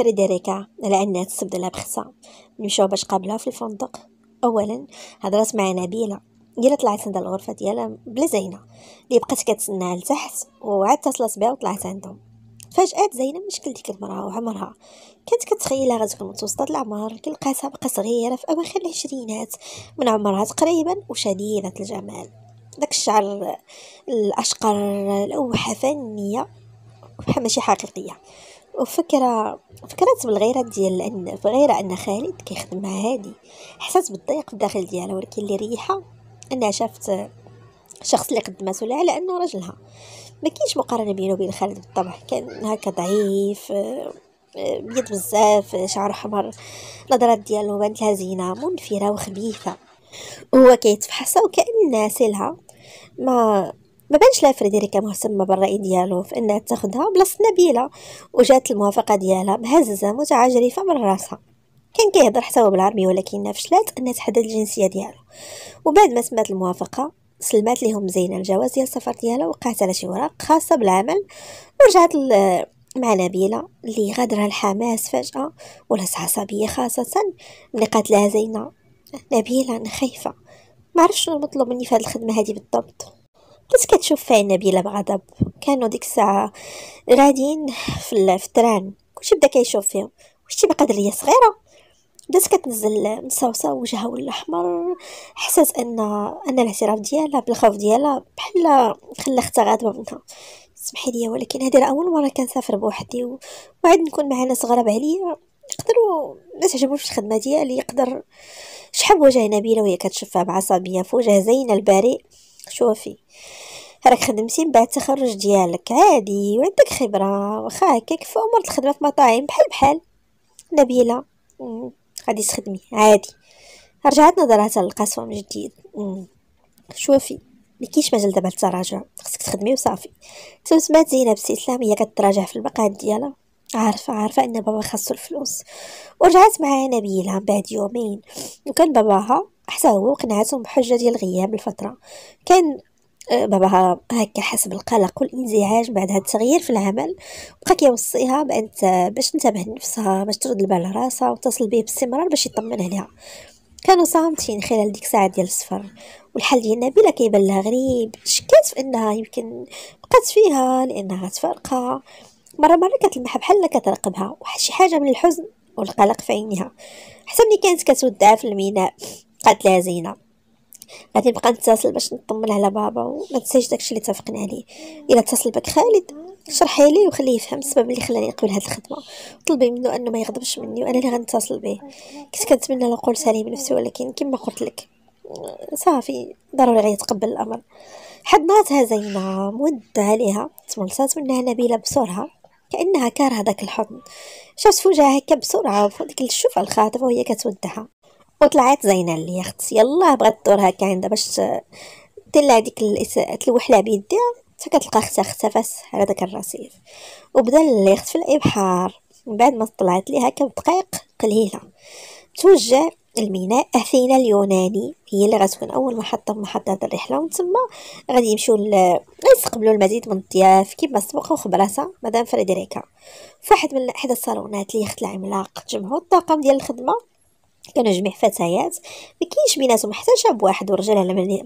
فريدريكا على انها تستبدلها بخسها نمشيو باش قابلها في الفندق اولا هضرات مع نبيله هي طلعت عند الغرفه ديالها بلا زينه اللي بقات كتسناها لتحت وعاد اتصلت بها وطلعت عندهم فجأة زينة مشكل ديك المراه وعمرها كانت كتخيلها غتكون متوسطة العمر كي لقاتها بقى صغيره في اواخر العشرينات من عمرها تقريبا وشديده الجمال داك الشعر الاشقر الاوحى فنيه بحال ماشي حقيقيه وفكرة فكرت بالغيرة ديال أن بالغيرة أن خالد كيخدم مع هادي حسات بالضيق في الداخل ديالها ولكن اللي ريحة أنها شافت الشخص اللي قدمته لها على أنه راجلها ما كاينش مقارنة بينه وبين خالد بالطبع كان هكا ضعيف بيض آه، آه، بزاف شعر احمر نظرات ديالو بانت لها زينه منفره وخبيثه وهو كيتفحصها وكان سيلها ما ما بانش لا فريدريكا مهتمه بالراي ديالو في انها تاخدها بلاصه نبيله وجات الموافقه ديالها مهززه متعجرفه من راسها كان كيهضر حتى هو بالعربي ولكن فشلات انها تحدد الجنسيه ديالو وبعد ما سمات الموافقه سلمات ليهم زينه الجواز ديال السفر ديالها وقعت على شي وراق خاصه بالعمل ورجعت مع نبيله اللي غادرها الحماس فجاه ولات عصبيه خاصه ملي قالت لها زينه نبيله انا خايفه ما شنو المطلوب مني في هذه الخدمه هذه بالضبط كنت كتشوف فيها نبيلة بغضب كانوا ديك الساعة غاديين في التران كلشي بدا كيشوف فيهم وشتي بقا درية صغيرة بدات كتنزل مصوصة وجهها ولا احمر حسات ان ان الاعتراف ديالها بالخوف ديالها بحال خلا اختها غاضبه منها سمحي لي ولكن هذه راه اول مره كنسافر بوحدي وعاد نكون مع ناس غراب عليا يقدروا ما تعجبوش الخدمه ديالي يقدر شحال وجه نبيله وهي كتشوفها بعصبيه في وجه زين البريء شوفي راك خدمتي من بعد التخرج ديالك عادي وعندك خبره واخا هكاك في امور الخدمه في مطاعم بحال بحال نبيله غادي تخدمي عادي رجعت نظراتها للقسوه من جديد شوفي ما كاينش مجال دابا للتراجع خصك تخدمي وصافي سمعت زينب سي هي كتراجع في المقعد ديالها عارفة عارفة أن بابا خاصو الفلوس ورجعت معايا نبيلة بعد يومين وكان باباها حتى هو وقنعتهم بحجة ديال غياب الفترة كان آه، باباها هكا حس بالقلق والانزعاج بعد هذا التغيير في العمل بقى كيوصيها بان باش تنتبه لنفسها باش ترد البال راسها وتصل به باستمرار باش يطمن عليها كانوا صامتين خلال ديك الساعه ديال السفر والحل ديال نبيله كيبان لها غريب شكات في انها يمكن بقات فيها لانها تفارقها مره مره كتلمح بحال كترقبها وحشي حاجه من الحزن والقلق في عينها حتى ملي كانت كتودعها في الميناء قالت لها زينه غادي نبقى نتصل باش نطمن على بابا وما تنساش داكشي اللي اتفقنا عليه الا اتصل بك خالد شرحي ليه وخليه يفهم السبب اللي خلاني نقبل هاد الخدمه طلبي منه انه ما يغضبش مني وانا اللي غنتصل به كنت كنتمنى لو قلت عليه بنفسي ولكن كما قلت لك صافي ضروري غيتقبل الامر حضناتها زينه مودة عليها تملصات منها نبيله بسرعه كانها كارهه داك الحضن شافت فوجها هكا بسرعه وفوق ديك الشوفه الخاطفه وهي كتودعها وطلعت زينه اللي اخت يلا بغات دور هكا عندها باش ديك هذيك الوحله بيدها حتى كتلقى اختها اختفات على داك الرصيف وبدا اخت في الابحار من بعد ما طلعت ليها كم دقائق قليله توجه الميناء اثينا اليوناني هي اللي غتكون اول محطه من محطات الرحله ومن ثم غادي يمشيو يستقبلوا المزيد من الضياف كيما سبق وخبرها مدام فريدريكا فواحد من احدى الصالونات اللي العملاق جمعوا الطاقم ديال الخدمه كانوا جميع فتيات ما كاينش بيناتهم حتى شاب واحد ورجالها لما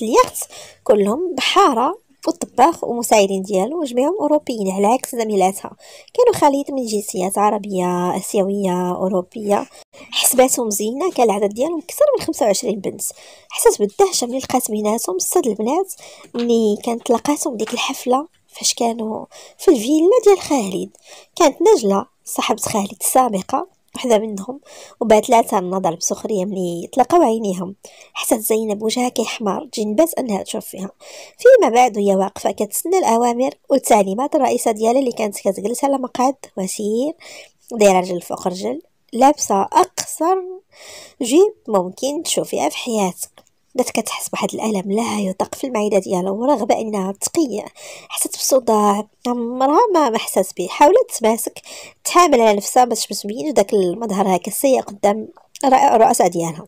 اليخت كلهم بحاره والطباخ ومساعدين ديالو جميعهم اوروبيين على عكس زميلاتها كانوا خليط من جنسيات عربيه اسيويه اوروبيه حسباتهم زينه كان العدد ديالهم اكثر من 25 بنت حسيت بالدهشه ملي لقات بيناتهم صد البنات ملي كانت لقاتهم ديك الحفله فاش كانوا في الفيلا ديال خالد كانت نجله صاحبه خالد السابقه وحده منهم وبعد ثلاثة النظر بسخرية ملي تلقاو عينيهم حسن زينب وجهها كيحمر جنبات أنها تشوف فيها فيما بعد هي واقفة كتسنى الأوامر والتعليمات الرئيسة ديالها اللي كانت كتجلس على مقعد وسير دايرة رجل فوق رجل لابسة أقصر جيب ممكن تشوفيها في حياتك بدات كتحس بواحد الالم لا يطاق في المعده ديالها ورغبه انها تقيع حست بصداع عمرها ما ما حسات به حاولت تماسك تحامل على نفسها باش ما تبينش داك المظهر هكا السيء قدام الرؤساء ديالها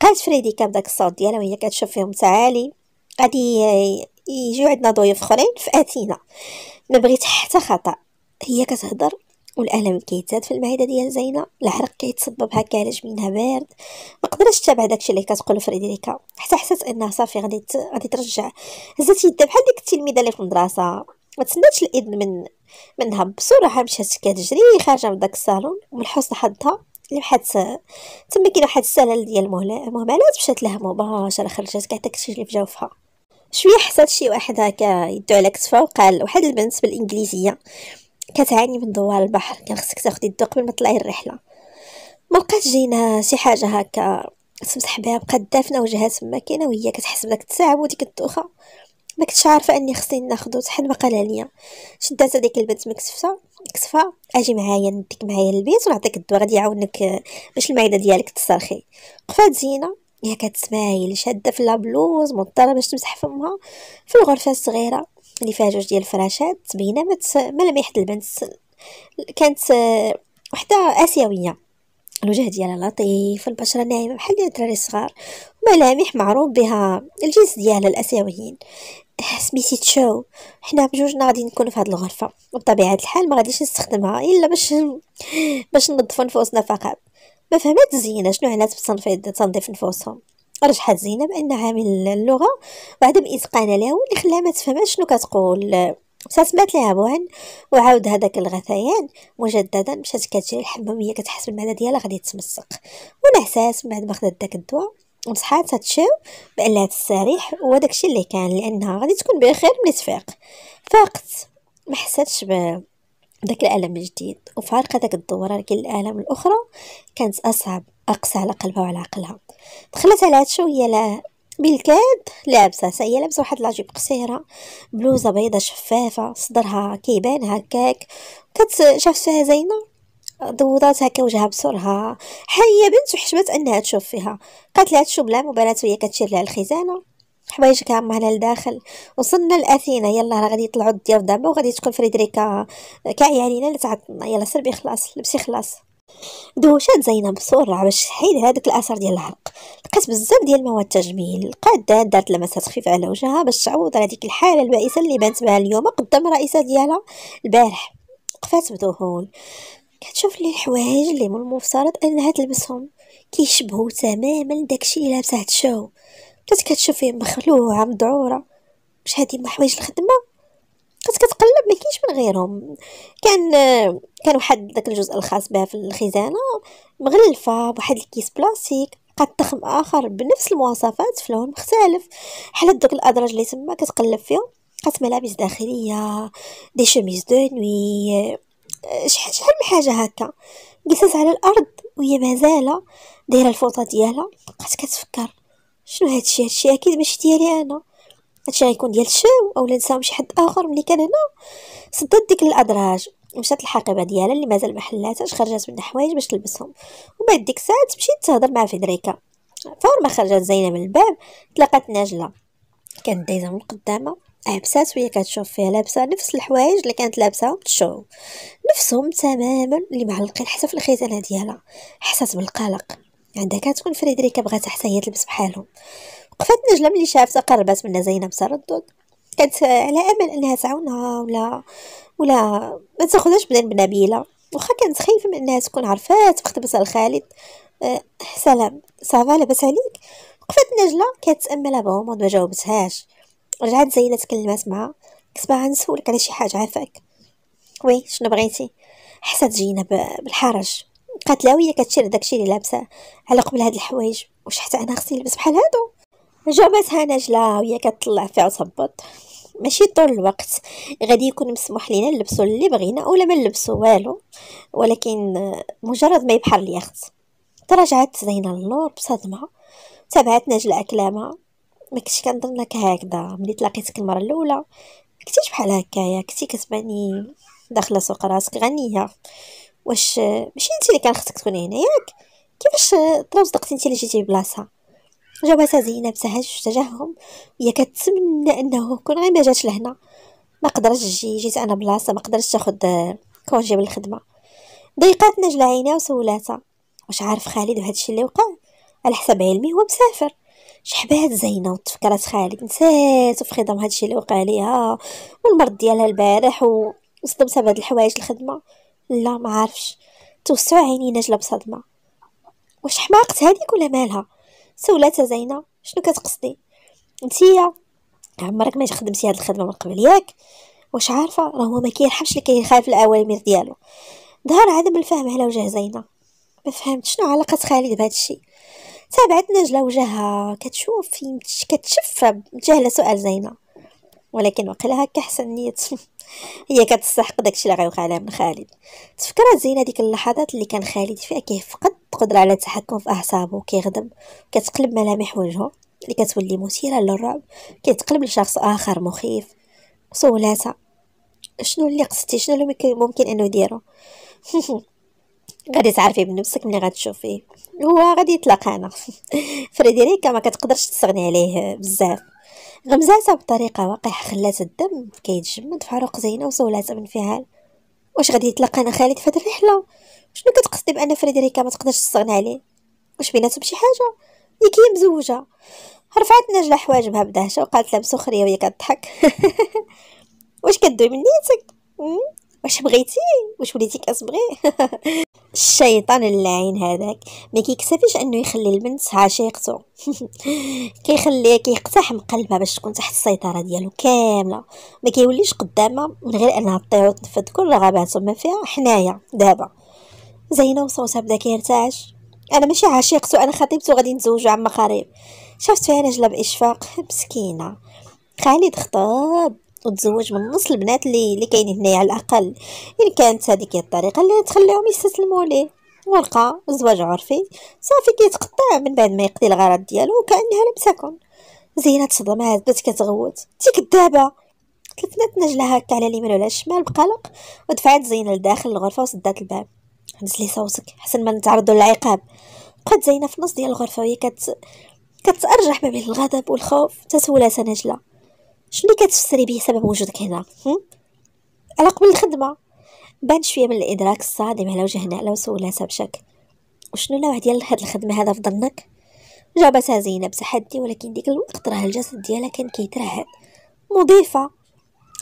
قالت فريدي كان بداك الصوت ديالها وهي كتشوف فيهم تعالي غادي يجيو عندنا ضيوف اخرين في اثينا ما بغيت حتى خطا هي كتهضر والالم كيتزاد في المعده ديال زينه العرق كيتصبب هكا علاش منها بارد ما قدرش تتابع داكشي اللي كتقول فريدريكا حتى حسات انها صافي غادي غادي ترجع هزات يدها بحال ديك التلميذه اللي في المدرسه ما تسناتش الاذن من منها بصراحه مشات كتجري خارجه من داك الصالون ومن حسن حظها بحال تما كاين واحد السلال ديال المهملات مشات لها مباشره خرجت كاع داكشي اللي في جوفها شويه حسات شي واحد هكا يدو على كتفها وقال واحد البنت بالانجليزيه كتعاني من دوار البحر كان خصك تاخدي الدوق قبل ما تطلعي الرحله ما بقات جينا شي حاجه هكا تمسح بها بقات دافنه وجهها تما كاينه وهي كتحس بداك التعب وديك الدوخه ما كنتش عارفه اني خصني ناخذو شحال ما ليا شدات هذيك البنت مكسفه كسفه اجي معايا نديك معايا البيت ونعطيك الدواء غادي يعاونك باش المعده ديالك تسترخي قفات زينه هي كتسمايل شاده في لابلوز مضطره باش تمسح فمها في الغرفه الصغيره اللي فيها جوج ديال الفراشات تبينه ملامح البنت كانت آه، وحده اسيويه الوجه ديالها لطيف البشره ناعمه بحال ديال الدراري الصغار وملامح معروف بها الجنس ديالها الاسيويين سميتي تشو حنا بجوجنا غادي نكون في هذه الغرفه وبطبيعه الحال ما غاديش نستخدمها الا باش باش ننظفوا نفوسنا فقط ما فهمت زينه شنو علات بتصنفيض تنظيف نفوسهم رجحت زينب أن عامل اللغة وعدم إتقان لها واللي خلاها ما تفهمش شنو كتقول سمعت ليها بوهن وعاود هذاك الغثيان مجددا مشات كتجري الحمام هي كتحس بالمعده ديالها غادي تمسق ونعسات من بعد ما خدات داك الدواء وصحات تتشاو بانها تستريح هو داكشي اللي كان لانها غادي تكون بخير ملي تفيق فاقت ما حساتش ب داك الالم الجديد وفارقه داك الدوره لكن الالم الاخرى كانت اصعب أقسى على قلبها وعلى عقلها دخلت على هاد وهي لا بالكاد لابسه حتى هي لابسه واحد لاجيب قصيره بلوزه بيضه شفافه صدرها كيبان هكاك كت شافت فيها زينه ضوضات هكا وجهها بسرها حيه بنت وحشمت انها تشوف فيها قالت لها تشوف بلا مبالاه وهي كتشير لها الخزانه حوايجك معنا لداخل وصلنا لاثينا يلا راه غادي يطلعوا الضياف دابا وغادي تكون فريدريكا كاع علينا اللي تعطلنا يلا سربي خلاص لبسي خلاص دوشات زينب بسرعه باش تحيد هذاك الاثر ديال العرق لقات بزاف ديال مواد تجميل لقات دارت لمسات خفيفه على وجهها باش تعوض على ديك الحاله البائسه اللي بانت بها اليوم قدام الرئيسه ديالها البارح وقفات بذهول كتشوف لي الحوايج اللي من المفترض انها تلبسهم كيشبهوا تماما داكشي اللي لابسه هاد الشو بدات كتشوف فيه مخلوعه مدعوره مش هادي ما حوايج الخدمه كنت كتقلب ما كاينش من غيرهم كان كان واحد داك الجزء الخاص بها في الخزانه مغلفه بواحد الكيس بلاستيك قد تخم اخر بنفس المواصفات في لون مختلف حلت دوك الادراج اللي تما كتقلب فيهم قات ملابس داخليه دي شميز دو نوي شحال شحال من حاجه هكا جلست على الارض وهي مازال دايره الفوطه ديالها بقات كتفكر شنو هادشي هادشي اكيد ماشي ديالي انا هادشي غيكون ديال الشاو اولا نساهم شي حد اخر ملي كان هنا سدات ديك الادراج مشات الحقيبه ديالها اللي مازال ما حلاتهاش منها حوايج باش تلبسهم وبعد ديك الساعات تمشي تهضر مع فيدريكا فور ما خرجت زينه من الباب تلاقات ناجله كانت دايزه من قدامها عبسات وهي كتشوف فيها لابسه نفس الحوايج اللي كانت لابساهم الشو نفسهم تماما اللي معلقين حتى في الخيزانه ديالها حسات بالقلق عندها كتكون فريدريكا بغات حتى هي تلبس بحالهم وقفات نجلة ملي شافتها قربات منها زينب بتردد كانت على امل انها تعاونها ولا ولا ما تاخذهاش بذنب بنبيله واخا كانت خايفه من انها تكون عرفات وخدمتها لخالد أه سلام صافا لاباس عليك وقفات نجله كتاملها بغموض ما جاوبتهاش رجعت زينه تكلمات معها قلت غنسولك نسولك على شي حاجه عافاك وي شنو بغيتي حسات جينا بالحرج قالت لا وهي كتشري داكشي اللي لابسه على قبل هاد الحوايج واش حتى انا خصني نلبس بحال هادو جابتها نجلة وهي كتطلع فيها وتهبط ماشي طول الوقت غادي يكون مسموح لينا نلبسو اللي بغينا ولا ما نلبسو والو ولكن مجرد ما يبحر اليخت تراجعت زينه اللور بصدمه تابعت نجلة اكلامها ما كنتش كنظن لك هكذا ملي تلاقيتك المره الاولى كنتيش بحال هكايا كنتي كتباني داخله سوق راسك غنيه واش ماشي انت اللي كان خصك تكوني هنا ياك كيفاش طرا انت اللي جيتي بلاصه وجابتها زينب سهل تجاههم هي كتمنى انه كون غير ما جات لهنا ما قدرتش تجي جيت انا بلاصه ما قدرتش تاخد كونجي من الخدمه ضيقات نجلة عينها وسولاتها واش عارف خالد وهذا الشيء اللي وقع على حسب علمي هو مسافر شحبات زينه وتفكرات خالد نسات في خدم هذا الشيء اللي وقع ليها والمرض ديالها البارح وصدمتها بهاد الحوايج الخدمه لا ما عارفش توسع عيني نجله بصدمه واش حماقت هذيك ولا مالها سولات زينه شنو كتقصدي نتيا عمرك ما خدمتي هاد الخدمه من قبل ياك واش عارفه راه هو ما كيرحمش اللي كيخاف الاوامر ديالو ظهر عدم الفهم على وجه زينه ما فهمت شنو علاقه خالد بهذا الشيء تابعت نجله وجهها كتشوف كتشف جهله سؤال زينه ولكن وقيلا هكا حسن نيت هي كتستحق داكشي اللي غيوقع لها من خالد تفكرت زينة ديك اللحظات اللي كان خالد فيها كيفقد القدره على التحكم في اعصابه وكيغضب كتقلب ملامح وجهه اللي كتولي مثيره للرعب كيتقلب لشخص اخر مخيف سولاتها شنو اللي قصدتي شنو اللي ممكن انه يديرو غادي تعرفي بنفسك ملي غتشوفيه هو غادي يتلاقانا انا فريدريكا ما كتقدرش تستغني عليه بزاف غمزاتها بطريقة وقح خلات الدم كيتجمد في عروق زينة وسولاتها بانفعال واش غادي يتلقانا انا خالد في هاد الرحلة شنو كتقصدي بان فريدريكا ما تقدرش تستغنى عليه واش بيناتهم شي حاجة ياك هي مزوجة رفعت نجلة حواجبها بدهشة وقالت لها بسخرية وهي كضحك واش كدوي من نيتك واش بغيتي واش وليتي كتبغي الشيطان اللعين هذاك ما كيكسفش انه يخلي البنت عشيقته كيخليها كيقتحم قلبها باش تكون تحت السيطره ديالو كامله ما كيوليش قدامها من غير انها تطير وتنفذ كل رغباته ما فيها حنايا دابا زينه وصوتها بدا كيرتعش انا ماشي عشيقته انا خطيبته غادي نتزوجو عما قريب شفت فيها نجله باشفاق مسكينه خالد خطاب وتزوج من نص البنات اللي اللي كاينين هنايا على الاقل ان كانت هذيك هي الطريقه اللي تخليهم يستسلموا ليه ولقى زواج عرفي صافي كيتقطع من بعد ما يقضي الغرض ديالو وكانها لم تكن زينه تصدمات بدات كتغوت تي كدابه تلفنات نجلها هكا على اليمين وعلى الشمال بقلق ودفعت زينه لداخل الغرفه وسدات الباب هز لي صوتك حسن ما نتعرضوا للعقاب بقات زينه في نص ديال الغرفه وهي كت كتأرجح ما بين الغضب والخوف تسولات نجله شنو اللي كتفسري به سبب وجودك هنا على قبل الخدمه بان شويه من الادراك الصادم على وجهنا لو سولها سبشك وشنو نوع ديال هاد الخدمه هذا في ظنك جابتها زينب تحدي ولكن ديك الوقت راه الجسد ديالها كان كيترهد مضيفه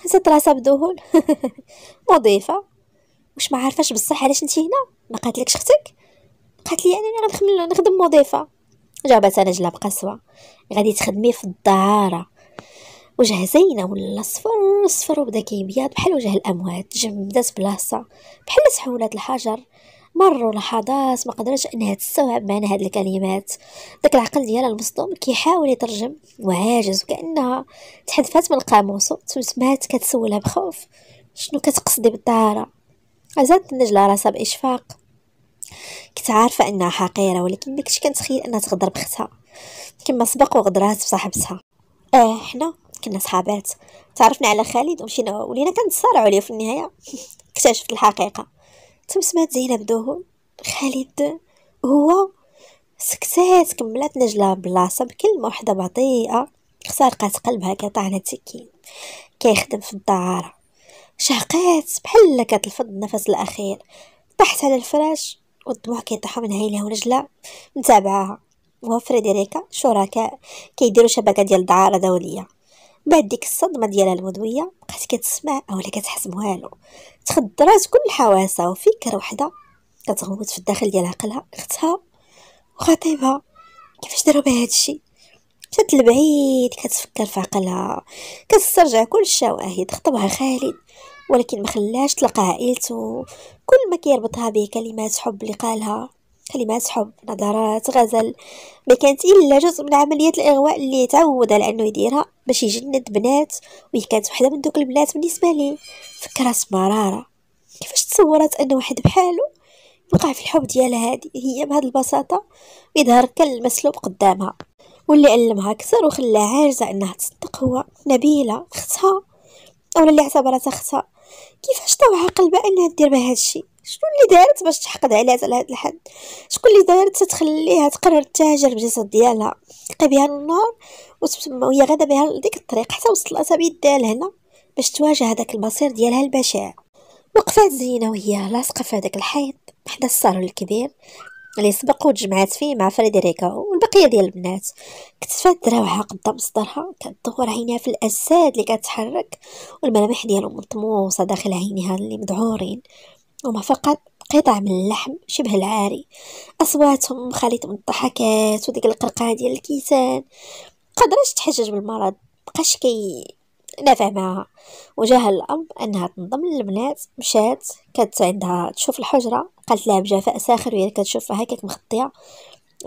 حسيت راسها بدهون مضيفه واش ما عارفاش بصح علاش انت هنا ما قالتلكش اختك قالت لي انني غنخدم نخدم مضيفه جابتها نجله بقسوه غادي تخدمي في الدعاره وجه زينه ولا صفر صفر وبدا كيبياض بحال وجه الاموات جمدات بلاصه بحال سحولات الحجر مروا لحظات ما قدرتش انها تستوعب معنى هاد الكلمات داك العقل ديالها المصدوم كيحاول يترجم وعاجز وكانها تحذفات من القاموس تمسمات كتسولها بخوف شنو كتقصدي بالطهاره عزات النجلة راسها بإشفاق كنت عارفة أنها حقيرة ولكن ما كنتش كنتخيل أنها تغدر بختها كما سبق وغدرات بصاحبتها اه حنا كنا صحابات تعرفنا على خالد ومشينا ولينا كنتصارعوا عليه في النهايه اكتشفت الحقيقه تم سمعت زينب دوهل خالد هو سكتات كملات نجلة بلاصة بكلمة وحدة بطيئة خسارقات قلبها كطعنة تكين كيخدم في الدعارة شهقات بحال كتلفظ النفس الأخير طاحت على الفراش والدموع كيطيحو من هيلة ونجلة متابعاها وفريدريكا شركاء كيديرو شبكة ديال دعارة دولية بعد ديك الصدمه ديالها المدويه بقات كتسمع اولا كتحس والو تخدرات كل حواسها وفكره وحده كتغوت في الداخل ديال عقلها اختها وخطيبها كيفاش داروا بهذا الشيء مشات لبعيد كتفكر في عقلها كتسترجع كل الشواهد خطبها خالد ولكن ما خلاش تلقى عائلته كل ما كيربطها به كلمات حب اللي قالها كلمات حب نظرات غزل ما كانت الا جزء من عمليه الاغواء اللي تعود على انه يديرها باش يجند بنات وهي كانت وحده من دوك البنات بالنسبه لي فكرت مراره كيفاش تصورت ان واحد بحاله وقع في الحب ديالها هذه هي بهاد البساطه يظهر مسلوب قدامها واللي علمها أكثر وخلاها عاجزة أنها تصدق هو نبيلة أختها أو اللي اعتبرتها أختها كيفاش طوعها قلبها أنها دير بهذا الشيء شنو اللي دارت باش تحقد عليها على هذا الحد شكون اللي دارت تخليها تقرر تهاجر بجسد ديالها تلقى بها النار وهي غادا بها لديك الطريق حتى وصلت بيدها لهنا باش تواجه هذاك المصير ديالها البشع وقفات زينه وهي لاصقه في هذاك الحيط حدا الصالون الكبير اللي سبق وتجمعات فيه مع فريدريكا والبقيه ديال البنات كتفات دراوعها قدام صدرها كتدور عينيها في الاجساد اللي كتحرك والملامح ديالهم مطموسه داخل عينيها اللي مدعورين هما فقط قطع من اللحم شبه العاري أصواتهم خليط من الضحكات وديك القرقعه ديال الكيسان قدرش تحجج بالمرض مبقاش كي نافع معها وجاها الأمر أنها تنضم للبنات مشات كانت عندها تشوف الحجرة قالت لها بجفاء ساخر وهي كتشوفها هكاك مخطية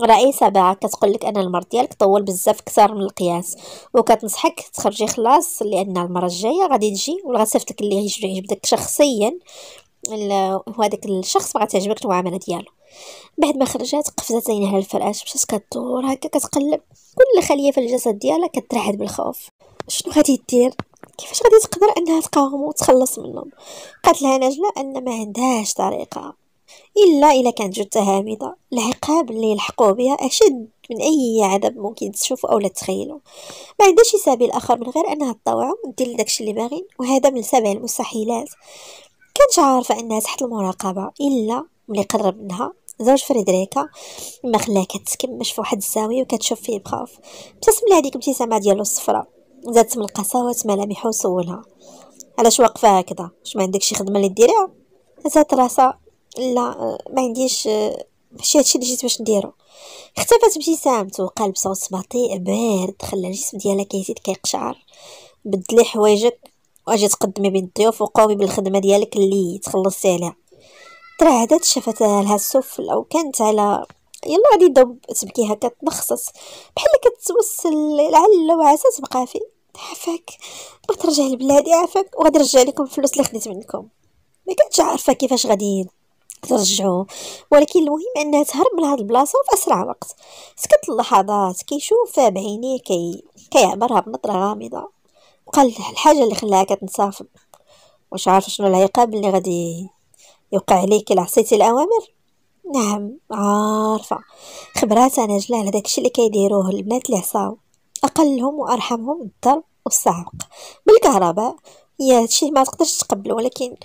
رئيسة باعك كتقول لك أن المرض ديالك طول بزاف كثر من القياس وكتنصحك تخرجي خلاص لأن المرة الجاية غادي تجي ولا غتصيفط لك اللي يجي شخصيا وهذاك الشخص بغى تعجبك المعامله ديالو بعد ما خرجت قفزت على الفراش مشات كدور هكا كتقلب كل خليه في الجسد ديالها كترعد بالخوف شنو غادي دير كيفاش غادي تقدر انها تقاوم وتخلص منهم قالت لها نجله ان ما عندهاش طريقه الا الا كانت جثه هامده العقاب اللي يلحقوا بها اشد من اي عذاب ممكن تشوفوا او لا تتخيلوا ما عندهاش سبيل اخر من غير انها تطوع ودير داكشي اللي باغي وهذا من سبع المستحيلات كانتش عارفة أنها تحت المراقبة إلا ملي قرب منها زوج فريدريكا ما خلاها كتكمش في واحد الزاوية وكتشوف فيه بخاف ابتسم لها ديك الابتسامة ديالو الصفرا زادت من القساوة ملامحو وسولها علاش واقفة هكذا واش ما عندك شي خدمة اللي ديريها زادت راسها لا ما عنديش ماشي هادشي اللي جيت باش نديرو اختفت ابتسامته وقال بصوت بطيء بارد خلى الجسم ديالها كيزيد كيقشعر بدلي حوايجك واجي تقدمي بين الضيوف وقومي بالخدمه ديالك اللي تخلصتي عليها ترى عادت شافت لها السفل او كانت على يلا غادي دوب تبكي هكا تنخصص بحال كتوصل لعل وعسى تبقى في عافاك بغيت نرجع لبلادي عافاك وغادي نرجع لكم الفلوس اللي خديت منكم ما كانتش عارفه كيفاش غادي ترجعوه ولكن المهم انها تهرب من هاد البلاصه وفي اسرع وقت سكت اللحظات كيشوفها بعينيه كي كيعبرها بنظره غامضه وقال الحاجة اللي خلاها كتنصاف واش عارفه شنو العقاب اللي غادي يوقع عليك الا عصيتي الاوامر نعم عارفه خبرات انا جلال داكشي اللي كيديروه البنات اللي عصاو اقلهم وارحمهم الضرب والصعق بالكهرباء يا هادشي ما تقدرش تقبله ولكن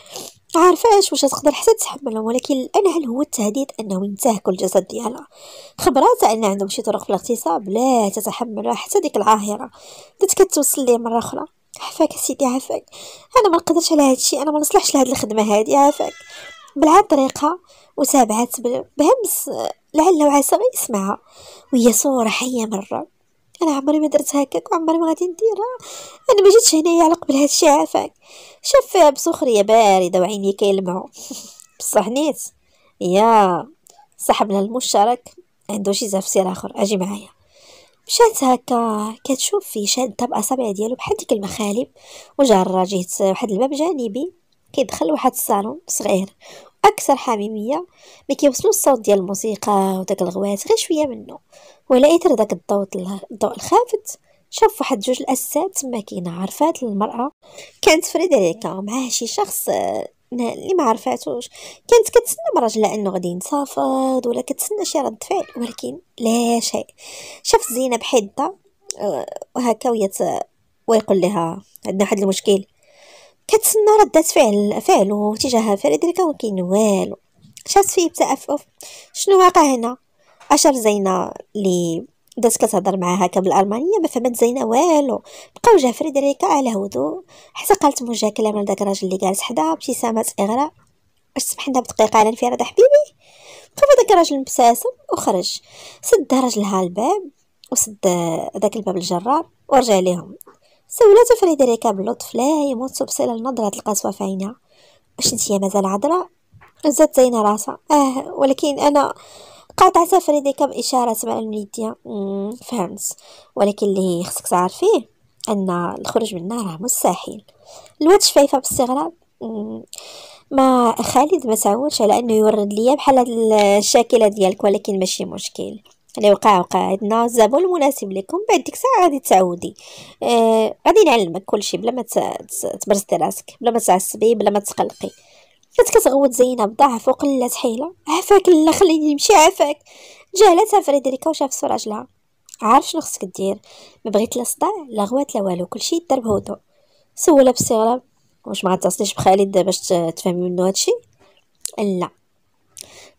عارفاش واش تقدر حتى تحملهم ولكن انا هل هو التهديد انهم ينتهك الجسد ديالها خبرات ان عندهم شي طرق في الاغتصاب لا تتحملها حتى ديك العاهره كتوصل ليه مره اخرى عفاك سيدي عفاك انا ما نقدرش على هادشي انا ما نصلحش لهاد الخدمه هادي عفاك بلعب طريقها وتابعت بهمس لعل وعسى غير يسمعها وهي صوره حيه مره انا عمري ما درت هكاك وعمري ما غادي نديرها انا ما جيتش هنايا على قبل هادشي عافاك شافها بسخريه بارده وعيني كيلمعوا بصح نيت يا صاحبنا المشترك عنده شي زاف سير اخر اجي معايا مشات هكا كتشوف في شاد طب صبع ديالو بحال ديك المخالب وجا الراجل واحد الباب جانبي كيدخل لواحد الصالون صغير اكثر حميميه ما كيوصلوا الصوت ديال الموسيقى وداك الغوات غير شويه منه ولا اثر داك الضوء الضوء الخافت شاف واحد جوج الاسات تما كاينه عرفات المراه كانت فريدريكا معها شي شخص اللي ما عرفاتوش كانت كتسنى براجلها انه غادي ينصافد ولا كتسنى شي رد فعل ولكن لا شيء شاف زينب حاده آه، وهكا وهي آه، ويقول لها عندنا واحد المشكل كتسنى ردات فعل فعلو تجاه فريدريكا ولكن كاين والو شافت فيه بتأفف شنو واقع هنا اشار زينه لي بدات كتهضر معاها هكا بالالمانيه ما فهمت زينه والو بقاو وجه فريد على هدوء حتى قالت موجه كلام داك الراجل اللي جالس حدا بابتسامات اغراء واش سمح لنا بدقيقه على انفراد حبيبي بقى داك الراجل مبساسم وخرج سد راجلها الباب وسد داك الباب الجرار ورجع ليهم سولته فريدريكا بلطف باللطف لا يموت تبصر النظرة القسوة في عينها واش نتيا مازال عذراء زاد زينة راسها اه ولكن انا قاطعتها فريديكا بإشارة تبع الميديا فهمت ولكن اللي خصك تعرفيه أن الخروج منها راه مستحيل الواد شفايفة باستغراب ما خالد ما تعودش على انه يورد ليا بحال هاد الشاكله ديالك ولكن ماشي مشكل اللي وقع وقع عندنا الزبون المناسب لكم بعد ديك الساعه غادي تعودي آه غادي نعلمك كلشي بلا ما تبرزتي راسك بلا ما تعصبي بلا ما تقلقي كانت كتغوت زينب فوق وقلة حيلة عافاك لا خليني نمشي عافاك جهلتها فريدريكا وشاف سو راجلها عارف شنو خصك دير ما بغيت لا صداع لا غوات لا والو كلشي يدار بهدوء سولها باستغراب واش ما غتصليش بخالد باش تفهمي منو هادشي لا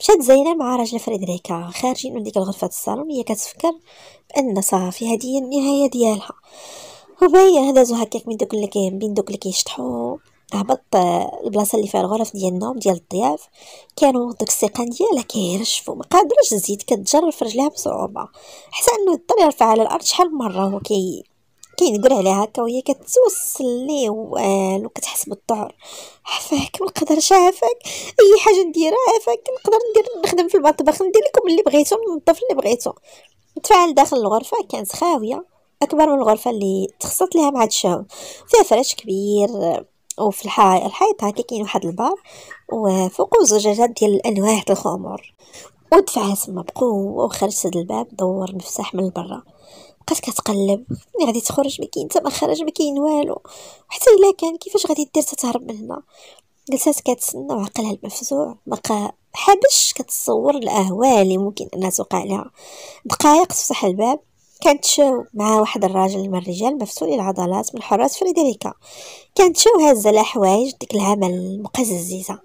مشات زينب مع راجل فريدريكا خارجين من ديك الغرفه الصالون هي كتفكر بان صافي هذه هي النهايه ديالها وباية دازو هكاك من دوك اللي كاين بين دوك اللي كيشطحو هبط آه، البلاصه اللي فيها الغرف ديال النوم ديال الضياف كانوا دوك السيقان ديالها كيرشفوا ما قادرش تزيد كتجرف رجليها بصعوبه حتى انه يضطر يرفع على الارض شحال من مره هو كي كينقر عليها هكا وهي كتوصل ليه والو آه، كتحس بالضعر عفاك نقدرش عفاك اي حاجه نديرها عفاك نقدر ندير نخدم في المطبخ ندير لكم اللي بغيتو ننظف اللي بغيتو تفعل داخل الغرفه كانت خاويه اكبر من الغرفه اللي تخصت لها مع الشاو فيها فراش كبير او في الحائط الحائط هكا كاين واحد البار وفوقو زجاجات ديال الانواع الخمور ودفع تما بقوه وخرج سد الباب دور مفتاح من برا بقات كتقلب ملي غادي تخرج ما كاين حتى مخرج ما كاين والو حتى الا كان كيفاش غادي دير تتهرب من هنا جلسات كتسنى وعقلها المفزوع بقى حابش كتصور الاهوال اللي ممكن انها توقع لها دقائق تفتح الباب كانت شو مع واحد الراجل من الرجال مفصول العضلات من حراس فريدريكا كانت شو هازة لها حوايج ديك العمل المقززيزة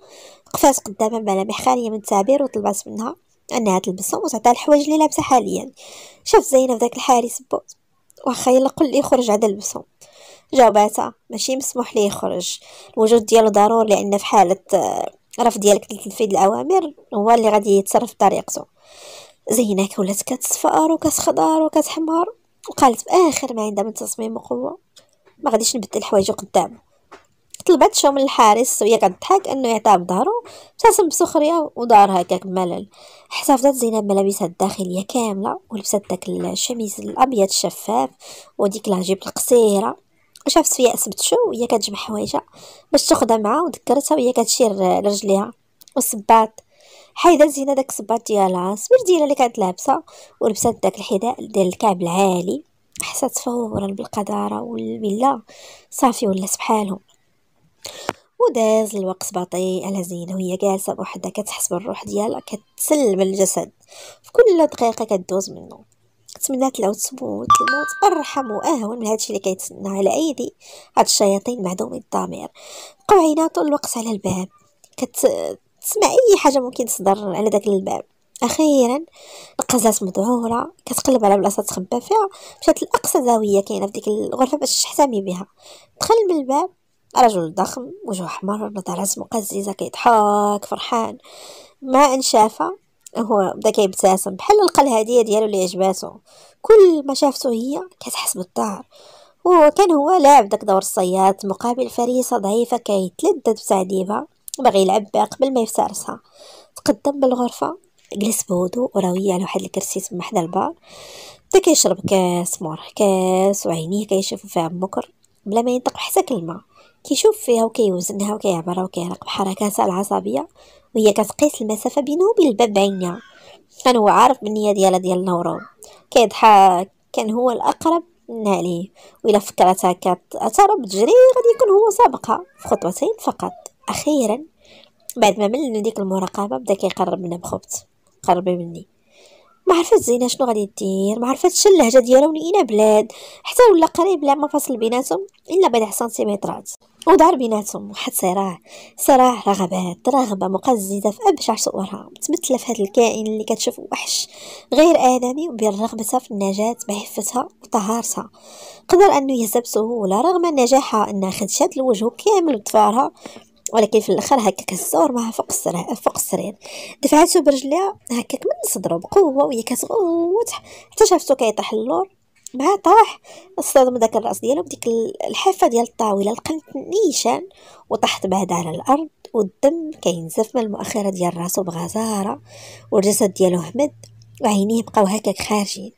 قفات قدامها ملامح خالية من التعبير وطلبات منها انها تلبسهم وتعطيها الحوايج اللي لابسه حاليا شاف زينب داك الحارس سبوت واخا يلا قل لي خرج عاد لبسهم جاوباتها ماشي مسموح ليه يخرج الوجود ديالو ضروري لان في حاله آه، رفض ديالك لتنفيذ الاوامر هو اللي غادي يتصرف بطريقته زينات ولات كتصفار وكتخضر وكتحمر وقالت باخر ما عندها من تصميم وقوه ما غاديش نبدل الحوايج قدام طلبت شو من الحارس وهي كضحك انه يعطيها بظهرو ابتسم بسخريه ودار هكاك بملل احتفظت زينب ملابسها الداخليه كامله ولبست داك الشميز الابيض الشفاف وديك العجيب القصيره وشافت فيا اسمت شو وهي كتجمع حوايجها باش تاخدها معاها وذكرتها وهي كتشير لرجليها وصبات حايده زينه داك الصباط ديالها سمير ديالها اللي كانت لابسه ولبسات داك الحذاء ديال الكعب العالي حسات فورا بالقذاره والبلا صافي ولا بحالهم وداز الوقت بطيء على زينه وهي جالسه بوحدها كتحس بالروح ديالها كتسلم الجسد في كل دقيقه كدوز منه تمنات لو تموت الموت ارحم واهون من هادشي اللي كيتسنى على ايدي هاد الشياطين معدومي الضمير بقاو عينا طول الوقت على الباب كت تسمع اي حاجه ممكن تصدر على داك الباب اخيرا القزات مذعوره كتقلب على بلاصه تخبى فيها مشات لاقصى زاويه كاينه في ديك الغرفه باش تحتمي بها دخل من الباب رجل ضخم وجهه احمر نظرات مقززه كيضحك فرحان ما ان شافه هو بدا كيبتسم بحال لقى الهديه ديالو اللي عجباتو كل ما شافته هي كتحس بالدار وكان هو لاعب داك دور الصياد مقابل فريسه ضعيفه كيتلذذ بتعذيبها باغي يلعب بها قبل ما يفترسها تقدم بالغرفه جلس بهدوء وروي على يعني واحد الكرسي تما حدا البار بدا كيشرب كاس مور كاس وعينيه كيشوفو فيها مكر بلا ما ينطق حتى كلمه كيشوف فيها وكيوزنها وكيعبرها وكيراقب حركاتها العصبيه وهي كتقيس المسافه بينه وبين الباب بعينها كان هو عارف بالنيه ديالها ديال نورو كيضحك كان هو الاقرب منها ليه وإلا فكرتها هكا بتجري غادي يكون هو سابقها في خطوتين فقط اخيرا بعد ما ملنا ديك المراقبه بدا كيقرب منها بخبط قربي مني ما عرفت زينه شنو غادي دير ما عرفتش اللهجه ديالها من بلاد حتى ولا قريب لا ما فاصل بيناتهم الا بعد سنتيمترات ودار بيناتهم واحد صراع صراع رغبات رغبة مقززة في أبشع صورها متمثلة في هذا الكائن اللي كتشوف وحش غير آدمي وبالرغبه في النجاة بعفتها وطهارتها قدر أنه يهزها بسهولة رغم نجاحها أنها خدشات الوجه كامل بدفارها ولكن في الاخر هكاك هزا ورماها فوق السرير فوق السرير دفعته برجليها هكاك من صدره بقوه وهي كتغوت حتى شافته كيطيح اللور مع طاح اصطدم داك الراس ديالو بديك الحافه ديال الطاوله لقنت نيشان وطاحت بعد على الارض والدم كينزف من المؤخره ديال راسو بغزاره والجسد ديالو همد وعينيه بقاو هكاك خارجين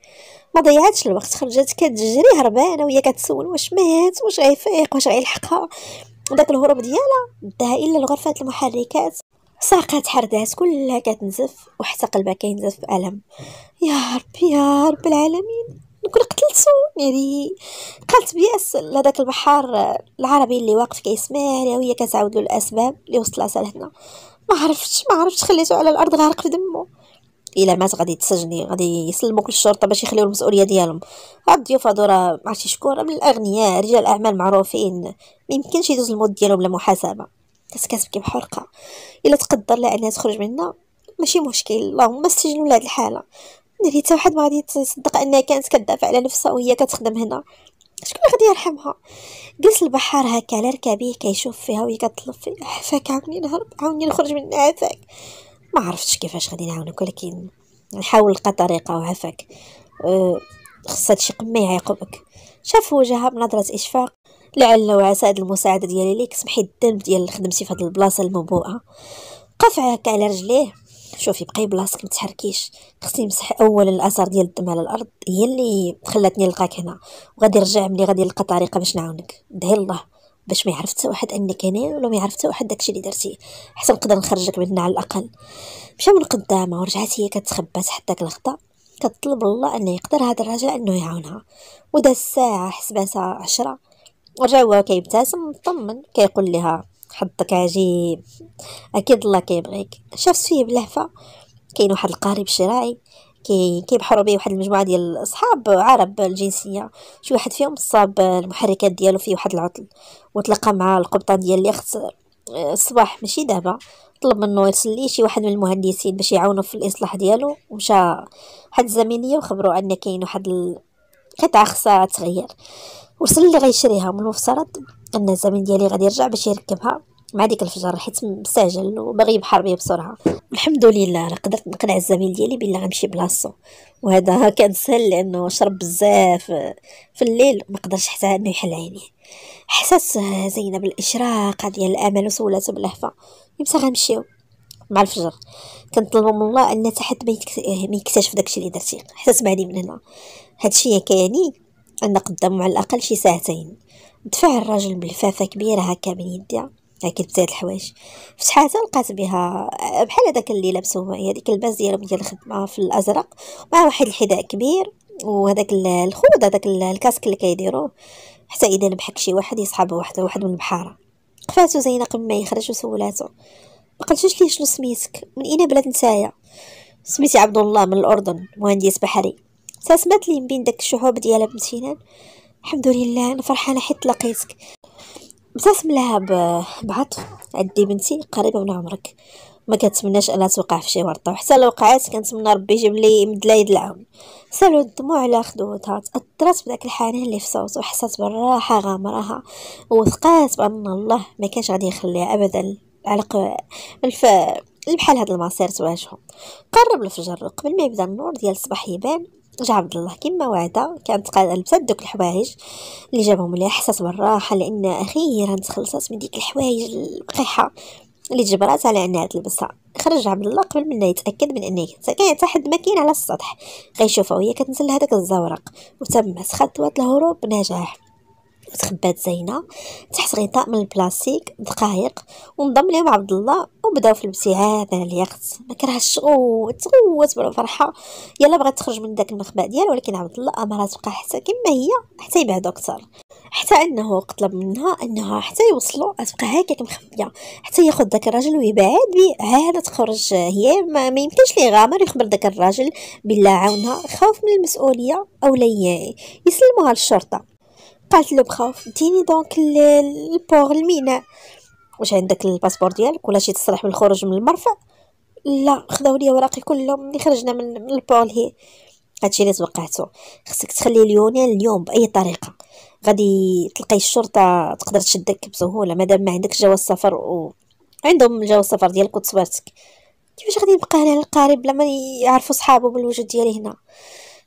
ما ضيعتش الوقت خرجت كتجري هربانه وهي كتسول واش مات واش غيفيق واش غيلحقها وداك الهروب ديالها داها الا لغرفه المحركات ساقات حردات كلها كتنزف وحتى قلبها كينزف بألم يا ربي يا رب العالمين نكون قتلتو يعني قالت بياس لهذاك البحار العربي اللي واقف كيسمعني وهي كتعاود له الاسباب اللي وصلها لهنا ما عرفتش ما عرفتش خليته على الارض غارق في دمه الا مات غادي تسجني غادي يسلموك للشرطه باش يخليو المسؤوليه ديالهم هاد الضيوف هادو راه معرفتش شكون من الاغنياء رجال اعمال معروفين ميمكنش يدوز الموت ديالهم بلا محاسبه كتكسب كيف حرقه الا تقدر لانها تخرج منا ماشي مشكل اللهم استجنوا لهاد الحاله ملي حتى واحد ما غادي يصدق انها كانت كدافع على نفسها وهي كتخدم هنا شكون غادي يرحمها جلس البحار هكا على ركابيه كيشوف فيها وهي كتطلب فيه عفاك عاوني نهرب عاوني نخرج من عفاك ما عرفتش كيفاش غادي نعاونك ولكن نحاول نلقى طريقه وهفك أه خصها شي قميع يعقبك شاف وجهها بنظره اشفاق لعل وعسى هاد المساعده ديالي ليك سمحي الذنب ديال خدمتي في هاد البلاصه المبوءه قف هكا على رجليه شوفي بقاي بلاصتك متحركيش خصني نمسح اولا الاثر ديال الدم على الارض هي اللي خلاتني نلقاك هنا وغادي نرجع ملي غادي نلقى طريقه باش نعاونك دهي الله باش ما يعرف حتى واحد انك انا ولا ما يعرف حتى واحد داكشي اللي درتي حتى نقدر نخرجك منها على الاقل مشى من قدامها ورجعت هي كتخبى تحت داك الغطاء كطلب الله انه يقدر هذا الرجل انه يعاونها وداز الساعه حسباتها عشرة ورجع هو كيبتسم مطمن كيقول لها حظك عجيب اكيد الله كيبغيك شافت فيه بلهفه كاين واحد القارب شراعي كي كيبحروا به واحد المجموعه ديال الاصحاب عرب الجنسيه شي واحد فيهم صاب المحركات ديالو في واحد العطل وتلقى مع القبطان ديال اللي خص آه، الصباح ماشي دابا طلب منه يرسل شي واحد من المهندسين باش يعاونو في الاصلاح ديالو ومشى واحد الزميليه وخبرو ان كاين واحد القطعه خصها تغير وصل اللي غيشريها من المفترض ان الزميل ديالي غادي يرجع باش يركبها مع ديك الفجر حيت مستعجل وباغي يبحر بيه بسرعه الحمد لله راه قدرت نقنع الزميل ديالي بلي غنمشي بلاصتو وهذا كان سهل لانه شرب بزاف في الليل ما قدرش حتى انه يحل عينيه حسات زينب الاشراق ديال الامل وسولاتها باللهفه امتى غنمشيو مع الفجر كنطلبوا من الله ان تحت ما يكتشف داكشي اللي درتي حسس بعدي من هنا هادشي كياني ان قدامو على الاقل شي ساعتين دفع الراجل بلفافه كبيره هكا من يديها لكن بزاف الحوايج فتحاتها لقات بها بحال هذاك اللي لابسو هي ديك الباس ديالهم ديال الخدمه في الازرق مع واحد الحذاء كبير وهذاك الخوض هذاك الكاسك اللي كيديروه حتى اذا نبحك شي واحد يصحابه واحد واحد من البحاره قفاتو زينه قبل ما يخرج وسولاتو ما قلتوش ليه شنو سميتك من اين بلاد نتايا سميتي عبد الله من الاردن مهندس بحري تسمات لي من بين داك الشعوب ديال بامتنان الحمد لله انا فرحانه حيت لقيتك ابتسم لها بعطف عندي بنتي قريبه من عمرك ما كنتمناش انها توقع في شي ورطه وحتى لو وقعت كنتمنى ربي يجيب لي يمد لها يد العون سالو الدموع على خدوتها تاثرت بداك الحنان اللي في صوته وحسات بالراحه غامرها وثقات بان الله ما كانش غادي يخليها ابدا على الف بحال هاد المصير تواجهو قرب الفجر قبل ما يبدا النور ديال الصباح يبان جا عبد الله كما وعده كانت لبسات دوك الحوايج اللي جابهم ليها حسات بالراحه لان اخيرا تخلصات من ديك الحوايج القحه اللي جبرات على انها تلبسها خرج عبد الله قبل منا يتاكد من انها كاين حتى حد ما على السطح غيشوفها وهي كتنزل هذاك الزورق وتمت خطوه الهروب بنجاح تخبات زينه تحت غطاء من البلاستيك دقائق ونضم لهم عبد الله وبداو في الابتعاد على اليخت ما كرهش تغوت بالفرحه يلا بغات تخرج من داك المخبأ ديال ولكن عبد الله امرها تبقى حتى كما هي حتى يبعدو اكثر حتى انه طلب منها انها حتى يوصلوا تبقى هكاك مخبيه حتى ياخذ داك الراجل ويبعد عاد تخرج هي ما, ما يمكنش ليه غامر يخبر داك الراجل بالله عاونها خوف من المسؤوليه او لا يسلموها للشرطه قالت له بخاف ديني دونك البور الميناء واش عندك الباسبور ديالك ولا شي تصريح بالخروج من المرفأ لا خداو لي اوراقي كلهم اللي خرجنا من البول هي هادشي اللي توقعته خصك تخلي ليونيل اليوم باي طريقه غادي تلقاي الشرطه تقدر تشدك بسهوله مادام ما عندك جواز سفر وعندهم جواز السفر ديالك وتصويرتك كيفاش غادي يبقى هنا بلا لما يعرفوا صحابه بالوجود ديالي هنا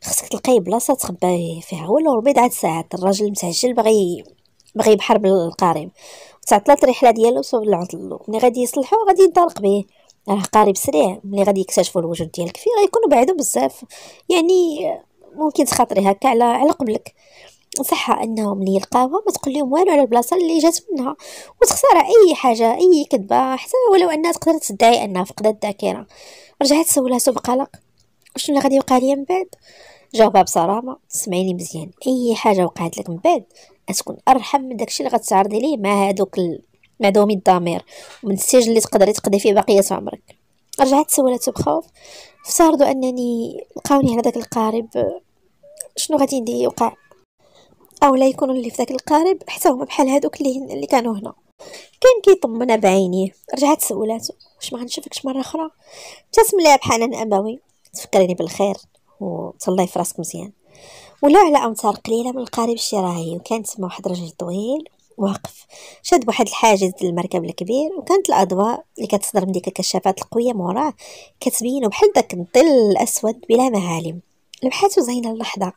خصك تلقاي بلاصه تخباي فيها ولا ربع عاد ساعات الراجل متعجل باغي باغي يبحر بالقارب تعطلات الرحله ديالو بسبب العطل ملي غادي يصلحو غادي ينطلق به راه قارب سريع ملي غادي يكتشفوا الوجود ديالك فيه غيكونوا بعدو بزاف يعني ممكن تخاطري هكا على على قبلك صح انهم ملي يلقاوها ما تقول لهم والو على البلاصه اللي جات منها وتخسر اي حاجه اي كذبه حتى ولو انها تقدر تدعي انها فقدت الذاكره رجعت سولها سو بقلق شنو اللي غادي يوقع لي من بعد جاوبها بصرامه سمعيني مزيان اي حاجه وقعت لك من بعد غتكون ارحم من داكشي اللي غتعرضي ليه مع هادوك ال... مع دومي الضمير ومن السجن اللي تقدري تقضي فيه بقيه عمرك رجعت سولته بخوف افترضوا انني لقاوني على داك القارب شنو غادي ندير يوقع او لا يكونوا اللي في داك القارب حتى هما بحال هادوك اللي اللي كانوا هنا كان كيطمنا بعينيه رجعت سولته واش ما غنشوفكش مره اخرى ابتسم بحال بحنان ابوي تفكريني بالخير وتهلاي في راسك مزيان ولا على امتار قليله من القارب الشراعي وكانت تما واحد الرجل طويل واقف شاد واحد الحاجز المركب الكبير وكانت الاضواء اللي كتصدر من ديك الكشافات القويه موراه كتبينو بحال داك الظل الاسود بلا معالم لمحاتو زينة اللحظة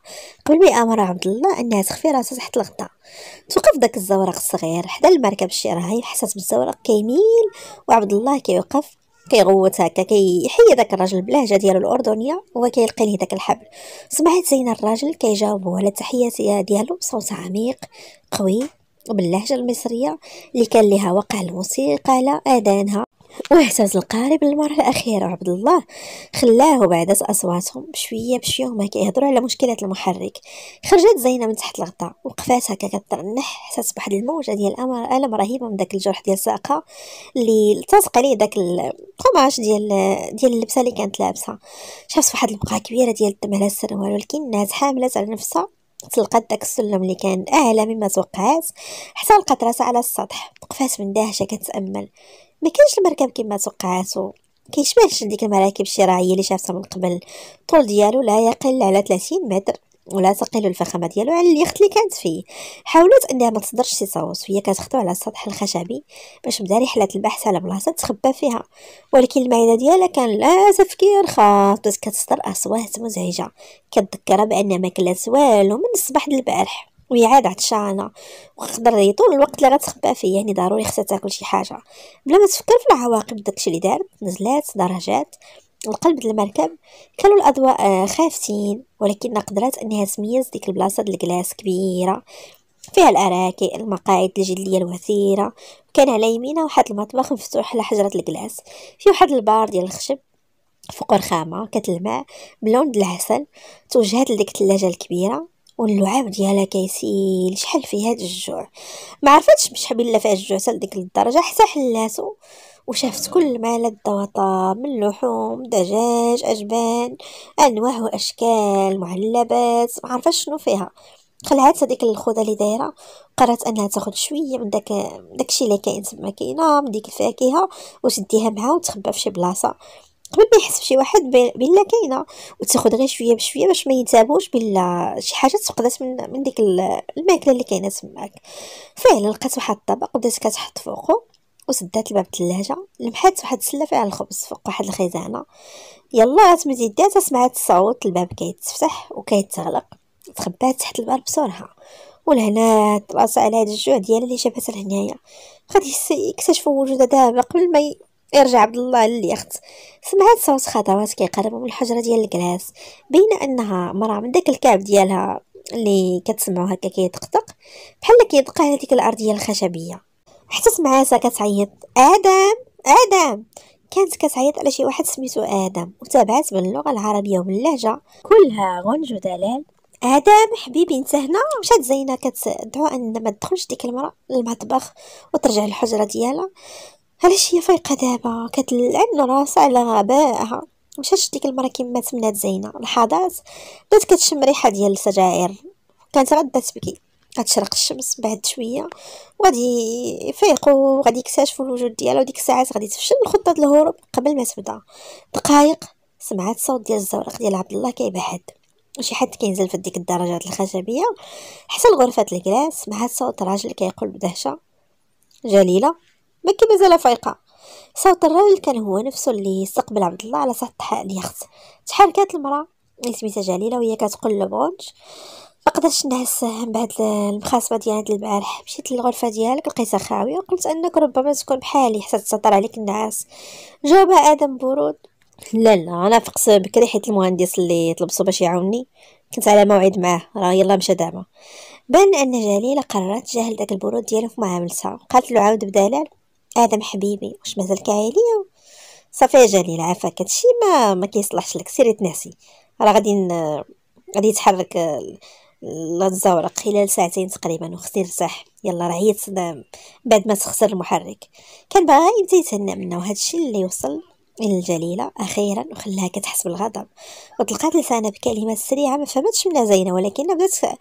قبل ما يأمر عبد الله أنها تخفي راسها تحت الغطاء توقف داك الزورق الصغير حدا المركب الشراعي حسات بالزورق كيميل وعبد الله كيوقف كيغوت هكا كيحيي داك الراجل بلهجه ديالو الاردنيه كيلقي ليه داك الحبل سمعت زينه الراجل كيجاوبو على التحيات ديالو بصوت عميق قوي وباللهجه المصريه اللي كان ليها وقع الموسيقى على اذانها واحساس القارب للمرحلة الأخيرة عبد الله خلاه بعد أصواتهم بشوية بشوية هما كيهضروا على مشكلة المحرك خرجت زينة من تحت الغطاء وقفات هكا كترنح حسات بواحد الموجة ديال الأمر ألم رهيبة من داك الجرح ديال ساقها اللي التصق عليه داك القماش ديال ديال اللبسة اللي كانت لابسة شافت واحد البقعة كبيرة ديال الدم على السروال ولكنها حاملة على نفسها تلقات داك السلم اللي كان اعلى مما توقعات حتى لقات راسها على السطح وقفات من دهشة كتامل ما كانش المركب كما توقعاتو كيشبهش لديك المراكب الشراعيه اللي شافتها من قبل الطول ديالو لا يقل على 30 متر ولا تقل الفخامه ديالو على اليخت اللي كانت فيه حاولت انها ما تصدرش شي صوت وهي كتخطو على السطح الخشبي باش بدا رحله البحث على بلاصه تخبى فيها ولكن المعده ديالها كان لا تفكير خاص بس كتصدر اصوات مزعجه كتذكرها بان ما كلات والو من الصباح د البارح ويعاد عطشانه وقدر طول الوقت اللي غتخبى فيه يعني ضروري خصها تاكل شي حاجه بلا ما تفكر في العواقب داكشي اللي دارت نزلات درجات القلب ديال المركب كانوا الاضواء آه، خافتين ولكن قدرات انها تميز ديك البلاصه ديال الكلاس كبيره فيها الأراكي المقاعد الجلية الوثيرة كان على يمينها واحد المطبخ مفتوح على حجرة الكلاس في واحد البار ديال الخشب فوق رخامة كتلمع بلون د العسل توجهات لديك الثلاجة الكبيرة واللعاب ديالها كيسيل شحال فيها هاد الجوع ما عرفتش باش حبيلا فيها الجوع حتى ديك الدرجه حتى حلاتو وشافت كل ما لذ وطاب من لحوم دجاج اجبان انواع واشكال معلبات ما عرفتش شنو فيها خلعت هذيك الخوذه اللي دايره قررت انها تاخذ شويه من داك داكشي اللي كاين تما كاينه من ديك الفاكهه وشديها معها وتخبى في شي بلاصه قبل ما يحس بشي واحد بلا كاينه وتاخذ غير شويه بشويه باش ما يتابوش بلا شي حاجه تفقدات من من ديك الماكله اللي كاينه تماك فعلا لقات واحد الطبق بدات كتحط فوقه وسدات الباب الثلاجه لمحات واحد السله فيها الخبز فوق واحد الخزانه يلا عتمتي داتها سمعت صوت الباب كيتفتح وكيتغلق تخبات تحت الباب بسرعه ولهنا طلعت على هاد الجوع ديالها اللي جابتها لهنايا غادي يكتشفوا وجودها دابا قبل ما ارجع عبد الله لليخت سمعت صوت خطوات كيقربوا من الحجره ديال الكلاس بين انها مرا من داك الكعب ديالها اللي كتسمعوا هكا كيطقطق بحال كيدق على ديك الارضيه الخشبيه حتى سمعاتها كتعيط ادم ادم كانت كتعيط على شي واحد سميتو ادم وتابعت باللغه العربيه واللهجه كلها غنج ودلال ادم حبيبي انت هنا مشات زينه كتدعو ان ما تدخلش ديك المراه للمطبخ وترجع للحجره ديالها علاش هي فايقه دابا كتلعن راسها على غبائها مشاتش ديك المره كما تمنات زينه لحظات بدات كتشم ريحه ديال السجائر كانت غدا تبكي غتشرق الشمس بعد شويه وغادي يفيقوا وغادي يكتشفوا الوجود ديالها وديك الساعات غادي تفشل الخطه ديال الهروب قبل ما تبدا دقائق سمعت صوت ديال الزورق ديال عبد الله كيبعد شي حد كينزل في ديك الدرجات الخشبيه حتى لغرفه الكلاس سمعت صوت راجل كيقول بدهشه جليله مكي مازال فايقه صوت الراجل كان هو نفسه اللي استقبل عبد الله على سطح اليخت تحركات المراه اللي سميتها جليله وهي كتقول لبونج ما قدرتش نساهم بعد المخاصمه ديال هاد البارح مشيت للغرفه ديالك لقيتها خاويه وقلت انك ربما تكون بحالي حتى تسطر عليك النعاس جاوب ادم برود لا لا انا فقت بكري حيت المهندس اللي طلبته باش يعاوني كنت على موعد معاه راه يلا مشى دابا بان ان جليله قررت تجاهل داك البرود ديالو في معاملتها قالت له عاود بدلال ادم حبيبي واش مازال كعالية صافي يا جليل عافاك هادشي ما ما كيصلحش لك سيري تنعسي راه غادي ن... غادي يتحرك الزورق خلال ساعتين تقريبا وخصني نرتاح يلا راه عيت بعد ما تخسر المحرك كان باغا امتى يتهنى منا وهادشي اللي يوصل الى الجليله اخيرا وخلاها كتحس بالغضب وطلقات لسانها بكلمات سريعه ما فهمتش منها زينه ولكن بدات شتائم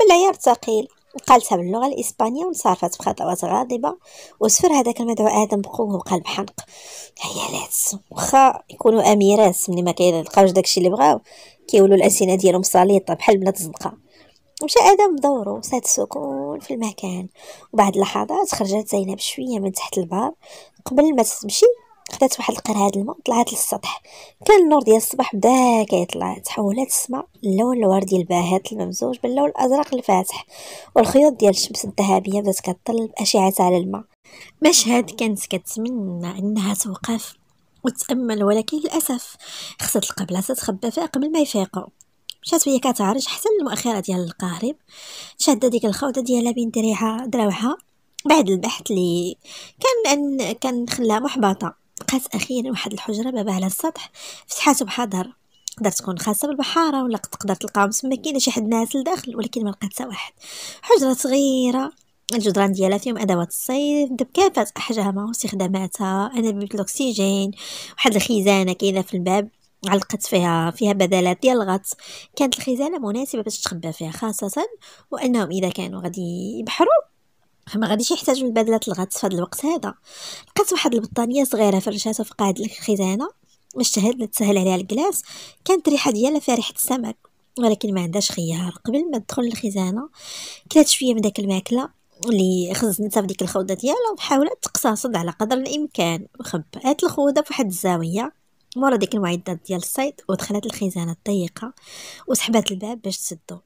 من العيار الثقيل قالتها باللغه الاسبانيه وانصرفت بخطوات غاضبه وسفر هذاك المدعو ادم بقوه وبقى حنق عيالات واخا يكونوا اميرات ملي ما كيلقاوش داكشي اللي بغاو كيولوا الاسئله ديالهم صليطه بحال بنات الزنقه مشى ادم بدورو ساد سكون في المكان وبعد لحظات خرجت زينب شويه من تحت البار قبل ما تمشي خدات واحد القرهاد الماء طلعت للسطح كان النور ديال الصباح بدا كيطلع تحولات السماء اللون الوردي الباهت الممزوج باللون الازرق الفاتح والخيوط ديال الشمس الذهبيه بدات كتطل باشعتها على الماء مشهد كانت كتمنى انها توقف وتامل ولكن للاسف خصها تلقى بلاصه فيها قبل ما يفيقوا مشات وهي كتعرج حتى للمؤخره ديال القارب شاده ديك الخوذه ديالها بين دريعها دراوعها بعد البحث اللي كان أن كان خلاها محبطه لقات اخيرا واحد الحجره بابها على السطح فتحاتو بحذر تقدر تكون خاصه بالبحاره ولا تقدر تلقاهم تما كاين شي حد ناس لداخل ولكن ما لقات واحد حجره صغيره الجدران ديالها فيهم ادوات الصيد بكافه احجامها واستخداماتها انابيب الاكسجين واحد الخزانه كاينه في الباب علقت فيها فيها بدلات ديال الغطس كانت الخزانه مناسبه باش تخبى فيها خاصه وانهم اذا كانوا غادي يبحروا فما غاديش من بدلات الغطس في هذا الوقت هذا لقات واحد البطانيه صغيره فرشاتها في قاعد الخزانه باش تهدل تسهل عليها الكلاس كانت الريحه ديالها فيها ريحه السمك ولكن ما عندهاش خيار قبل ما تدخل للخزانه كلات شويه من داك الماكله اللي خزنتها بديك الخوذه ديالها وحاولت تقصاصد على قدر الامكان وخبات الخوذه فواحد الزاويه مورا ديك المعدات ديال الصيد ودخلت الخزانه الضيقه وسحبات الباب باش تسدو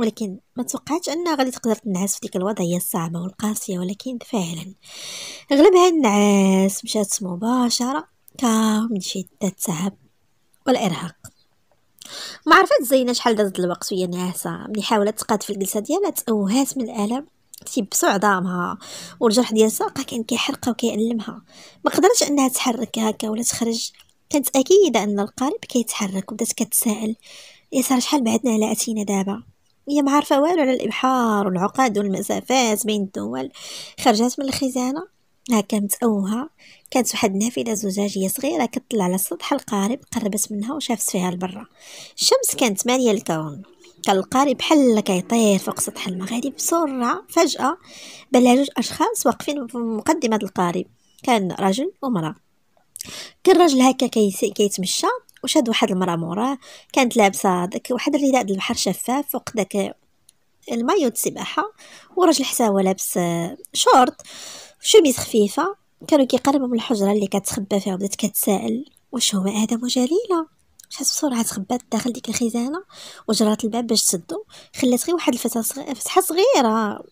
ولكن ما توقعتش انها غادي تقدر تنعس في ديك الوضعيه الصعبه والقاسيه ولكن فعلا غلبها النعاس مشات مباشره كام من شده التعب والارهاق ما عرفت زينه شحال دازت الوقت وهي ناعسه ملي حاولت تقاد في الجلسه ديالها تأوهات من الالم تيبسو عظامها والجرح ديال ساقها كان كيحرقها وكيألمها ما قدرتش انها تحرك هكا ولا تخرج كانت اكيده ان القارب كيتحرك وبدات كتسائل يا ساره شحال بعدنا على اتينا دابا هي ما عارفه والو على الابحار والعقد والمسافات بين الدول خرجت من الخزانه هكا متأوهة كانت واحد النافذة زجاجية صغيرة كتطلع على السطح القارب قربت منها وشافت فيها لبرا الشمس كانت مالية الكون كان القارب بحال كيطير فوق سطح المغارب بسرعة فجأة بلا جوج أشخاص واقفين في مقدمة القارب كان رجل ومرأة كان الراجل هكا كيتمشى وشاد واحد المراه موراه كانت لابسه داك واحد الرداء د البحر شفاف فوق داك المايو السباحه وراجل حتى هو لابس آه، شورت شوميز خفيفه كانوا كيقربوا من الحجره اللي كتخبى فيها وبدات كتسائل واش هو ادم وجليله شحال بسرعه تخبات داخل ديك الخزانه وجرات الباب باش تسدو خلات غير واحد الفتاه صغيره فتحه صغيره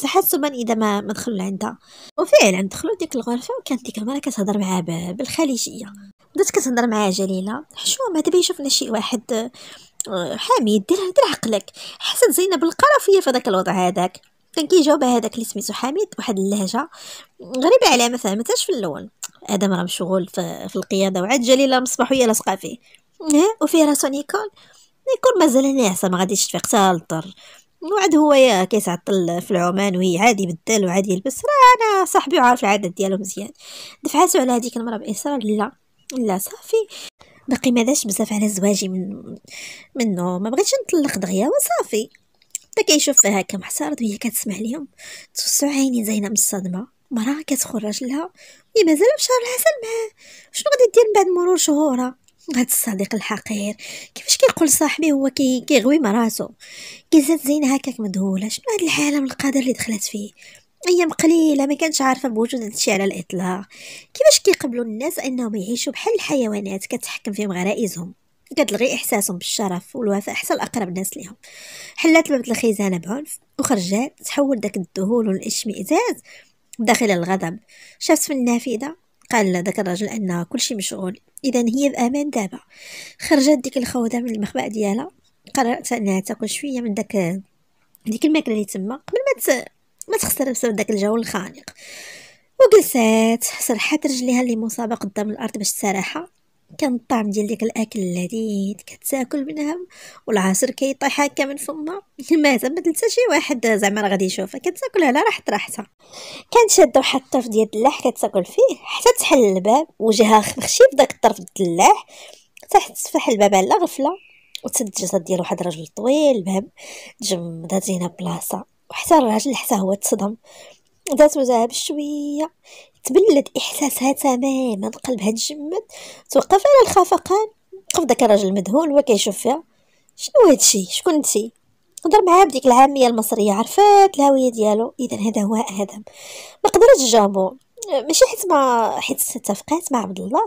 تحسبا اذا ما ما لعندها وفعلا دخلوا ديك الغرفه وكانت ديك المراه كتهضر معاه بالخليجيه بدات كتهضر معاه جليله حشومه دابا يشوفنا شي واحد آه، حميد دير دير عقلك حسن زينب القرفيه في داك الوضع هذاك كان كيجاوبها هذاك اللي سميتو حميد بواحد اللهجه غريبه عليها ما فهمتهاش في الاول ادم راه مشغول في, القياده وعاد جليله مصباح وهي لاصقه فيه وفيه راسو نيكول نيكول مازال ناعسه ما غاديش تفيق حتى للدار وعاد هو يا كيتعطل في العمان وهي عادي يبدل وعادي يلبس راه انا صاحبي وعارف العادات ديالو مزيان دفعاتو على هذيك المره باصرار لا لا صافي باقي ما داش بزاف على زواجي من منه ما بغيتش نطلق دغيا وصافي حتى كيشوف فيها هكا محترض وهي كتسمع ليهم توسعوا عيني زينه من الصدمه مراه كتخرج لها هي مازال بشهر العسل معاه شنو غادي دير من بعد مرور شهور هاد الصديق الحقير كيفاش كيقول صاحبي هو كي كيغوي مراتو كيزاد زينه هكاك مذهوله شنو هاد العالم القادر اللي دخلت فيه ايام قليله ما كانتش عارفه بوجود هادشي على الاطلاق كيفاش كيقبلوا الناس انهم يعيشوا بحال الحيوانات كتحكم فيهم غرائزهم كتلغي احساسهم بالشرف والوفاء حتى لاقرب الناس ليهم حلات باب الخزانه بعنف وخرجات تحول داك الذهول والاشمئزاز داخل الغضب شافت في النافذه قال لذاك الرجل ان كلشي مشغول اذا هي بامان دابا خرجت ديك الخوذه من المخبأ ديالها قررت انها تاكل شويه من داك ديك الماكله اللي تما قبل ما ما تخسر بسبب داك الجو الخانق وجلسات سرحات رجليها اللي مصابه قدام الارض باش تسرحها كان الطعم ديال ديك الاكل اللذيذ كتاكل منها والعصر كيطيح هكا من فمها ما زعما تلتا شي واحد زعما راه غادي يشوفها كتاكل على راحت راحتها كانت شاده واحد الطرف ديال الدلاح كتاكل فيه حتى تحل الباب وجهها خفخشي في داك الطرف الدلاح تحت تفتح الباب على غفله وتسد الجسد ديال واحد الرجل طويل بهم جمدات هنا بلاصه وحتى الراجل حتى هو تصدم دات وجهها بشويه تبلد احساسها تماما قلبها تجمد توقف على الخفقان وقف داك الراجل المذهول هو كيشوف فيها شنو هادشي شكون انتي هضر معاه بديك العاميه المصريه عرفات الهويه ديالو اذا هذا هو ادم ما قدرت جابو ماشي حيت ما حيت اتفقات مع عبد الله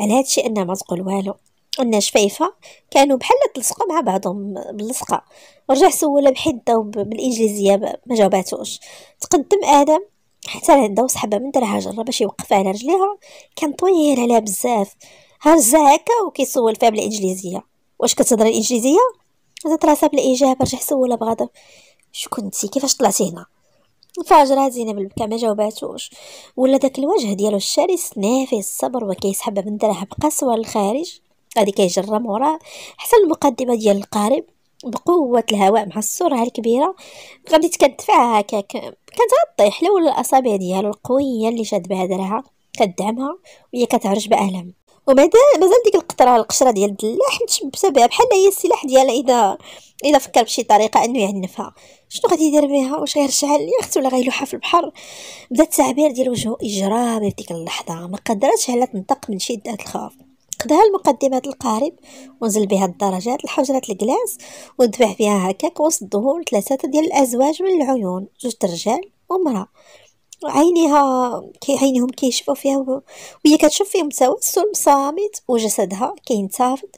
على هادشي انها ما تقول والو قلنا شفايفة كانوا بحال تلصقوا مع بعضهم باللصقة ورجع سولها بحدة وبالانجليزيه ما جاوباتوش تقدم آدم حتى لعندها وصحبها من درها جرة باش يوقف على رجليها كان طويل عليها بزاف هرزها هكا وكيسول فيها بالإنجليزية واش كتهضري الإنجليزية زاد راسها بالإجابة رجع سولها بغضب كنتي كيفاش طلعتي هنا فاجرها زينب البكا ما جاوباتوش ولا داك الوجه ديالو الشرس نافي الصبر وكيسحب من درها بقسوة للخارج غادي كيجرى مورا حتى المقدمه ديال القارب بقوه الهواء مع السرعه الكبيره غادي تكدفع هكاك كانت غطيح لولا الاصابع ديالو القويه اللي شاد درها كدعمها وهي كتعرج بالم ومازال مازال ديك القطره القشره ديال الدلاح متشبسه بها بحال هي السلاح ديالها اذا اذا فكر بشي طريقه انه يعنفها شنو غادي يدير بها واش غيرشعل اليخت ولا غيلوحها في البحر بدا التعبير ديال وجهه اجرامي في ديك اللحظه ما قدرتش على تنطق من شده الخوف خدها المقدمات القارب ونزل بها الدرجات لحجرة الكلاس وندفع فيها هكاك وسط الظهور ثلاثة ديال الأزواج من العيون جوج رجال ومرأة عينيها عينيهم كيشوفوا فيها وهي كتشوف فيهم توسل صامت وجسدها كينتفض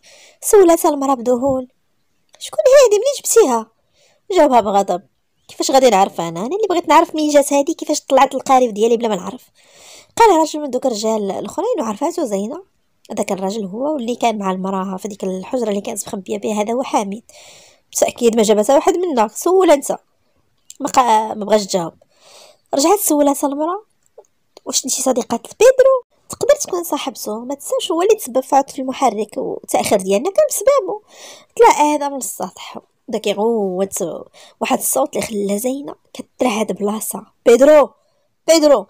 سولتها المرأة بدهون شكون هادي منين جبتيها جاوبها بغضب كيفاش غادي نعرف انا انا اللي بغيت نعرف منين جات هادي كيفاش طلعت القارب ديالي بلا ما نعرف قال راجل من دوك الرجال الاخرين وعرفاتو زينه هذاك الراجل هو واللي كان مع المراه في ديك الحجره اللي كانت مخبيه بها هذا هو حميد بالتاكيد ما جابتها واحد منا سول انت ما ما بغاش تجاوب رجعت سولاتها المراه واش انت صديقه بيدرو تقدر تكون صاحبته ما تنساش هو اللي تسبب في المحرك وتاخر ديالنا كان بسببه طلع آه، هذا من السطح بدا كيغوت واحد الصوت اللي خلى زينه كترعد بلاصه بيدرو بيدرو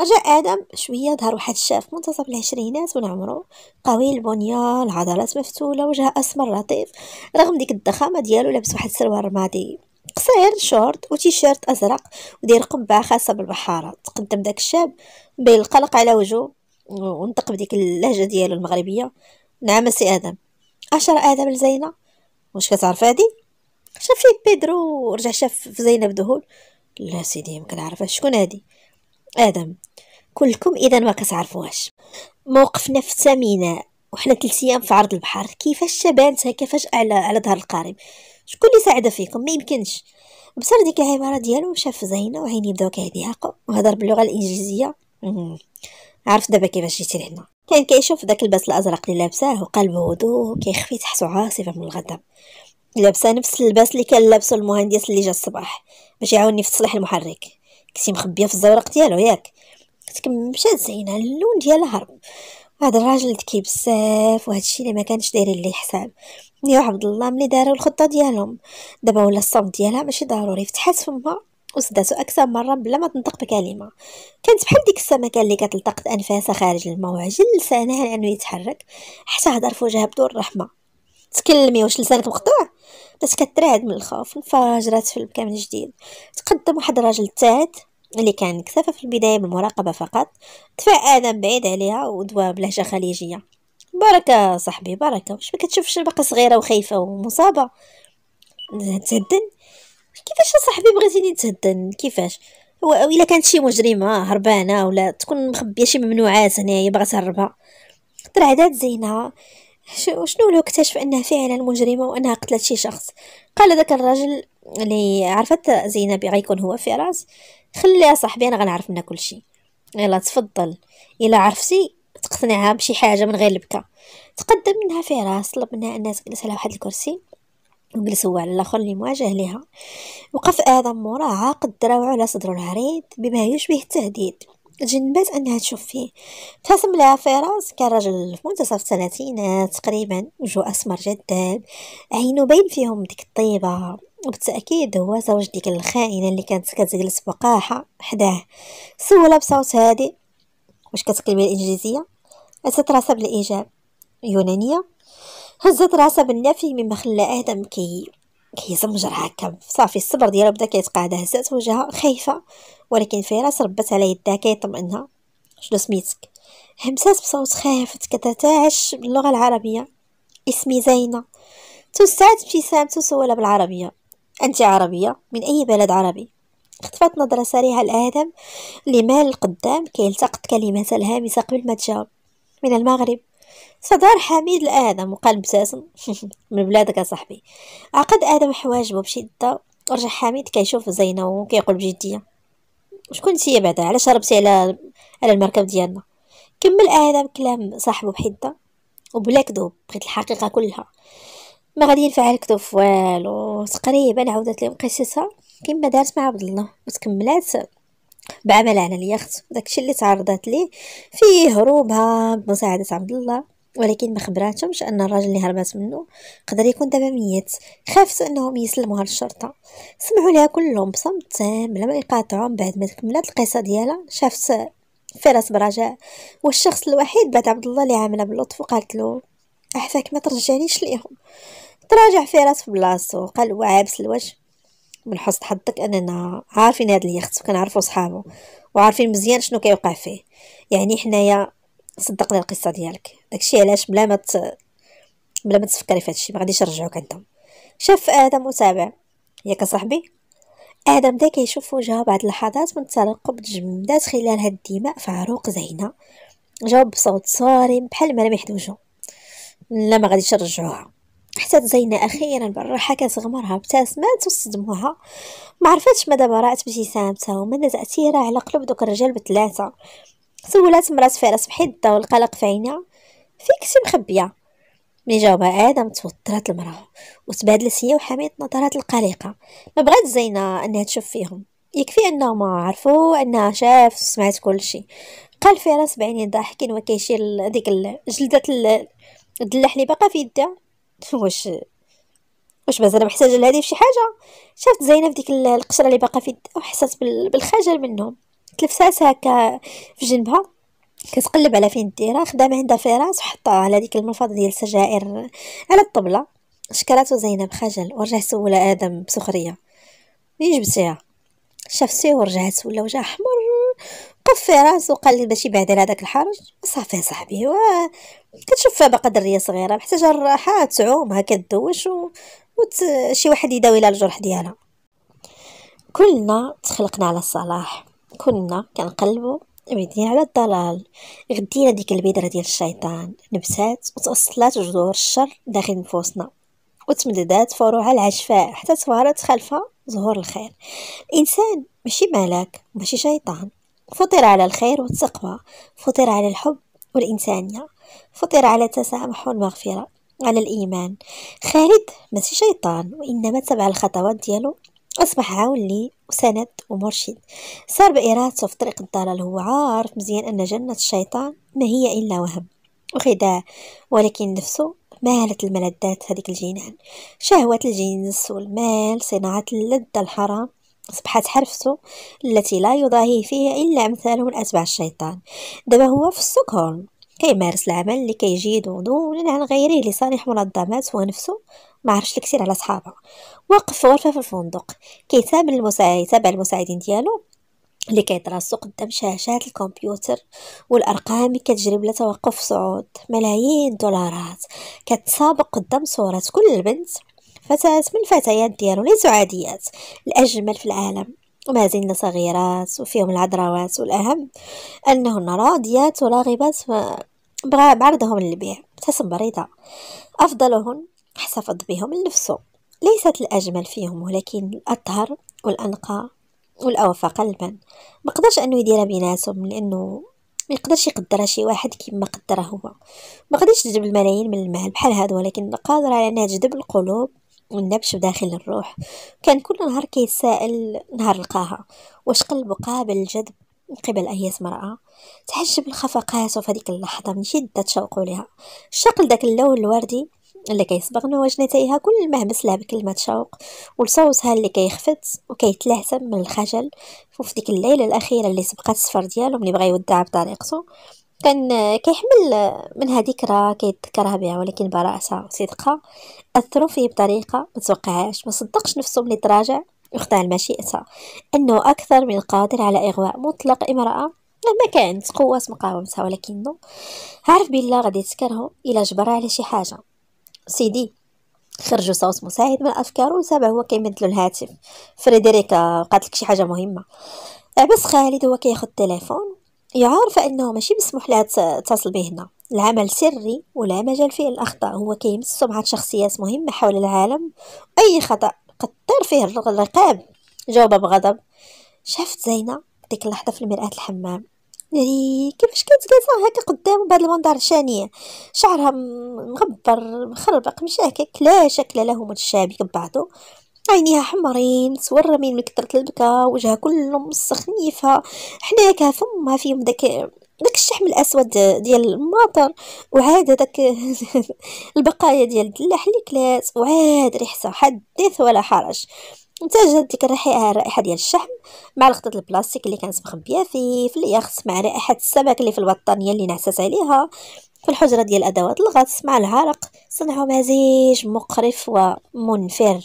رجع آدم شوية ظهر واحد الشاف منتصف العشرينات من عمرو قوي البنية العضلات مفتولة وجهه أسمر لطيف رغم ديك الضخامة ديالو لابس واحد السروال رمادي قصير شورت وتيشيرت أزرق ودير قبعة خاصة بالبحارة تقدم داك الشاب بين القلق على وجهه ونطق بديك اللهجة ديالو المغربية نعم سي آدم أشار آدم لزينة واش كتعرف هادي شاف فيه بيدرو ورجع شاف في زينب ذهول لا سيدي يمكن عرفها شكون هادي آدم كلكم إذا ما كتعرفوهاش موقفنا في الثامنة وحنا ثلاث أيام في عرض البحر كيفاش شبانت هكا فجأة على على ظهر القارب شكون اللي ساعد فيكم ما يمكنش بصر ديك العبارة ديالو شاف زينة وعيني بداو كيضيقوا وهضر باللغة الإنجليزية عرفت دابا كيفاش جيتي لهنا كان كيشوف داك الباس الازرق اللي لابساه وقلبه هدوء كيخفي تحت عاصفه من الغضب لابسه نفس اللباس اللي كان لابسه المهندس اللي جا الصباح باش يعاوني في تصليح المحرك كنتي مخبيه في الزورق ديالو ياك مشات زينه اللون ديالها هرب هذا الراجل ذكي بزاف وهذا الشيء اللي ما كانش دايرين ليه حساب يا عبد الله ملي داروا الخطه ديالهم دابا ولا الصمت ديالها ماشي ضروري فتحات فمها وسداتو اكثر مره بلا ما تنطق بكلمه كانت بحال ديك السمكه اللي كتلتقط انفاسها خارج الماء وعجل لسانها لانه يتحرك حتى هضر فوجها بدون رحمه تكلمي واش لسانك مقطوع بدات كترعد من الخوف انفجرت في البكاء من جديد تقدم واحد الراجل تاهت اللي كان كثافة في البدايه بالمراقبه فقط دفع ادم بعيد عليها ودوا بلهجه خليجيه بركه صاحبي بركه واش ما كتشوفش باقا صغيره وخايفه ومصابه تهدن كيفاش صاحبي بغيتيني نتهدن كيفاش الا كانت شي مجرمه هربانه ولا تكون مخبيه شي ممنوعات هنايا باغا تهربها ترعدات زينها شنو لو اكتشف انها فعلا مجرمه وانها قتلت شي شخص قال ذاك الرجل اللي عرفت زينب غيكون هو فراس خليها صاحبي انا غنعرف منها كل شيء يلا تفضل الا عرفتي تقتنعها بشي حاجه من غير البكا تقدم منها فراس طلب منها انها تجلس على واحد الكرسي وجلس هو على الاخر اللي مواجه لها وقف ادم موراها قد دراوعه على صدره العريض بما يشبه التهديد جنبات انها تشوف فيه ابتسم لها فراس كان رجل في منتصف الثلاثينات تقريبا وجهه اسمر جدا عينو باين فيهم ديك الطيبه وبالتاكيد هو زوج ديك الخائنه اللي كانت كتجلس بقاحه حداه سولها بصوت هادئ واش كتكلمي الانجليزيه هزت راسها بالايجاب يونانيه هزت راسها بالنفي مما خلى ادم كي كيزمجر هكا صافي الصبر ديالو بدا كيتقاعد هزات وجهها خايفه ولكن فراس ربت على يدها كيطمئنها شنو سميتك همسات بصوت خافت كتتعش باللغه العربيه اسمي زينه توسعت ابتسامته سولها بالعربيه انت عربيه من اي بلد عربي اختفت نظرة سريعة لآدم لمال مال القدام كيلتقط كلمات الهامسة قبل ما تجاوب من المغرب صدر حميد لآدم وقال مبتسم من بلادك صاحبي عقد آدم حواجبه بشدة ورجع حميد كيشوف زينة وكيقول بجدية شكون نتيا بعدا علاش هربتي على على المركب ديالنا كمل هذا بكلام صاحبه بحده وبلا كذوب بغيت الحقيقه كلها ما غادي ينفع الكذوب والو تقريبا عاودت لهم قصصها كما دارت مع عبد الله وتكملات بعمل على اليخت داكشي اللي تعرضت ليه فيه هروبها بمساعده عبد الله ولكن ما خبراتهمش ان الراجل اللي هربات منه قدر يكون دابا ميت خافت انهم يسلموها للشرطه سمعوا لها كلهم بصمت تام لما يقاطعهم بعد ما كملت القصه ديالها شافت فراس برجاء والشخص الوحيد بعد عبد الله اللي عامله باللطف وقالت له عفاك ما ترجعنيش ليهم تراجع فراس في بلاصتو قال وعابس عابس الوجه من حسن حظك اننا عارفين هاد اليخت وكنعرفوا صحابه وعارفين مزيان شنو كيوقع فيه يعني حنايا صدقنا القصه ديالك داكشي علاش بلا ما ت... بلا ما تفكري في هادشي ما غاديش نرجعوك عندهم شاف ادم متابع ياك صاحبي ادم داك كيشوف وجهها بعض اللحظات من ترقب تجمدات خلال هاد الدماء فاروق زينه جاوب بصوت صارم بحال ما لمح وجهه لا ما غاديش نرجعوها حتى زينة أخيرا بالراحة كتغمرها ابتسمات وصدموها ما عرفاتش مدى براءة ابتسامتها ومدى تأثيرها على قلوب دوك الرجال بثلاثة سولات مرات فارس بحدة والقلق في عينها سي مخبيه ملي جاوبها ادم توترات المراه وتبادلت هي وحميد نظرات القلقه ما بغات زينه انها تشوف فيهم يكفي انهم عرفوا انها شاف سمعت كل شيء قال راس بعينين ضاحكين وكيشير ديك جلده الدلاح اللي باقا في يدها واش واش مازال محتاجه لهادي فشي حاجه شافت زينه في ديك القشره اللي باقا في يدها وحست بالخجل منهم تلفسات هكا في جنبها كتقلب على فين ديرها خدام عندها فراس وحطها على ديك المنفضه ديال السجائر على الطبله شكراتو زينب خجل ورجع سول ادم بسخريه منين جبتيها شاف سيه ورجع سول وجهه احمر قف في راسو وقال لي باش يبعد على داك الحرج صافي صاحبي و كتشوف فيها باقا دريه صغيره محتاجه الراحه تعوم هكا تدوش و... وت... شي واحد يداوي لها الجرح ديالها كلنا تخلقنا على الصلاح كلنا كنقلبوا مدين على الضلال غدينا ديك البيدرة ديال الشيطان نبسات وتأصلات جذور الشر داخل نفوسنا وتمددات فروعها العشفاء حتى تظهرت خلفها ظهور الخير الإنسان ماشي ملاك ماشي شيطان فطر على الخير والتقوى فطر على الحب والإنسانية فطر على التسامح والمغفرة على الإيمان خالد ماشي شيطان وإنما تبع الخطوات ديالو أصبح عون لي وسند ومرشد سار بإرادته في طريق الضلال هو عارف مزيان أن جنة الشيطان ما هي إلا وهم وخداع ولكن نفسه مالت الملذات هذيك الجنان شهوة الجنس والمال صناعة اللذة الحرام أصبحت حرفته التي لا يضاهي فيها إلا أمثاله من أتباع الشيطان دابا هو في ستوكهولم كيمارس العمل لكي كيجيدو دونا عن غيره لصالح منظمات ونفسه ما عرفش الكثير على صحابها واقف في غرفه في الفندق كيتابع المساعد المساعدين ديالو اللي كيتراسو قدام شاشات الكمبيوتر والارقام كتجري بلا توقف صعود ملايين دولارات كتسابق قدام صورة كل بنت فتاة من الفتيات ديالو ليسوا عاديات الأجمل في العالم وما زلن صغيرات وفيهم العذراوات والأهم أنهن راضيات وراغبات بعرضهم للبيع ابتسم بريدة أفضلهن احتفظ بهم لنفسه ليست الأجمل فيهم ولكن الأطهر والأنقى والأوفى قلبا ما قدرش أنه يديرها بيناتهم لأنه ما يقدرش يقدرها شي واحد كيما قدرها هو ما قدرش تجيب الملايين من المال بحال هذا ولكن قادرة على أنها تجذب القلوب والنبش داخل الروح كان كل نهار كيتسائل نهار لقاها واش قلبه قابل للجذب من قبل أية مرأة تعجب الخفقات وفي هذيك اللحظة من شدة شوقه لها الشكل داك اللون الوردي اللي كيصبغ نواج نتائها كل ما لها بكلمة شوق ولصوتها اللي كيخفت وكيتلهثم من الخجل وفي ديك الليلة الأخيرة اللي سبقات السفر ديالو ملي بغا يودعها بطريقته كان كيحمل منها ذكرى كيتذكرها بها ولكن براءتها وصدقها أثروا فيه بطريقة توقعهاش ما صدقش نفسه ملي تراجع يخضع لمشيئتها أنه أكثر من قادر على إغواء مطلق امرأة مهما كانت قوة مقاومتها ولكنه عارف بالله غادي تكرهو إلا جبرها على شي حاجة سيدي خرجوا صوت مساعد من الافكار وتابع هو كيمد له الهاتف فريدريكا قالت لك شي حاجه مهمه عبس خالد هو كياخد التليفون يعرف انه ماشي مسموح لها تتصل به هنا العمل سري ولا مجال فيه الاخطاء هو كيمس سبعة شخصيات مهمه حول العالم اي خطا قد فيه الرقاب جاوب بغضب شافت زينه ديك اللحظه في المراه الحمام ناري يعني كيفاش كانت جالسه هكا قدام بهذا المنظر شانية شعرها مغبر مخربق مش لا شكل له متشابك ببعضو، عينيها حمرين مسورمين من كثرة البكا وجهها كله مسخنيفة، حناكا حناكها فمها فيهم داك داك الشحم الاسود ديال المطر وعاد داك البقايا ديال الدلاح اللي كلات وعاد ريحتها حدث ولا حرج انتاجات ديك الرائحه الرائحه ديال الشحم مع الخطط البلاستيك اللي كانت مخبيه فيه في اليخت مع رائحه السمك اللي في البطانيه اللي نعسات عليها في الحجرة ديال أدوات الغطس مع العرق صنعوا مزيج مقرف ومنفر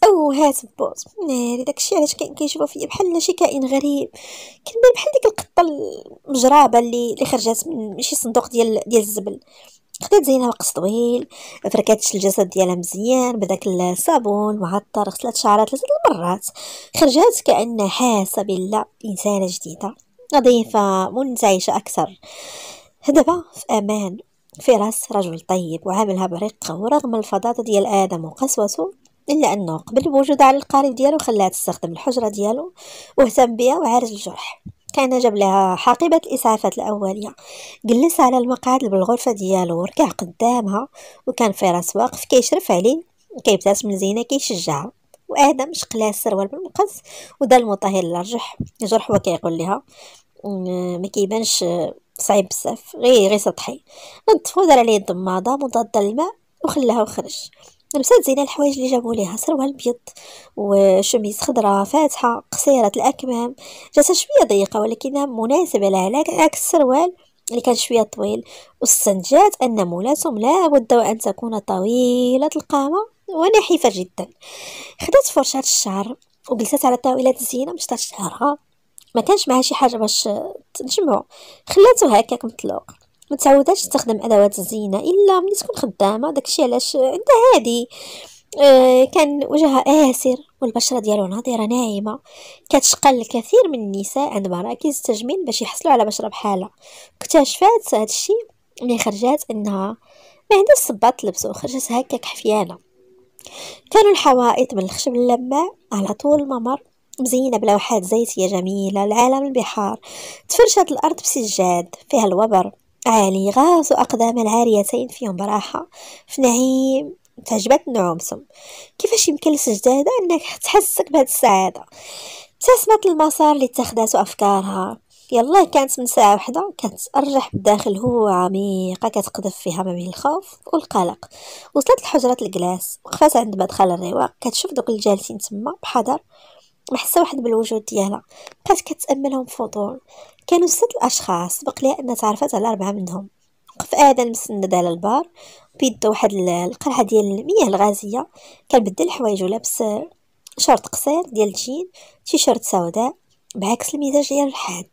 تأوهات بوز ناري داكشي علاش كاين كيشوفوا فيا بحال شي كائن غريب كنبان بحال ديك القطه المجرابه اللي اللي من شي صندوق ديال ديال الزبل خدات زينه وقت طويل فركاتش الجسد ديالها مزيان بداك الصابون معطر غسلات شعرها ثلاثه المرات خرجات كانها حاسه بلا انسانه جديده نظيفه منزعجه اكثر دابا في امان في راس رجل طيب وعاملها برقة ورغم الفضاضة ديال آدم وقسوته إلا أنه قبل بوجودها على القريب ديالو خلاها تستخدم الحجرة ديالو واهتم بها وعالج الجرح كان جاب لها حقيبة الإسعافات الأولية جلس على المقعد بالغرفة ديالو وركع قدامها وكان فراس واقف كيشرف عليه من زينة كيشجعها وآدم شق لها السروال بالمقص ودا المطهر للجرح جرح وكيقول لها ما كيبانش صعيب بزاف غير غير سطحي نظفو دار عليه الضماضه مضاده للماء وخلاها وخرج لبسات زينه الحوايج اللي جابوا ليها سروال ابيض وشميز خضراء فاتحه قصيره الاكمام جاتها شويه ضيقه ولكنها مناسبه لها عكس السروال اللي كان شويه طويل والسنجات ان مولاتهم لا بد ان تكون طويله القامه ونحيفه جدا خدات فرشاه الشعر وجلست على طاوله زينه باش شعرها ما كانش معها شي حاجه باش تجمعو خلاتو هكاك مطلوق ما تعوداش تستخدم ادوات الزينه الا ملي تكون خدامه داكشي علاش عندها هادي آه، كان وجهها آسر والبشرة ديالو ناضرة ناعمة كتشقل الكثير من النساء عند مراكز التجميل باش يحصلوا على بشرة بحالها اكتشفات هادشي ملي خرجات انها ما عندهاش صباط لبسو خرجت هكاك حفيانة كانوا الحوائط من الخشب اللماع على طول الممر مزينة بلوحات زيتية جميلة لعالم البحار تفرشت الأرض بسجاد فيها الوبر عالي غاز أقدام العاريتين فيهم براحة في نعيم تعجبات نعومتهم كيفاش يمكن لسجادة أنك تحسك بهاد السعادة ابتسمت المسار اللي اتخذته أفكارها يلا كانت من ساعة واحدة كتأرجح بالداخل هو عميقة كتقذف فيها ما بين الخوف والقلق وصلت لحجرة الكلاس وقفات عند مدخل الرواق كتشوف دوك الجالسين تما بحذر وحس واحد بالوجود ديالها بقات كتاملهم فضول كانوا ست الاشخاص بقى ليها ان تعرفت على اربعه منهم وقف ادم مسند على البار بيدو واحد القرعه ديال المياه الغازيه كان بدل حوايجو لابس شورت قصير ديال الجين تيشيرت سوداء بعكس المزاج ديال الحاد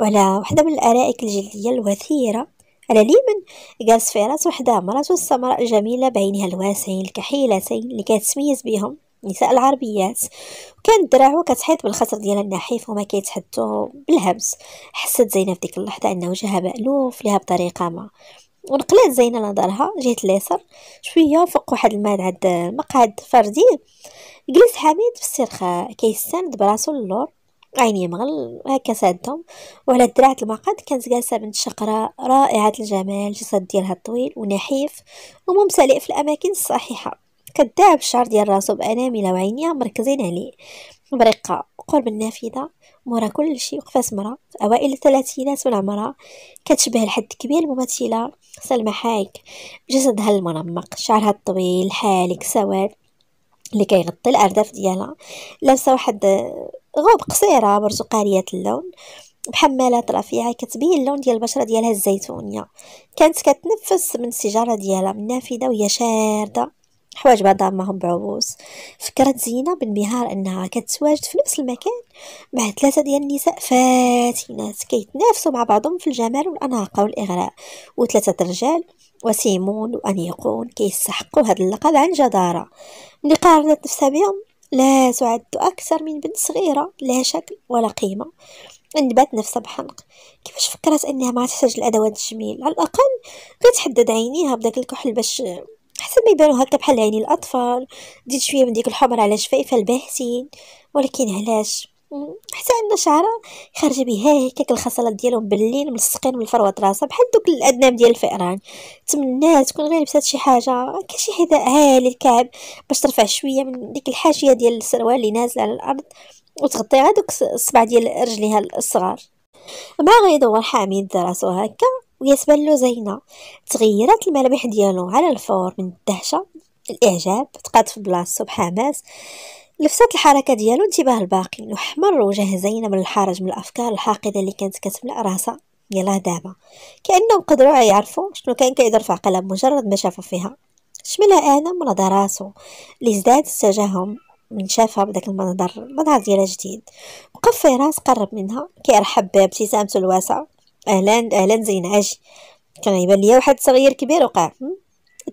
وعلى وحده من الارائك الجلديه الوثيره على اليمين جالس فراس وحده مرات السمراء جميله بعينها الواسعين الكحيلتين اللي كتميز بهم نساء العربيات وكانت دراعو كتحيط بالخصر ديال النحيف وما كيتحدو بالهمس حست زينب ديك اللحظه ان وجهها مألوف لها بطريقه ما ونقلات زينه نظرها جهه ليسر شويه فوق واحد الماد عند مقعد فردي جلس حميد في السرخاء كيستند براسو للور عينيه مغل هكا سادهم وعلى دراعة المقعد كانت جالسة بنت شقراء رائعة الجمال جسد ديالها الطويل ونحيف وممتلئ في الأماكن الصحيحة كداب الشعر ديال راسو بانامله وعينيها مركزين عليه بريقة قرب النافذة مورا كلشي وقفات مرا في أوائل الثلاثينات من عمرها كتشبه لحد كبير الممثلة سلمى حايك جسدها المنمق شعرها الطويل حالك سواد اللي كيغطي الأرداف ديالها لابسة واحد غوب قصيرة برتقالية اللون بحمالات رفيعة كتبين اللون ديال البشرة ديالها الزيتونية كانت كتنفس من السيجارة ديالها من النافذة وهي شاردة حوايج بعضها معهم بعبوس فكرت زينة بانبهار انها كتتواجد في نفس المكان مع ثلاثه ديال النساء فاتنات كيتنافسوا مع بعضهم في الجمال والاناقه والاغراء وثلاثه رجال وسيمون وانيقون كيستحقوا هذا اللقب عن جداره ملي قارنت نفسها بهم لا تعد اكثر من بنت صغيره لا شكل ولا قيمه انبات نفسها بحنق كيفاش فكرت انها ما تحتاج الادوات الجميل على الاقل غتحدد عينيها بداك الكحل باش حسب ما يبانو هكا بحال عيني الاطفال ديت شويه من ديك الحمر على شفايفها الباهتين ولكن علاش حتى عندنا شعره خارجه بها هكاك الخصلات ديالهم بالليل ملصقين من الفروه راسها بحال دوك الادنام ديال الفئران تمنى تكون غير لبسات شي حاجه كشي حذاء عالي الكعب باش ترفع شويه من ديك الحاشيه ديال السروال اللي نازله على الارض وتغطي دوك الصبع ديال رجليها الصغار مع غيدور حامد راسو هكا ويتبان له زينه تغيرات الملامح ديالو على الفور من الدهشه الاعجاب تقاد في بلاصتو بحماس لفت الحركه ديالو انتباه الباقي وحمر وجه زينه من الحرج من الافكار الحاقده اللي كانت كتملا راسها يلا دابا كانهم قدروا يعرفوا شنو كان كيدير في عقلها بمجرد ما شافوا فيها شملها انا من راسو اللي ازداد التجاهم من شافها بداك المنظر المنظر ديالها جديد وقف في راس قرب منها كيرحب بها الواسعه اهلا اهلا زين عاش كان يبان ليا واحد صغير كبير وقع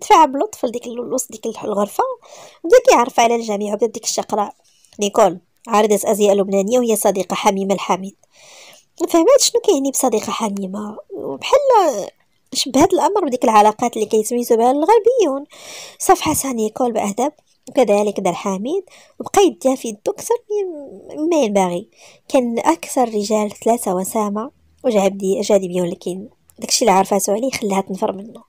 دفع بلطف لديك الوسط ديك الغرفه بدا كيعرف على الجميع وبدا ديك الشقراء نيكول عارضة أزياء لبنانية وهي صديقة حميمة الحميد فهمات شنو كيعني بصديقة حميمة بحال شبهت الأمر بديك العلاقات اللي كيتميزوا بها الغربيون صفحتها نيكول بأهداب وكذلك دار حميد وبقى يديها في يدو أكثر مما ينبغي كان أكثر رجال ثلاثة وسامة وجعبدي بيه ولكن داكشي اللي عرفاتو عليه خلاها تنفر منه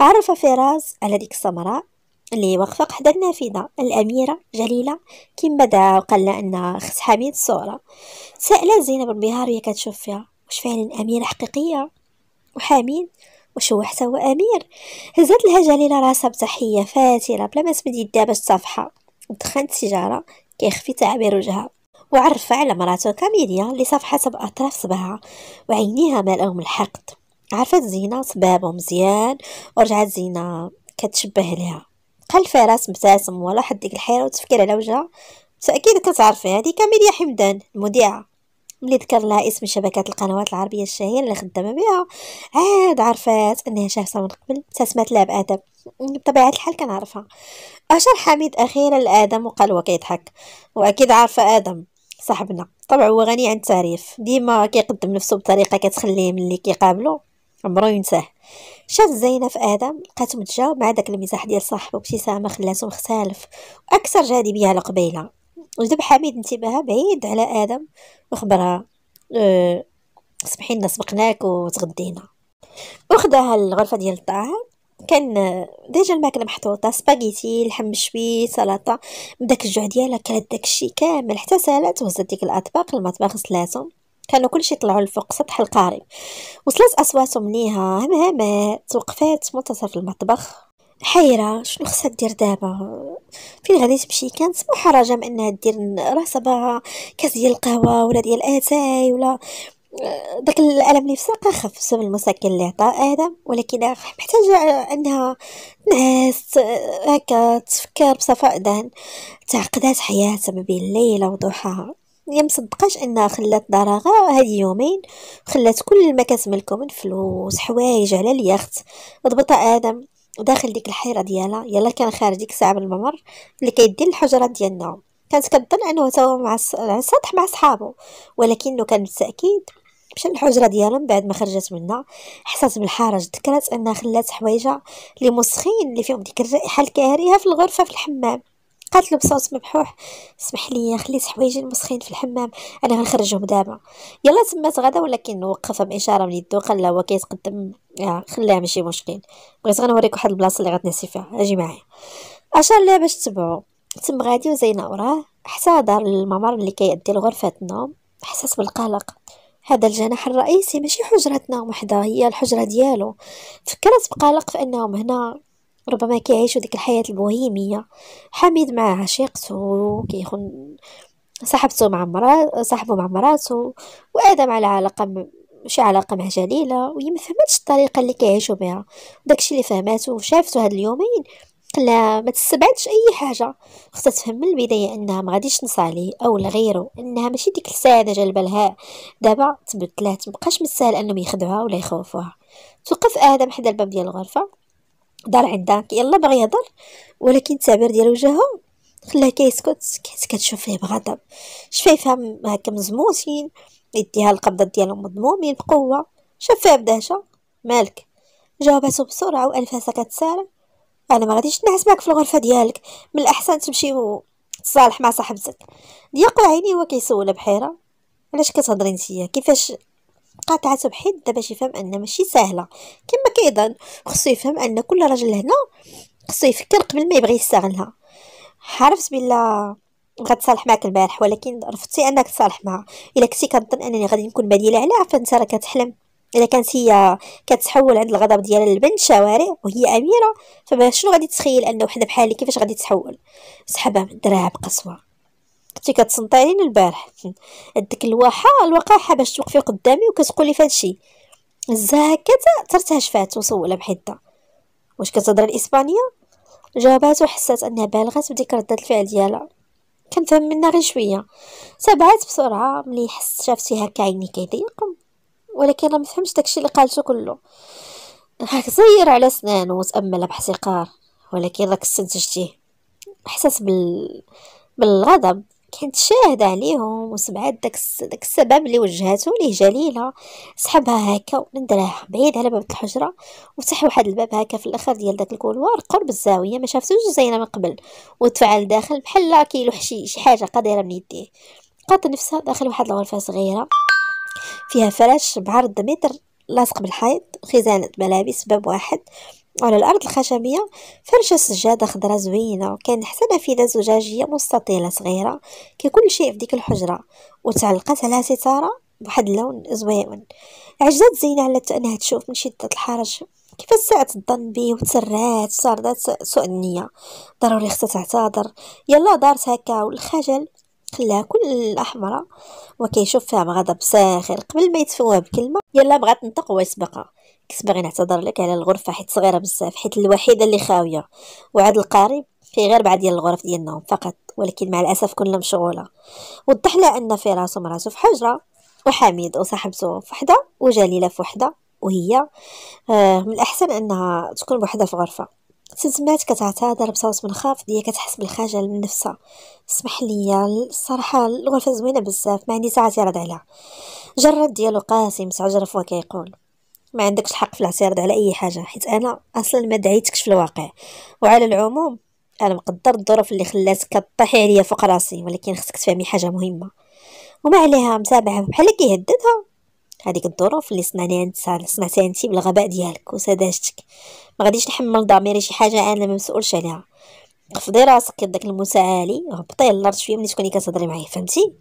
عرف فراس على ديك السمراء اللي واقفه قحدا النافذه الاميره جليله كيما بدا وقال لها انها خص حميد الصوره سالت زينب البهار وهي كتشوف فيها واش فعلا اميره حقيقيه وحميد واش هو حتى هو امير هزت لها جليله راسها بتحيه فاتره بلا ما تمد يدها باش تصافحها دخلت السيجاره كيخفي تعابير وجهها وعرف على مراته كاميليا اللي بأطراف صباعها وعينيها مالهم الحقد عرفت زينة سبابه مزيان ورجعت زينة كتشبه لها قال فراس ابتسم ولاحظ ديك الحيرة والتفكير على وجهها تأكيد كتعرفي هذه كاميليا حمدان المذيعة ملي ذكر لها اسم شبكات القنوات العربية الشهيرة اللي خدامة بها عاد عرفات انها شافتها من قبل تسمات لها بآدم بطبيعة الحال كنعرفها أشار حميد أخيرا لآدم وقال وكيضحك كيضحك وأكيد عارفة آدم صاحبنا طبعا هو غني عن التعريف ديما كيقدم نفسه بطريقه كتخليه ملي كيقابلو عمرو ينساه شاف في ادم لقات متجاوب مع داك المزاح ديال صاحبو ابتسامه خلاتو مختلف واكثر جاذبيه على قبيله وجاب حميد انتباهها بعيد على ادم وخبرها أه سمحي لنا سبقناك وتغدينا وخداها للغرفه ديال الطعام كان ديجا الماكله محطوطه سباغيتي لحم مشوي سلطه بداك الجوع ديالها كلات داكشي كامل حتى سالات وهزت ديك الاطباق المطبخ غسلاتهم كانوا كلشي طلعوا لفوق سطح القارب وصلت اصواتهم ليها همهمات وقفات منتصف المطبخ حيرة شنو خصها دير دابا فين غادي تمشي كانت محرجة من انها دير راسها بها كاس ديال القهوة ولا ديال اتاي ولا داك الالم اللي في ساقها خف بسبب المساكن اللي عطا ادم ولكن محتاجه انها تنعس آه، هكا تفكر بصفاء دهن تعقدات حياتها ما بين ليلى وضحاها هي مصدقاش انها خلات ضراغه هاد يومين خلات كل ما كتملكو من فلوس حوايج على اليخت ضبط ادم داخل ديك الحيره ديالها يلا كان خارج ديك الساعه من الممر اللي كيدير الحجره ديالنا كانت كتظن انه تاو مع السطح مع صحابه ولكنه كان بالتاكيد مشى للحجره ديالها من بعد ما خرجت منها حسات بالحرج ذكرت انها خلات حوايجها اللي مسخين اللي فيهم ديك الرائحه الكاريه في الغرفه في الحمام قالت له بصوت مبحوح اسمح لي خليت حوايجي المسخين في الحمام انا غنخرجهم دابا يلا تمات غدا ولكن وقفها باشاره من يدو قال هو كيتقدم آه، خلاه ماشي مشكل بغيت غنوريك واحد البلاصه اللي غتنسي فيها اجي معايا اشار لها باش تبعو تم غادي وزينه وراه حتى دار الممر اللي كيأدي لغرفه النوم حسات بالقلق هذا الجناح الرئيسي ماشي حجرتنا وحده هي الحجرة ديالو فكرت بقلق في أنهم هنا ربما كيعيشوا ديك الحياة البوهيمية حميد مع عشيقته كيخون صاحبته مع مرات صاحبه مع مراته وآدم على علاقة م... شي علاقة مع جليلة وهي مفهمتش الطريقة اللي كيعيشوا بها داكشي اللي فهماتو وشافته هاد اليومين لا ما تستبعدش اي حاجه خصها تفهم من البدايه انها ما غاديش تنصح ليه او لغيره انها ماشي ديك السعاده جالبه لها دابا تبدلات مابقاش من السهل انهم يخدعوها ولا يخوفوها توقف ادم حدا الباب ديال الغرفه دار عندها يلا بغى يهضر ولكن التعبير ديال وجهه خلاه كيسكت كانت كتشوف فيه بغضب شفايفها هكا مزموتين يديها القبضه ديالهم مضمومين بقوه شافها بدهشه مالك جاوبته بسرعه والفاسه كتسارع انا ما غاديش نعس معاك في الغرفه ديالك من الاحسن تمشي وتصالح مع صاحبتك ضيق عيني هو كيسول بحيره علاش كتهضري نتيا كيفاش قاطعته دابا باش يفهم ان ماشي سهله كما كيظن خصو يفهم ان كل راجل هنا خصو يفكر قبل ما يبغي يستغلها عرفت بلا غتصالح معاك البارح ولكن رفضتي انك تصالح معها الا كنتي كنظن انني غادي نكون بديله عليها فانت راه كتحلم اذا كانت هي كتحول عند الغضب ديال البنت شوارع وهي اميره شنو غادي تخيل ان وحده بحالي كيفاش غادي تحول سحبها من الدراع بقسوه كنتي كتصنتي علينا البارح ديك الواحه الوقاحه باش توقفي قدامي وكتقولي فهادشي الزهاكة ترتهشفات وسولها بحدة واش كتهضر الاسبانيه جابات وحسات انها بالغات بديك ردة الفعل ديالها كنفهم منها غير شويه تبعت بسرعه ملي حس شافتي هكا عيني كيضيق ولكن ما مفهمش داكشي اللي قالته كله راك كزير على سنانه وتامل باحتقار ولكن راك استنتجتيه احساس بال... بالغضب كانت شاهدة عليهم وسمعت داك داك السبب اللي وجهاتو ليه جليلة سحبها هكا وندراها بعيد على باب الحجرة وفتح واحد الباب هكا في الاخر ديال داك الكولوار قرب الزاوية ما شافتوش زينة من قبل ودفع لداخل بحال كيلوح شي حاجة قادرة من يديه قاد نفسها داخل واحد الغرفة صغيرة فيها فراش بعرض متر لاصق بالحيط خزانة ملابس باب واحد وعلى الأرض الخشبية فرشة سجادة خضراء زوينة وكان حتى نافذة زجاجية مستطيلة صغيرة ككل شيء في ديك الحجرة وتعلقت على ستارة بواحد اللون زويون عجزت زينة على أنها تشوف من شدة الحرج كيف ساعت الظن بيه وتسرات صار ذات سوء النية ضروري خصها تعتذر يلا دارت هكا والخجل خلاها كل حمراء وكيشوف فيها بغضب ساخر قبل ما يتفوها بكلمه يلا بغات تنطق ويسبقها كنت باغي نعتذر لك على الغرفه حيت صغيره بزاف حيت الوحيده اللي خاويه وعاد القريب في غير بعض ديال الغرف ديال النوم فقط ولكن مع الاسف كلنا مشغوله وضح لها ان فراس ومراته في حجره وحميد وصاحبته وحده وجليله وحده وهي آه، من الاحسن انها تكون بوحدها في غرفه سمعت كتعتذر بصوت منخفض هي كتحس بالخجل من نفسها اسمح لي الصراحه الغرفه زوينه بزاف ما عندي اعتراض عليها جرد ديالو قاسي متعجرف وكيقول ما عندكش الحق في الاعتراض على اي حاجه حيت انا اصلا ما دعيتكش في الواقع وعلى العموم انا مقدر الظروف اللي خلاتك كطيحي عليا فوق راسي ولكن خصك تفهمي حاجه مهمه وما عليها متابعه بحال كيهددها هذيك الظروف اللي انت صنعتها انت بالغباء ديالك وسذاجتك ما غاديش نحمل ضميري شي حاجه انا ما مسؤولش عليها خفضي راسك داك المتعالي هبطي للارض شويه ملي تكوني كتهضري معايا فهمتي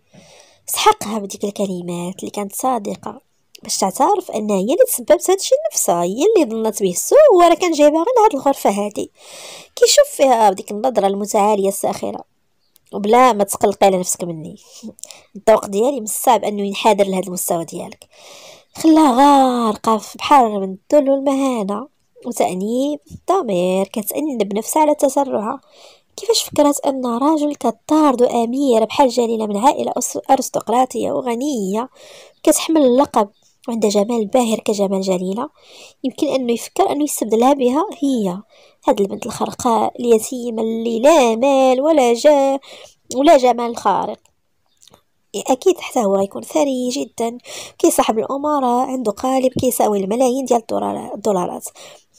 سحقها بديك الكلمات اللي كانت صادقه باش تعترف انها هي اللي تسببت هادشي لنفسها هي اللي ظنت به السوء وراه كان جايبها غير لهاد الغرفه هادي كيشوف فيها بديك النظره المتعاليه الساخره وبلا ما تقلقي على نفسك مني الذوق ديالي من الصعب انه ينحدر لهذا المستوى ديالك خلاها غارقة في بحر من الذل والمهانة وتأنيب الضمير كتأنب نفسها على تسرعها كيفاش فكرت أن راجل كطارد أميرة بحال جليلة من عائلة أرستقراطية وغنية كتحمل اللقب وعندها جمال باهر كجمال جليلة يمكن أنه يفكر أنه يستبدلها بها هي هاد البنت الخرقاء اليتيمة اللي لا مال ولا جاه ولا جمال خارق اكيد حتى هو غيكون ثري جدا كي صاحب الاماره عنده قالب كيساوي الملايين ديال الدولارات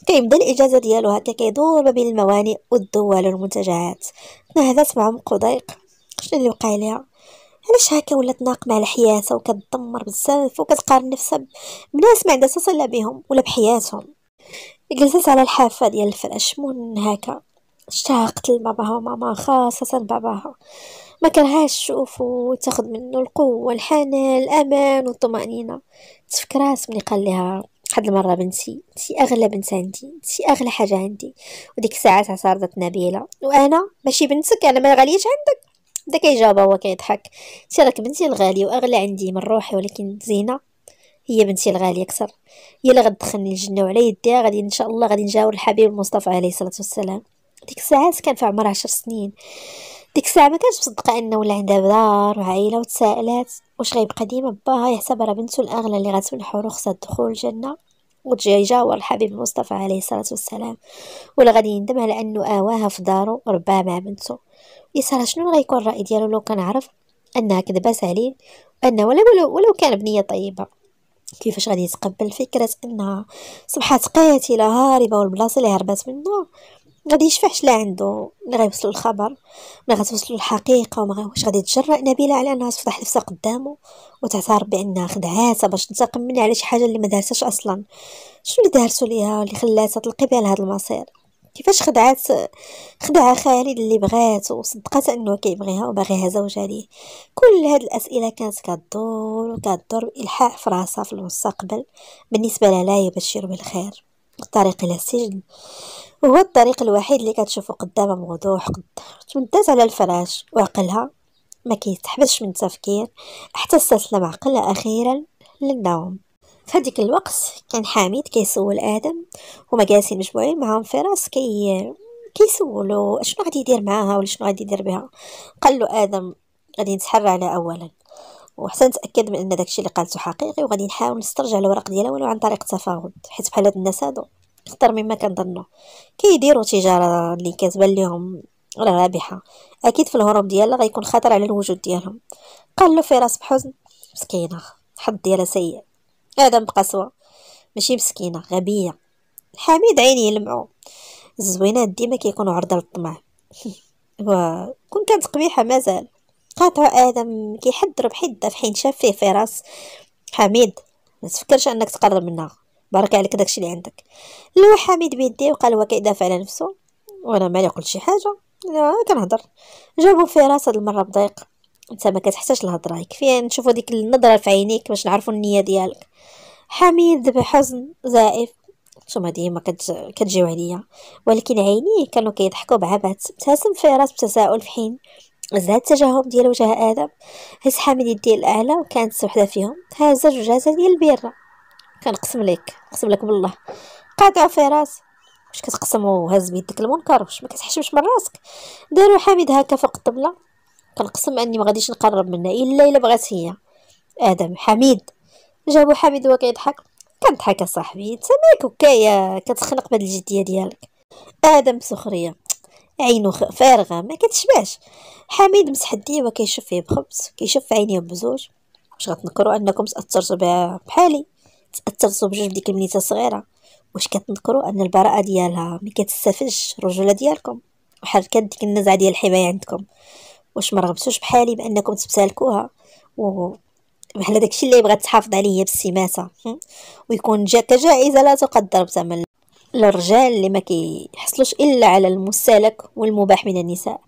كيبدا الاجازه ديالو هكا كيدور ما بين الموانئ والدول والمنتجعات انا هذا تبع مقضيق شنو اللي وقع ليها علاش هكا ولات ناقمه على حياتها وكتدمر بزاف وكتقارن نفسها بناس ما عندها تصل بهم ولا بحياتهم جلست على الحافة ديال الفراش من هكا اشتاقت لباباها وماما خاصة باباها ما كرهاش تشوفو وتاخد منه القوة الحنان الأمان والطمأنينة تفكرات ملي قال لها واحد المرة بنتي انتي أغلى بنت عندي انتي أغلى حاجة عندي وديك ساعة اعترضت نبيلة وأنا ماشي بنتك أنا ما غاليش عندك بدا كيجاوبها هو كيضحك انتي راك بنتي الغالي وأغلى عندي من روحي ولكن زينة هي بنتي الغاليه اكثر هي اللي غتدخلني الجنه وعلى يديها غادي ان شاء الله غادي نجاور الحبيب المصطفى عليه الصلاه والسلام ديك الساعات كان في عمرها عشر سنين ديك الساعه ما كانتش مصدقه انه ولا عندها دار وعائله وتساءلات واش غيبقى ديما باها يعتبر بنته الاغلى اللي غتمنحو رخصه دخول الجنه يجاور الحبيب المصطفى عليه الصلاه والسلام ولا غادي يندم على انه اواها في دارو ورباها مع بنته يسرا شنو غيكون الراي ديالو لو كان عرف انها كذبات عليه انه ولو, ولو كان بنيه طيبه كيفاش غادي يتقبل فكره انها صبحات قاتله هاربه والبلاصه اللي هربت منها غادي يشفعش لا عنده اللي غيوصلوا الخبر ملي غتوصلوا الحقيقه وما واش غادي تجرأ نبيله على انها تفضح نفسها قدامه وتعترف بانها خدعاتها باش تنتقم منها على شي حاجه اللي ما دارتهاش اصلا شنو اللي دارتو ليها اللي خلاتها تلقي بها هذا المصير كيفاش خدعات خدع خالد اللي بغات وصدقات انه كيبغيها وباغيها زوجها ليه كل هاد الاسئله كانت كدور وكدور الحاء في راسها في المستقبل بالنسبه لها لا يبشر بالخير الطريق الى السجن هو الطريق الوحيد اللي كتشوفه قدامها بوضوح تمدات على الفراش وعقلها ما كيتحبسش من التفكير حتى استسلم عقلها اخيرا للنوم هذيك الوقت كان حميد كيسول ادم هما جالسين مجموعين معاهم فراس كي كيسولو شنو غادي يدير معاها ولا شنو غادي يدير بها قال له ادم غادي نتحرى على اولا وحتى نتاكد من ان داكشي اللي قالته حقيقي وغادي نحاول نسترجع الورق ديالها ولو عن طريق التفاوض حيت بحال هاد الناس هادو اكثر مما كنظنوا كيديروا تجاره اللي كتبان لهم رابحه اكيد في الهروب ديالها غيكون خطر على الوجود ديالهم قال له فراس بحزن مسكينه حظ ديالها سيء آدم بقسوة ماشي مسكينة غبية حميد عيني يلمعو الزوينات ديما كيكونوا عرضة للطمع وكون كانت قبيحة مازال قاطع آدم كيحضر بحدة في حين شاف فيه فراس حميد ما تفكرش انك تقرب منها بارك عليك داكشي اللي عندك لو حميد بيدي وقال هو كيدافع على نفسه وانا مالي قلت شي حاجه لا كنهضر جابو فراس هاد المره بضيق انت ما كتحتاج الهضره يكفي نشوفوا ديك النظره في عينيك باش نعرفوا النيه ديالك حميد بحزن زائف نتوما ديما كت... كتجيو عليا ولكن عينيه كانوا كيضحكوا بعبات ابتسم راس بتساؤل في حين زاد تجاهم ديال وجه ادم هز حامد يديه الاعلى وكانت وحده فيهم هز جوج ديال البيره كنقسم لك نقسم لك بالله قاطع راس واش كتقسم وهز بيدك المنكر واش ما كتحشمش من راسك داروا حامد هكا فوق الطبله كنقسم اني ما غاديش نقرب منها الا الا بغات هي ادم حميد جابو حميد هو كيضحك كنضحك اصاحبي انت مالك هكايا كتخنق بهاد الجديه ديالك ادم سخريه عينو فارغه ما كتشبعش حميد مسح الديه وكيشوف فيه بخبز كيشوف في عينيه بزوج واش غتنكروا انكم تاثرتوا بها بحالي تاثرتوا بجوج ديك المنيته صغيره واش كتنكروا ان البراءه ديالها ما كتستفزش الرجوله ديالكم وحركات ديك النزعه ديال الحمايه عندكم واش مرغبتوش بحالي بانكم تمتلكوها و بحال داكشي اللي بغات تحافظ عليه بالسماسه ويكون جا جائزه لا تقدر بثمن للرجال اللي ما كيحصلوش الا على المستهلك والمباح من النساء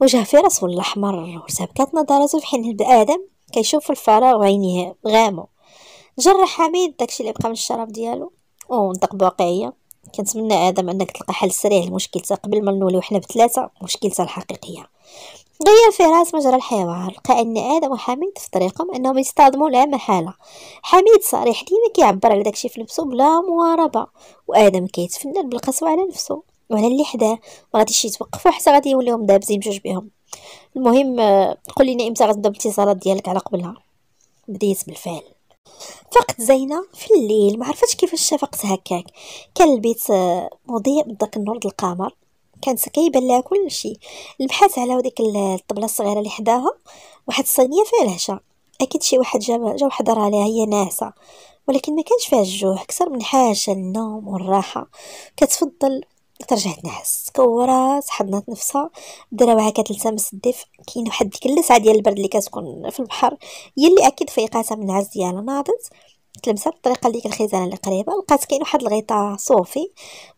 وجه في راسه الاحمر وسبكت نظراته في حين ادم كيشوف الفراغ وعينيه غامو جرى حميد داكشي اللي بقى من الشراب ديالو ونطق بواقعيه كنتمنى ادم انك تلقى حل سريع لمشكلته قبل ما نوليو حنا بثلاثه مشكلته الحقيقيه غير في راس مجرى الحوار لقى ان ادم وحميد في طريقهم انهم يصطدموا لا محاله حميد صريح ديما كيعبر على داكشي في لبسو بلا مواربه وادم كيتفنن بالقسوه على نفسه وعلى اللي حداه غاديش يتوقفوا حتى غادي يوليو دابزين بجوج بهم المهم آه، قول لينا امتى غتبدا الاتصالات ديالك على قبلها بديت بالفعل فقت زينه في الليل ما عرفتش كيفاش شفقت هكاك كان البيت آه، مضيء بداك النور القمر كانت كيبان لها كلشي شيء البحث على ديك الطبله الصغيره اللي حداها واحد الصينيه فيها العشاء اكيد شي واحد جا جا وحضر عليها هي ناعسه ولكن ما كانش فيها الجوع اكثر من حاجه النوم والراحه كتفضل ترجع تنعس كورات حضنات نفسها الدراوعة كتلتمس الدفء كاين واحد ديك اللسعة ديال البرد اللي كتكون في البحر هي اللي اكيد فيقاتها من العز ديالها ناضت تلمسها بالطريقه اللي الخزانه اللي قريبه لقات كاين واحد الغطاء صوفي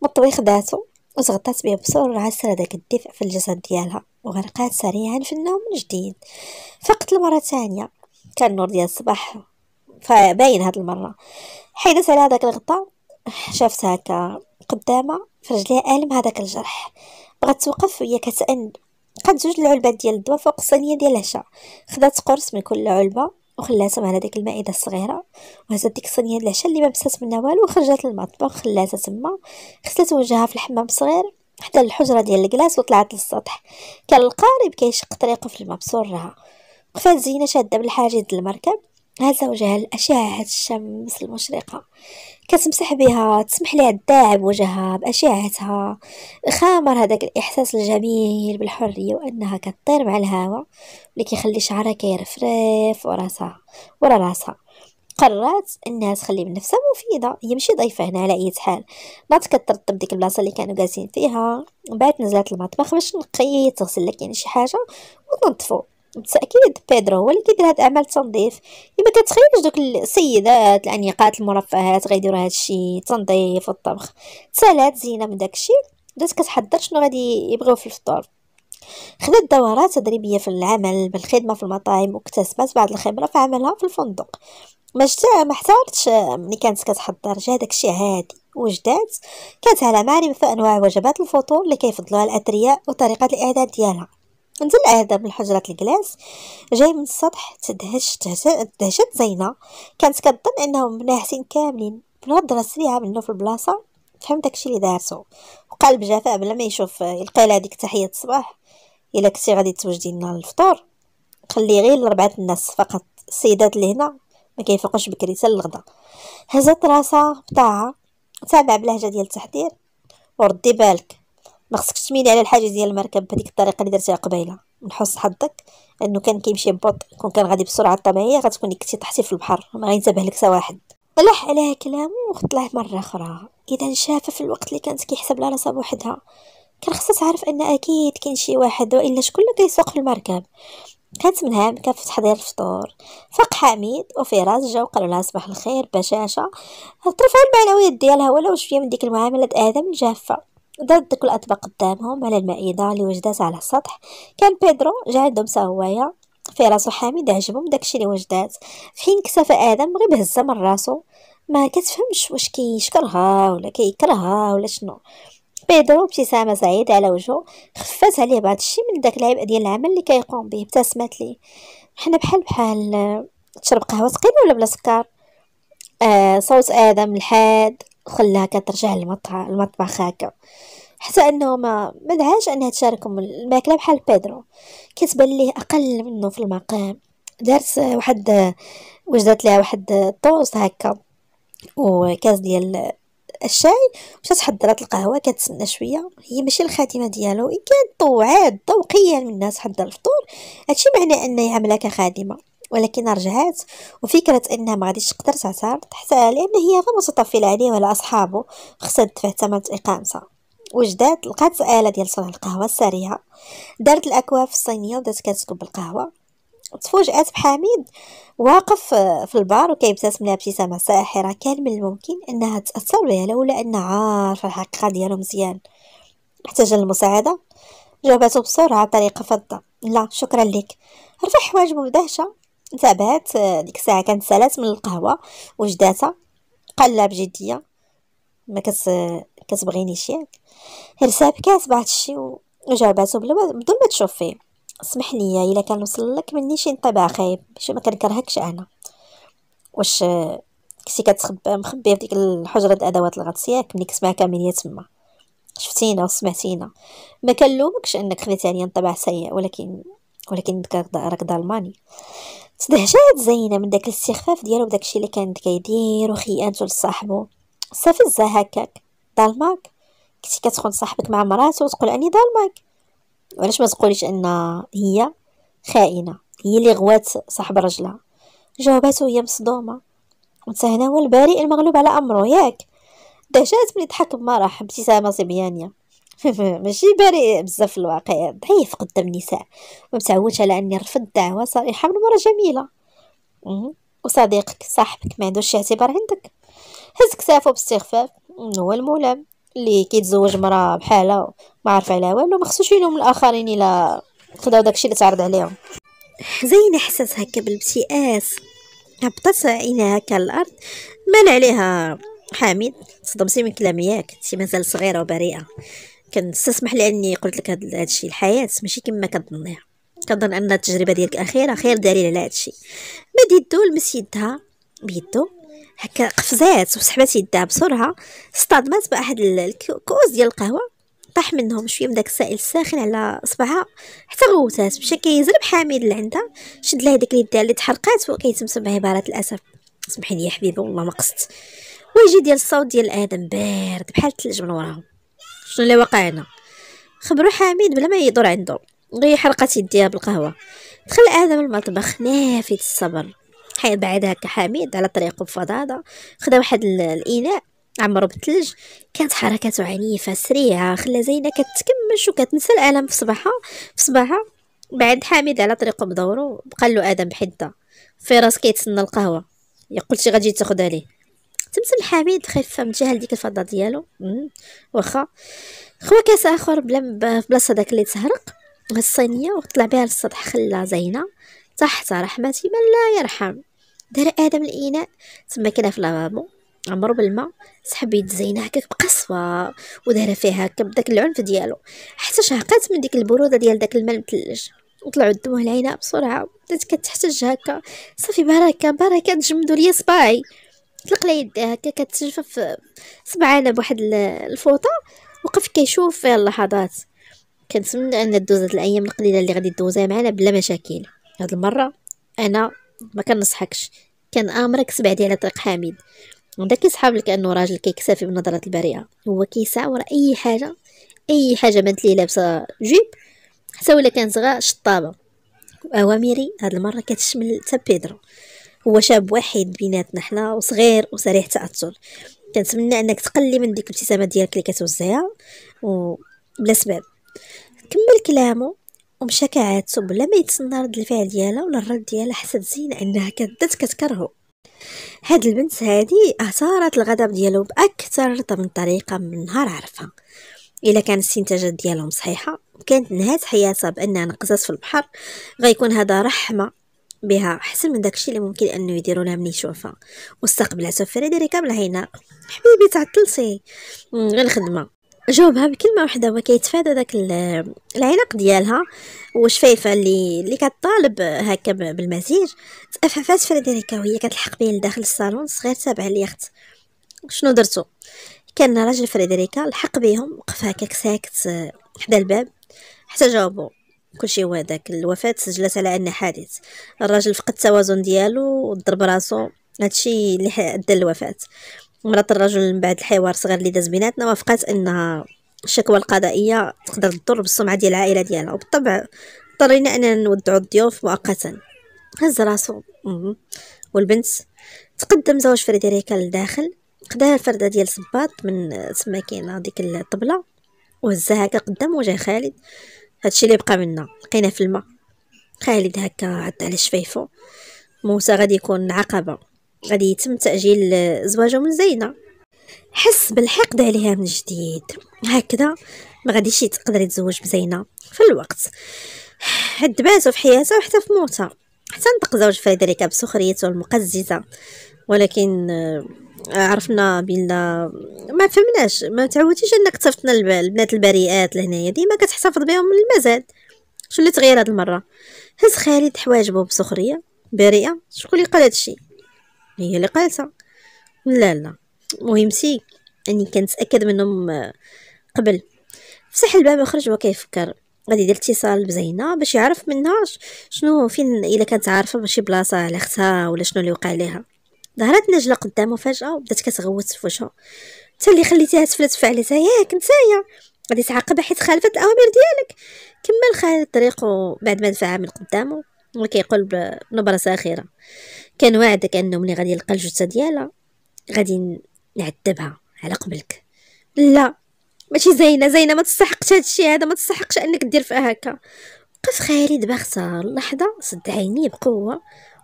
مطوي خداتو وزغطات به بسرعة العسر داك الدفء في الجسد ديالها وغرقات سريعا في النوم من جديد فقت المرة الثانية كان نور ديال الصباح فباين هاد المرة حيدت على هذاك الغطاء شافت هكا قدامها في رجليها ألم هذاك الجرح بغات توقف وهي كتأن قد زوج العلبات ديال الدواء فوق الصينيه ديال العشاء خدات قرص من كل علبه وخلاتها على ديك المائده الصغيره وهزات ديك الصينيه د العشاء اللي ما مسات منها والو وخرجات للمطبخ خلاتها تما غسلات وجهها في الحمام الصغير حتى الحجره ديال الكلاس وطلعت للسطح كان القارب كيشق طريقه في الماء بسرعه وقفات زينه شاده بالحاجز المركب ها وجهها الأشعة الشمس المشرقة كتمسح بها تسمح لها تداعب وجهها بأشعتها خامر هذاك الإحساس الجميل بالحرية وأنها كطير مع الهواء اللي كيخلي شعرها كيرفرف وراسها ورا راسها قررت انها تخلي من نفسها مفيده هي ماشي ضيفه هنا على اي حال بعد كترطب ديك البلاصه اللي كانوا جالسين فيها بعد نزلت المطبخ باش نقي تغسل لك يعني شي حاجه وتنظفو بالتاكيد بيدرو هو اللي كيدير هاد اعمال التنظيف اما كتخيلش دوك السيدات الانيقات المرفهات غيديروا هاد الشيء التنظيف والطبخ سالات زينه من داكشي بدات كتحضر شنو غادي يبغيو في الفطور خدات دورات تدريبيه في العمل بالخدمه في المطاعم واكتسبت بعض الخبره في عملها في الفندق ما ما احتارتش ملي كانت كتحضر جا داكشي عادي وجدات كانت على معرفه انواع وجبات الفطور اللي كيفضلوها الاثرياء وطريقه الاعداد ديالها نزل هذا من حجرة الكلاس جاي من السطح تدهشت تدهشت زينة كانت كظن انهم بنا حسين كاملين بنظرة سريعة منه في البلاصة فهم داكشي اللي دارتو وقال بجفاء بلا ما يشوف يلقى لها ديك تحية الصباح الا كنتي غادي توجدي لنا الفطور خلي غير لربعة الناس فقط السيدات اللي هنا ما كيفيقوش بكري حتى الغدا هزت راسها بطاعة تابع بلهجة ديال التحضير وردي بالك ما خصكش تميلي على الحاجز ديال المركب بهذيك الطريقه اللي درتيها قبيله من حس حظك انه كان كيمشي ببطء كون كان غادي بسرعه طبيعيه غتكوني كنتي طحتي في البحر ما غينتبه لك واحد طلح عليها كلامه وخطلاه مره اخرى اذا شافها في الوقت اللي كانت كيحسب لها راسها بوحدها كان خصها تعرف ان اكيد كاين شي واحد والا شكون اللي كيسوق في المركب كانت منهمكه في تحضير الفطور فاق حميد وفراس جاو قالوا لها صباح الخير بشاشه رفعوا المعنويات ديالها ولا شويه من ديك المعاملات ادم الجافه ضد كل الأطباق قدامهم على المائدة اللي وجدات على السطح كان بيدرو جا عندهم هواية في راسو حامد عجبهم داكشي اللي وجدات في حين كسف ادم غير بهزه من راسو ما كتفهمش واش كيشكرها ولا كيكرهها ولا شنو بيدرو ابتسامه سعيده على وجهه خفات عليه بعض الشي من داك العبء ديال العمل اللي كيقوم به ابتسمت ليه حنا بحال بحال تشرب قهوه ثقيله ولا بلا سكر آه صوت ادم الحاد خلاها كترجع للمطبخ المطبخ هكا حتى انه ما مدعاش انها تشاركهم الماكله بحال بيدرو كتبان ليه اقل منه في المقام دارت واحد وجدت لها واحد الطوست هكا وكاس ديال الشاي مشات حضرات القهوه كتسنى شويه هي ماشي الخاتمه ديالو كانت طوعات ذوقيا من الناس حضر الفطور هادشي معناه انه يعاملها كخادمه ولكن رجعات وفكرة أنها ما غاديش تقدر تعترض حتى لأن هي غير متطفلة عليه ولا أصحابه خصها تدفع ثمن إقامتها وجدات لقات آلة ديال صنع القهوة السريعة دارت الأكواف الصينية وبدات كتكب القهوة تفوجأت بحميد واقف آه، في البار وكيبتسم لها ابتسامة ساحرة كان من الممكن أنها تأثر بها لولا أنها عارفة الحقيقة ديالو مزيان احتاج للمساعدة جاوباتو بسرعة بطريقة فضة لا شكرا لك رفع حواجبه بدهشة تابعات ديك الساعه كانت سالات من القهوه وجداتها قال لها بجديه ما كت كتبغينيش ياك هرسها بكات بعض الشيء وجاوباتو بلا بدون ما تشوف فيه سمح لي الا كان وصل لك مني شي انطباع خايب باش ما كنكرهكش انا واش كنتي كتخبى مخبيه في ديك الحجره د ادوات الغطس ياك كسمع كتسمع تما شفتينا وسمعتينا ما كنلومكش انك خديتي عليا انطباع سيء ولكن ولكن راك ظالماني تدهشات زينه من داك الاستخفاف ديالو بداكشي اللي كان كيدير وخيانته لصاحبو استفزها هكاك ضلمك كنتي كتخون صاحبك مع مراتو وتقول اني ضلمك وعلاش ما تقوليش ان هي خائنه هي اللي غوات صاحب رجلها جاوباتو هي مصدومه وانت هنا هو البريء المغلوب على امره ياك دهشات ملي ضحك بمرح ابتسامه صبيانيه ماشي بريء بزاف في الواقع ضعيف قدام النساء ومتعودش على اني نرفض دعوه صريحه من مرة جميله وصديقك صاحبك ما عندوش اعتبار عندك هز كتافو باستخفاف هو الملام اللي كيتزوج مرا بحاله ما عارف عليها والو ما خصوش يلوم الاخرين الا خداو داكشي اللي تعرض عليهم زينه حسات هكا بالابتئاس هبطت عينها هكا الارض مال عليها حامد صدمتي من كلامي ياك انت مازال صغيره وبريئه كنستسمح لاني قلت لك هذا الشيء الحياه ماشي كما كنظنها كنظن ان التجربه ديالك الاخيره خير دليل على هذا الشيء بدا يدو لمس يدها بيدو هكا قفزات وسحبات يدها بسرعه اصطدمت باحد الكؤوس ديال القهوه طاح منهم شويه من داك السائل الساخن على صبعها حتى غوتات مشى كيزرب حامد اللي عندها شد لها هذيك اليد اللي تحرقات وكيتمسم بعبارات الاسف سمحي لي يا حبيبي والله ما قصدت ويجي ديال الصوت ديال ادم بارد بحال الثلج من وراهم شنو اللي واقع هنا خبرو حميد بلا ما يدور عنده غير حرقت يديها بالقهوه دخل ادم المطبخ نافذ الصبر حي بعد هكا حميد على طريقه بفضاضه خدا واحد الاناء عمرو بالثلج كانت حركته عنيفه سريعه خلا زينه كتكمش وكتنسى الالم في صباحها في صباحها بعد حميد على طريقه بدورو بقى له ادم بحده في راس كيتسنى القهوه يقول شي غادي تاخذها ليه تمتم حميد خفيفه متجاهل ديك الفضه ديالو واخا خوا كاس اخر بلا بلاصه داك اللي تهرق الصينيه وطلع بها للسطح خلا زينه تحت رحمتي من لا يرحم دار ادم الاناء تما كان في لافامو عمرو بالماء سحب يد زينه هكاك بقسوه ودار فيها هكا بداك العنف ديالو حتى شهقات من ديك البروده ديال داك الماء المثلج وطلعوا الدموع العينه بسرعه بدات كتحتج هكا صافي بركه بركه تجمدوا لي صباعي طلق لي يديه آه، هكا كتجفف سبعانه بواحد الفوطه وقف كيشوف فيها آه، اللحظات كنتمنى ان دوز هاد الايام القليله اللي غادي دوزها معنا بلا مشاكل هاد المره انا ما كنصحكش كنامرك تبعدي على طريق حميد وداك كيصحاب لك انه راجل كيكتفي بنظره البريئه هو كيسعى ورا اي حاجه اي حاجه بانت ليه لابسه جيب حتى ولا كانت غا شطابه اوامري هاد المره كتشمل حتى بيدرو هو شاب واحد بيناتنا حنا وصغير وسريع التاثر كنتمنى انك تقلي من ديك الابتسامه ديالك اللي كتوزعها وبلا سبب كمل كلامه ومشى كعادته بلا ما يتسنى رد الفعل ديالها ولا الرد ديالها حسد زين انها كدت كتكرهو هاد البنت هادي اثارت الغضب ديالو باكثر من طريقه من نهار عرفها الا كان الاستنتاجات ديالهم صحيحه كانت نهايه حياتها بانها نقزات في البحر غيكون هذا رحمه بها احسن من داكشي اللي ممكن انه يديروا لها ملي يشوفها واستقبلته فريدريكا ركاب هنا حبيبي تعطلتي غير الخدمه جاوبها بكلمه واحده هو كيتفادى داك العلاق ديالها وشفيفه اللي اللي كطالب هكا بالمزيج تفففات فريدريكا وهي كتلحق بيه لداخل الصالون صغير تابع اليخت شنو درتو كان راجل فريدريكا لحق بيهم وقف هكاك ساكت حدا الباب حتى جاوبو كلشي هو هذاك الوفاة سجلت على أنه حادث الراجل فقد التوازن ديالو وضرب راسو هادشي اللي أدى للوفاة مرات الرجل من بعد الحوار الصغير اللي داز بيناتنا وافقت أنها الشكوى القضائية تقدر تضر بالسمعة ديال العائلة ديالها وبالطبع اضطرينا أننا نودعو الضيوف مؤقتا هز راسو والبنت تقدم زوج فريدريكا لداخل خداها الفردة ديال صباط من تما كاينة ديك الطبلة وهزها هكا قدام وجه خالد هادشي اللي بقى منا لقينا في الماء خالد هكا عاد على شفايفو موسى غادي يكون عقبه غادي يتم تاجيل زواجه من زينه حس بالحقد عليها من جديد هكذا ما غاديش يتقدر يتزوج بزينه في الوقت هاد باسو في حياته وحتى في موته حتى نطق زوج في ذلك بسخريته المقززه ولكن عرفنا بلا ما فهمناش ما تعودتيش انك تصيفطنا البنات البريئات لهنايا ديما كتحتفظ بهم من المزاد شو اللي تغير هاد المره هز خالد حواجبو بسخريه بريئه شكون اللي قال هادشي هي اللي قالتها لا لا مهمتي اني كنتاكد منهم آه، قبل فتح الباب وخرج كيفكر غادي يدير اتصال بزينه باش يعرف منها شنو فين الا كانت عارفه شي بلاصه على اختها ولا شنو اللي وقع ليها ظهرت نجله قدامه فجاه وبدات كتغوت في وجهه انت اللي خليتيها تفلت فعلتها ياك نتايا غادي تعاقبها حيت خالفت الاوامر ديالك كمل خالد طريقه بعد ما دفعها من قدامه وكيقول بنبره ساخره كان وعدك انه ملي غادي يلقى الجثه ديالها غادي نعذبها على قبلك لا ماشي زينه زينه ما تستحقش الشيء هذا ما تستحقش انك دير فيها هكا وقف خالد باختار لحظه سد عينيه بقوه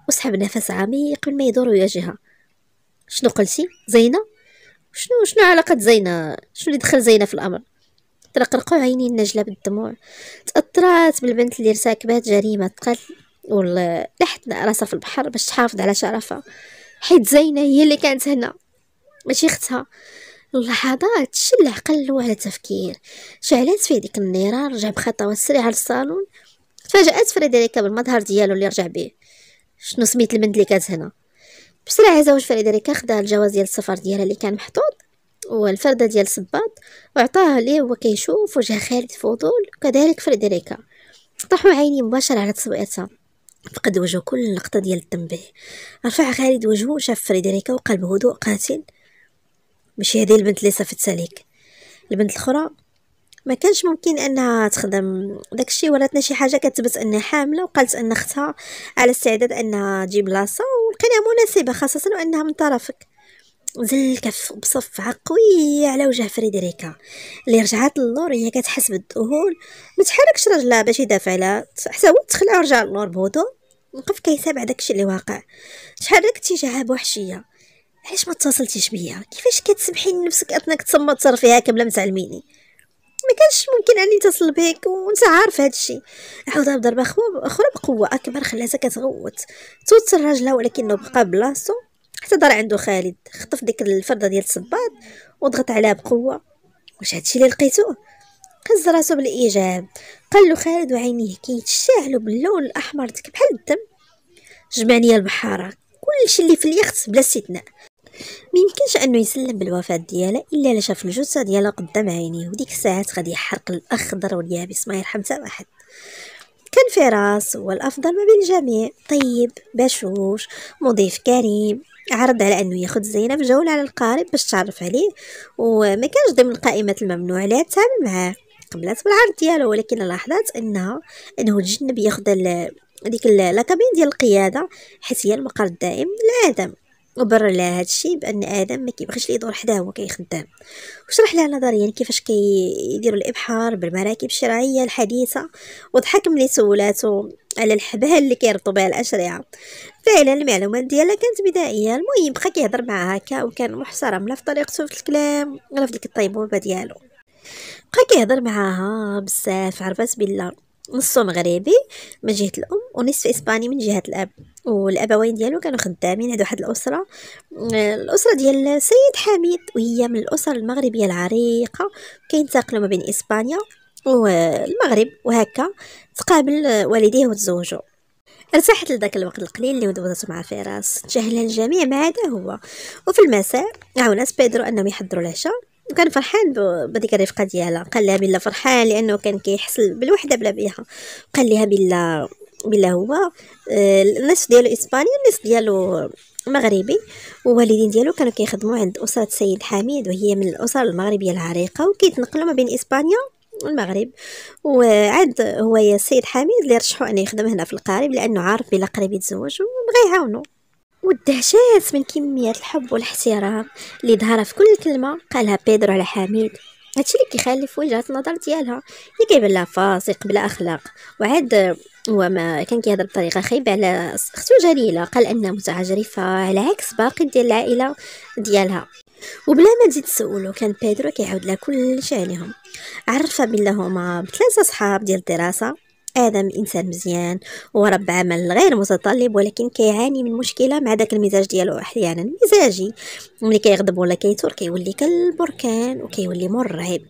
وسحب نفس عميق قبل ما يدور ويواجهها شنو قلتي زينة شنو شنو علاقة زينة شنو اللي دخل زينة في الأمر ترقرقوا عيني النجلة بالدموع تأثرات بالبنت اللي رساكبات جريمة قتل ولحت راسها في البحر باش تحافظ على شرفها حيت زينة هي اللي كانت هنا ماشي اختها اللحظات شل عقل على التفكير شعلات فيه ديك النيران رجع بخطوات سريعة للصالون تفاجأت فريدريكا بالمظهر ديالو اللي رجع به شنو سميت البنت اللي كانت هنا بصراحه زوج فريدريكا خدا الجواز ديال السفر ديالها اللي كان محطوط والفرده ديال الصباط وعطاه ليه وهو كيشوف وجه خالد فضول وكذلك فريدريكا طاحوا عيني مباشره على تصويتها فقد وجهه كل لقطة ديال الدم رفع خالد وجهه وشاف فريدريكا وقال بهدوء قاتل ماشي هذه البنت اللي صفت عليك البنت الاخرى ما كانش ممكن انها تخدم داكشي ولاتنا شي حاجه كتبت انها حامله وقالت ان اختها على استعداد انها تجيب بلاصه ولقيناها مناسبه خاصه وانها من طرفك نزل الكف بصفعة قوية على وجه فريدريكا اللي رجعت للور هي كتحس بالذهول ما تحركش رجلها باش يدافع على حتى هو تخلع ورجع للور بهدوء وقف كيتابع داكشي اللي واقع تحرك تجاهها بوحشيه علاش ما اتصلتيش بيا كيفاش كتسمحي لنفسك انك تصمت تصرفي هكا بلا ما تعلميني ما كانش ممكن اني نتصل بك وانت عارف هذا الشيء عاودها بضربه اخرى بقوه اكبر خلاتها كتغوت توتر الراجله ولكنه بقى بلاصتو حتى دار عنده خالد خطف ديك الفرده ديال الصباط وضغط عليها بقوه واش هادشي اللي لقيتوه هز راسو بالايجاب قال له خالد وعينيه كيتشعلوا باللون الاحمر ديك بحال الدم جمعني البحاره كلشي اللي في اليخت بلا استثناء ميمكنش انه يسلم بالوفاه ديالها الا لا شاف الجثه ديالها قدام عينيه وديك الساعات غادي يحرق الاخضر واليابس ما يرحم حتى واحد كان فراس هو الافضل ما بين الجميع طيب بشوش مضيف كريم عرض على انه ياخذ زينب جوله على القارب باش تعرف عليه وما كانش ضمن قائمه الممنوع لا تعامل معاه قبلات بالعرض ديالو ولكن لاحظت انها انه تجنب ياخذ هذيك لاكابين ديال القياده حيت هي المقر الدائم للعدم وبرر لها الشيء بان ادم ما كيبغيش لي يدور حداه هو كيخدام وشرح لها نظريا يعني كيفاش كيديروا الابحار بالمراكب الشرعيه الحديثه وضحك ملي سولاتو على الحبال اللي كيربطوا بها الاشرعه فعلا المعلومات ديالها كانت بدائيه المهم بقى كيهضر معها هكا وكان محترم لا في طريقته في الكلام ولا في ديك الطيبوبه ديالو بقى كيهضر معاها بزاف عرفات بلا نصو مغربي من جهه الام ونصف اسباني من جهه الاب والابوين ديالو كانوا خدامين هاد واحد الاسره الاسره ديال سيد حميد وهي من الاسر المغربيه العريقه كينتقلوا ما بين اسبانيا والمغرب وهكا تقابل والديه وتزوجوا ارتاحت لذاك الوقت القليل اللي ودوزته مع فراس تجاهلها الجميع ما عدا هو وفي المساء عاونات بيدرو انهم يحضروا العشاء وكان فرحان بديك الرفقه ديالها قال لها بلا فرحان لانه كان كيحس بالوحده بلا بيها قال لها بلا بلا هو آه، النصف ديالو اسباني والنص ديالو مغربي والوالدين ديالو كانوا كيخدموا عند اسره السيد حميد وهي من الاسر المغربيه العريقه وكيتنقلوا ما بين اسبانيا والمغرب وعاد هو يا السيد حميد اللي رشحو انه يخدم هنا في القارب لانه عارف بلا قريب يتزوج وبغى يعاونو ودهشات من كميه الحب والاحترام اللي ظهر في كل كلمه قالها بيدرو على حميد هادشي اللي كيخالف وجهه النظر ديالها اللي كيبان لها فاسق بلا اخلاق وعاد وما كان كيهضر بطريقه خايبه على اختو جليله قال انها متعجرفه على عكس باقي ديال العائله ديالها وبلا ما تزيد تسولو كان بيدرو كيعاود لها كلشي عليهم عرفها بلي هما بثلاثه صحاب ديال الدراسه آدم إنسان مزيان ورب عمل غير متطلب ولكن كيعاني من مشكلة مع داك المزاج ديالو أحيانا مزاجي ملي كيغضب ولا كيثور كيولي كالبركان وكيولي مرعب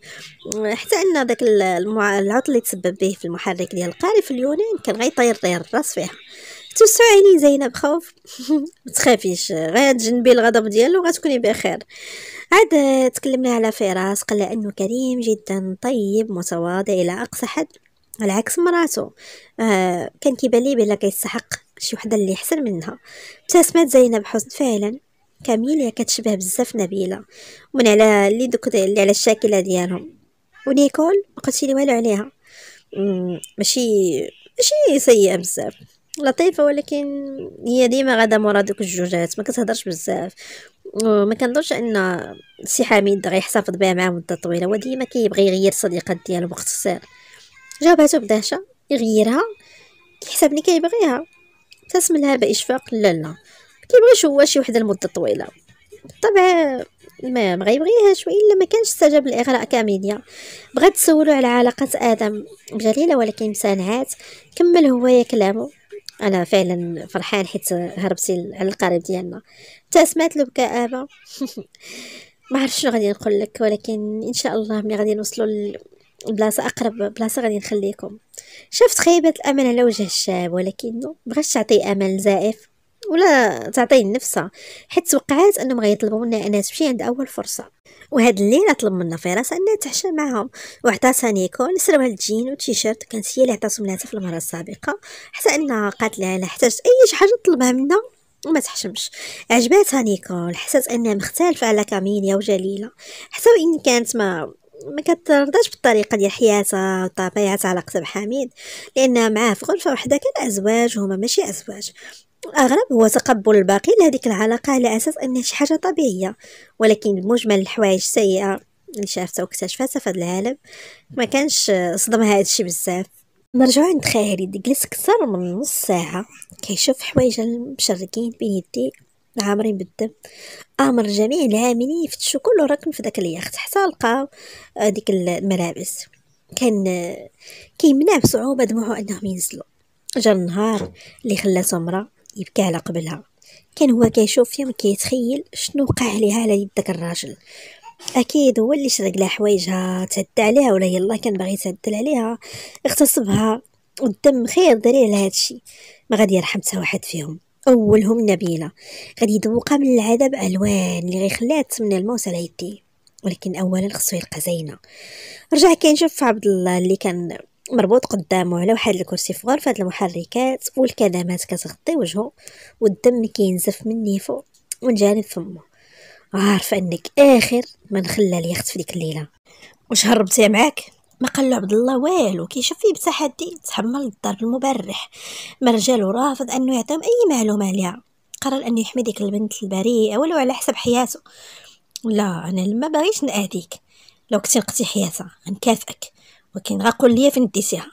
حتى أن داك المع... العطل اللي تسبب به في المحرك ديال القارف في اليونان كان غيطير طير الراس فيها توسعيني زينب خوف متخافيش غتجنبي الغضب ديالو غتكوني بخير عاد تكلمنا على فراس قال انه كريم جدا طيب متواضع الى اقصى حد على عكس مراتو آه كان كيبان لي بلا كيستحق شي وحده اللي احسن منها ابتسمت زينب حسن فعلا كاميليا كتشبه بزاف نبيله ومن على اللي دوك اللي على الشاكله ديالهم ونيكول ما قلتش لي والو عليها ماشي ماشي سيئه بزاف لطيفه ولكن هي ديما غادا مورا دوك الجوجات ما كتهضرش بزاف وما كنظنش ان سي حميد غيحتفظ بها مع مده طويله وديما كيبغي يغير صديقات ديالو باختصار جابته بدهشة يغيرها كيحسبني كيبغيها ابتسم لها باشفاق لا لا كيبغيش هو شي وحده لمده طويله بالطبع ما مغيبغيهاش والا ما كانش استجاب لاغراء كاميليا بغات تسولو على علاقه ادم بجليله ولكن مسانعات كمل هو كلامه انا فعلا فرحان حيت هربتي على القريب ديالنا تا سمعت له بكآبة ما عرفتش شنو غادي نقول لك ولكن ان شاء الله ملي غادي نوصلوا بلاصه اقرب بلاصه غادي نخليكم شفت خيبه الامل على وجه الشاب ولكنه بغاش تعطيه امل زائف ولا تعطيه نفسها حيت توقعات انهم غيطلبوا منها انها تمشي عند اول فرصه وهاد الليله طلب منا فراس انها تحشى معهم وعطاتها نيكول نسروها الجين وتيشيرت كانت هي اللي عطاتهم لها في المره السابقه حتى انها قالت لها الا احتاجت اي شي حاجه طلبها منها وما تحشمش عجباتها نيكول حسات انها مختلفه على كاميليا وجليله حتى وان كانت ما ما كترضاش بالطريقه ديال حياتها وطبيعه علاقتها بحميد لان معاه في غرفه وحده كان ازواج وهما ماشي ازواج الاغرب هو تقبل الباقي لهذيك العلاقه على اساس انها شي حاجه طبيعيه ولكن بمجمل الحوايج السيئه اللي شافتها واكتشفتها في هذا العالم ما كانش صدمها هذا الشيء بزاف نرجع عند خالد جلس اكثر من نص ساعه كيشوف حوايج المشركين بين يديه عامرين بالدم امر جميع العاملين يفتشوا كل ركن في ذاك اليخت حتى لقاو آه، ديك الملابس كان آه، كيمنع بصعوبه دموعو انهم ينزلوا جا النهار اللي خلاتو مرا يبكي على قبلها كان هو كيشوف فيهم كيتخيل شنو وقع عليها على يد داك الراجل اكيد هو اللي شرق لها حوايجها تعدى عليها ولا يلا كان باغي يتعدل عليها اغتصبها والدم خير دليل على هادشي ما غادي يرحم حتى واحد فيهم اولهم نبيله غادي يذوقها من العذاب الوان اللي غيخليها تمنى الموت على يديه ولكن اولا خصو يلقى زينه رجع كنشوف عبد الله اللي كان مربوط قدامه على واحد الكرسي فغار فهاد المحركات والكدمات كتغطي وجهه والدم كينزف من نيفو ومن جانب فمه عارف انك اخر من خلى لي في ديك الليله واش هربتي معاك ما قال له عبد الله والو كيشوف فيه بتحدي تحمل الدار المبرح ما رجالو رافض انه يعطيهم اي معلومه عليها قرر انه يحمي ديك البنت البريئه ولو على حسب حياته لا انا ما باغيش ناذيك لو كنتي نقتي حياتها غنكافئك ولكن غقول ليا فين ديتيها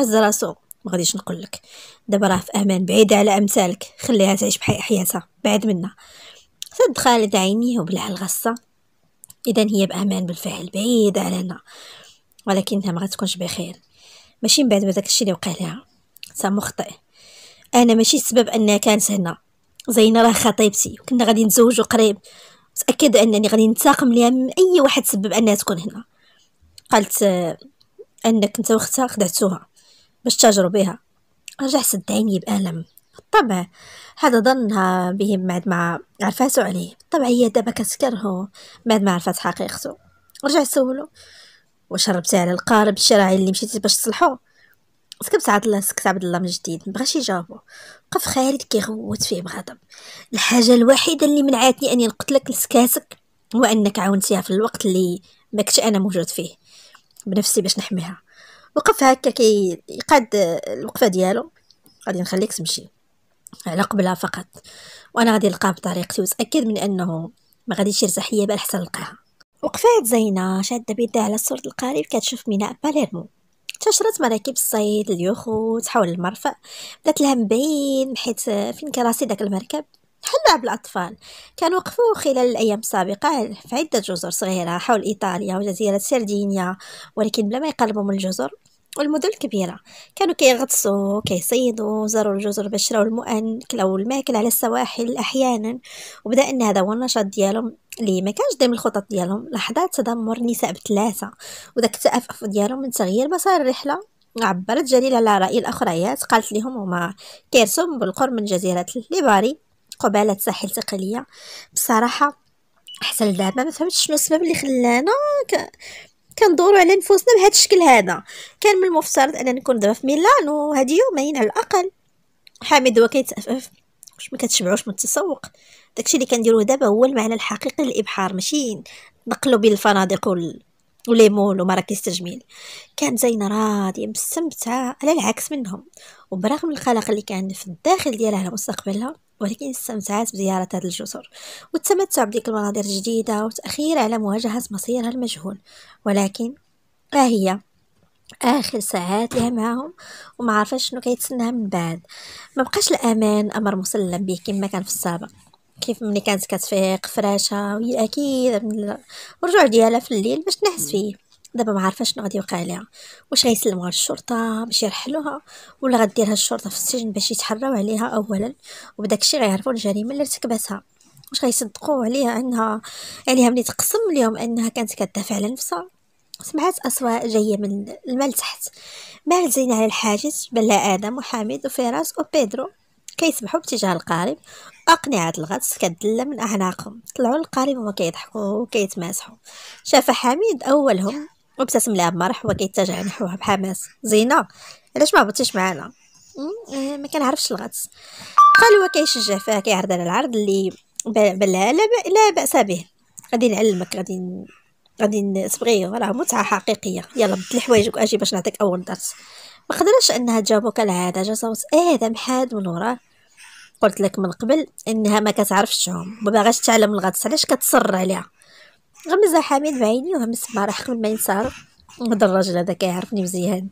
هز راسو ما غاديش نقول لك دابا راه في امان بعيده على امثالك خليها تعيش بحياتها حياتها بعد منا سد خالد عينيه وبلع الغصه اذا هي بامان بالفعل بعيده علينا ولكنها ما غتكونش بخير ماشي من بعد ما داكشي اللي وقع لها تا مخطئ انا ماشي السبب انها كانت هنا زينة راه خطيبتي وكنا غادي نتزوجوا قريب متاكد انني غادي ننتقم ليها من اي واحد سبب انها تكون هنا قالت انك انت واختها خدعتوها باش تجروا بها رجع سد عيني بألم بالطبع هذا ظنها به بعد ما عرفاتو عليه بالطبع هي دابا كتكرهو بعد ما عرفات حقيقته رجع سولو وشربتها على القارب الشراعي اللي مشيتي باش تصلحو سكبت عبد الله سكت عبد الله من جديد مبغاش يجاوبو بقى في خالد كيغوت فيه بغضب الحاجه الوحيده اللي منعتني اني نقتلك لسكاسك هو انك عاونتيها في الوقت اللي ما كنت انا موجود فيه بنفسي باش نحميها وقف هكا كي يقاد الوقفه ديالو غادي نخليك تمشي على قبلها فقط وانا غادي نلقاه بطريقتي وتاكد من انه ما غاديش يرتاح ليا بل حتى نلقاها وقفات زينة شادة بيدها على صورة القارب كتشوف ميناء باليرمو انتشرت مراكب الصيد اليخوت حول المرفأ بدات لها مبين حيت فين كراسي داك المركب بحال لعب الأطفال كانوا وقفوا خلال الأيام السابقة في عدة جزر صغيرة حول إيطاليا وجزيرة سردينيا ولكن بلا ما يقربوا من الجزر والمدن الكبيرة كانوا كيغطسوا كيصيدوا زاروا الجزر باش شراو المؤن كلاو الماكل على السواحل أحيانا وبدا أن هذا هو النشاط ديالهم اللي ما كانش ضمن الخطط ديالهم لحظات تدمر نساء بثلاثه وداك التأفف ديالهم من تغيير مسار الرحله عبرت جليل على رأي الأخريات قالت لهم هما كيرسم بالقرب من جزيرة ليباري قبالة ساحل تقلية بصراحة حتى لدابا ما فهمتش شنو السبب اللي خلانا ك... كندورو على نفوسنا بهذا الشكل هذا كان من المفترض أن نكون دابا في ميلانو وهادي يومين على الاقل حامد هو كيتأفف واش ما كتشبعوش من التسوق داكشي اللي كنديروه دابا هو المعنى الحقيقي للابحار ماشي نقلو بين الفنادق وال ولي مول ومراكز تجميل كانت زينه راضيه مستمتعه على العكس منهم وبرغم القلق اللي كان في الداخل ديالها على مستقبلها ولكن استمتعت بزيارة هذه الجسر والتمتع بديك المناظر الجديدة وتأخير على مواجهة مصيرها المجهول ولكن ها هي اخر ساعات لها معاهم وما عرفاش شنو كيتسناها من بعد ما بقاش الامان امر مسلم به كما كان في السابق كيف ملي كانت كتفيق فراشه وهي اكيد الرجوع ديالها في الليل باش تنعس فيه دابا ما عارفه شنو غادي يوقع ليها واش غيسلموها للشرطه باش يرحلوها ولا غديرها الشرطه في السجن باش يتحراو عليها اولا وبداك الشيء غيعرفوا الجريمه اللي ارتكبتها واش غيصدقوا عليها انها عليها ملي تقسم اليوم انها كانت كتدافع على نفسها سمعت أصوات جاية من تحت لتحت زين على الحاجز بلا آدم وحامد وفراس وبيدرو كيسبحوا باتجاه القارب أقنعة الغطس كتدلى من أعناقهم طلعوا القارب وما كيضحكوا وكيتماسحوا شاف حميد أولهم وابتسم لها بمرح وكيتجع نحوها بحماس زينة علاش ما هبطتيش معانا أمم، آه، ما كنعرفش الغطس قال هو كيشجع فيها كيعرض على العرض اللي بلا لا بأس به غادي نعلمك غادي غادي نصبغي راه متعه حقيقيه يلا بدل حوايجك واجي باش نعطيك اول درس ما قدرش انها تجاوبك على هذا جا صوت ادم آه، حاد من وراه قلت لك من قبل انها ما كتعرفشهم ما باغاش تعلم الغطس علاش كتصر عليها غمزة حميد بعيني وهمس البارح قبل ما ينصار هذا الراجل هذا كيعرفني مزيان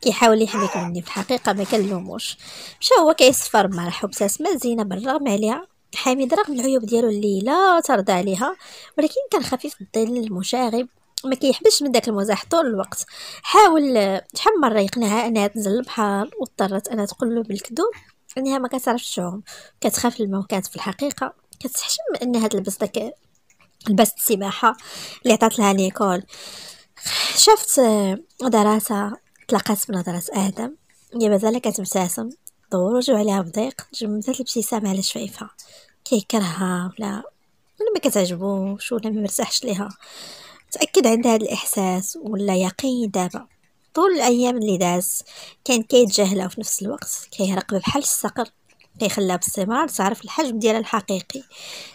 كيحاول يحميك مني في الحقيقه ما كنلوموش مشى هو كيصفر مع مبتسمه زينه بالرغم عليها حميد رغم العيوب ديالو اللي لا ترضى عليها ولكن كان خفيف الظل المشاغب ما كيحبش من داك المزاح طول الوقت حاول شحال مره يقنعها انها تنزل البحر واضطرت انها تقول له بالكذوب انها ما كتعرفش تعوم كتخاف الماء وكانت في الحقيقه كتحشم ان هاد البس داك لبس السباحه اللي عطات لها نيكول شافت نظراتها آه، تلاقات بنظرة آدم هي مازال كتبتسم دور وجهو عليها بضيق جمدات الابتسامة على شفايفها كيكرهها ولا ولا ما كتعجبوش ولا ما مرتاحش ليها تأكد عندها هذا الإحساس ولا يقين دابا طول الأيام اللي داز كان كيتجاهلها وفي نفس الوقت كيهرق بحال الصقر كيخلى باستمرار تعرف الحجم ديالها الحقيقي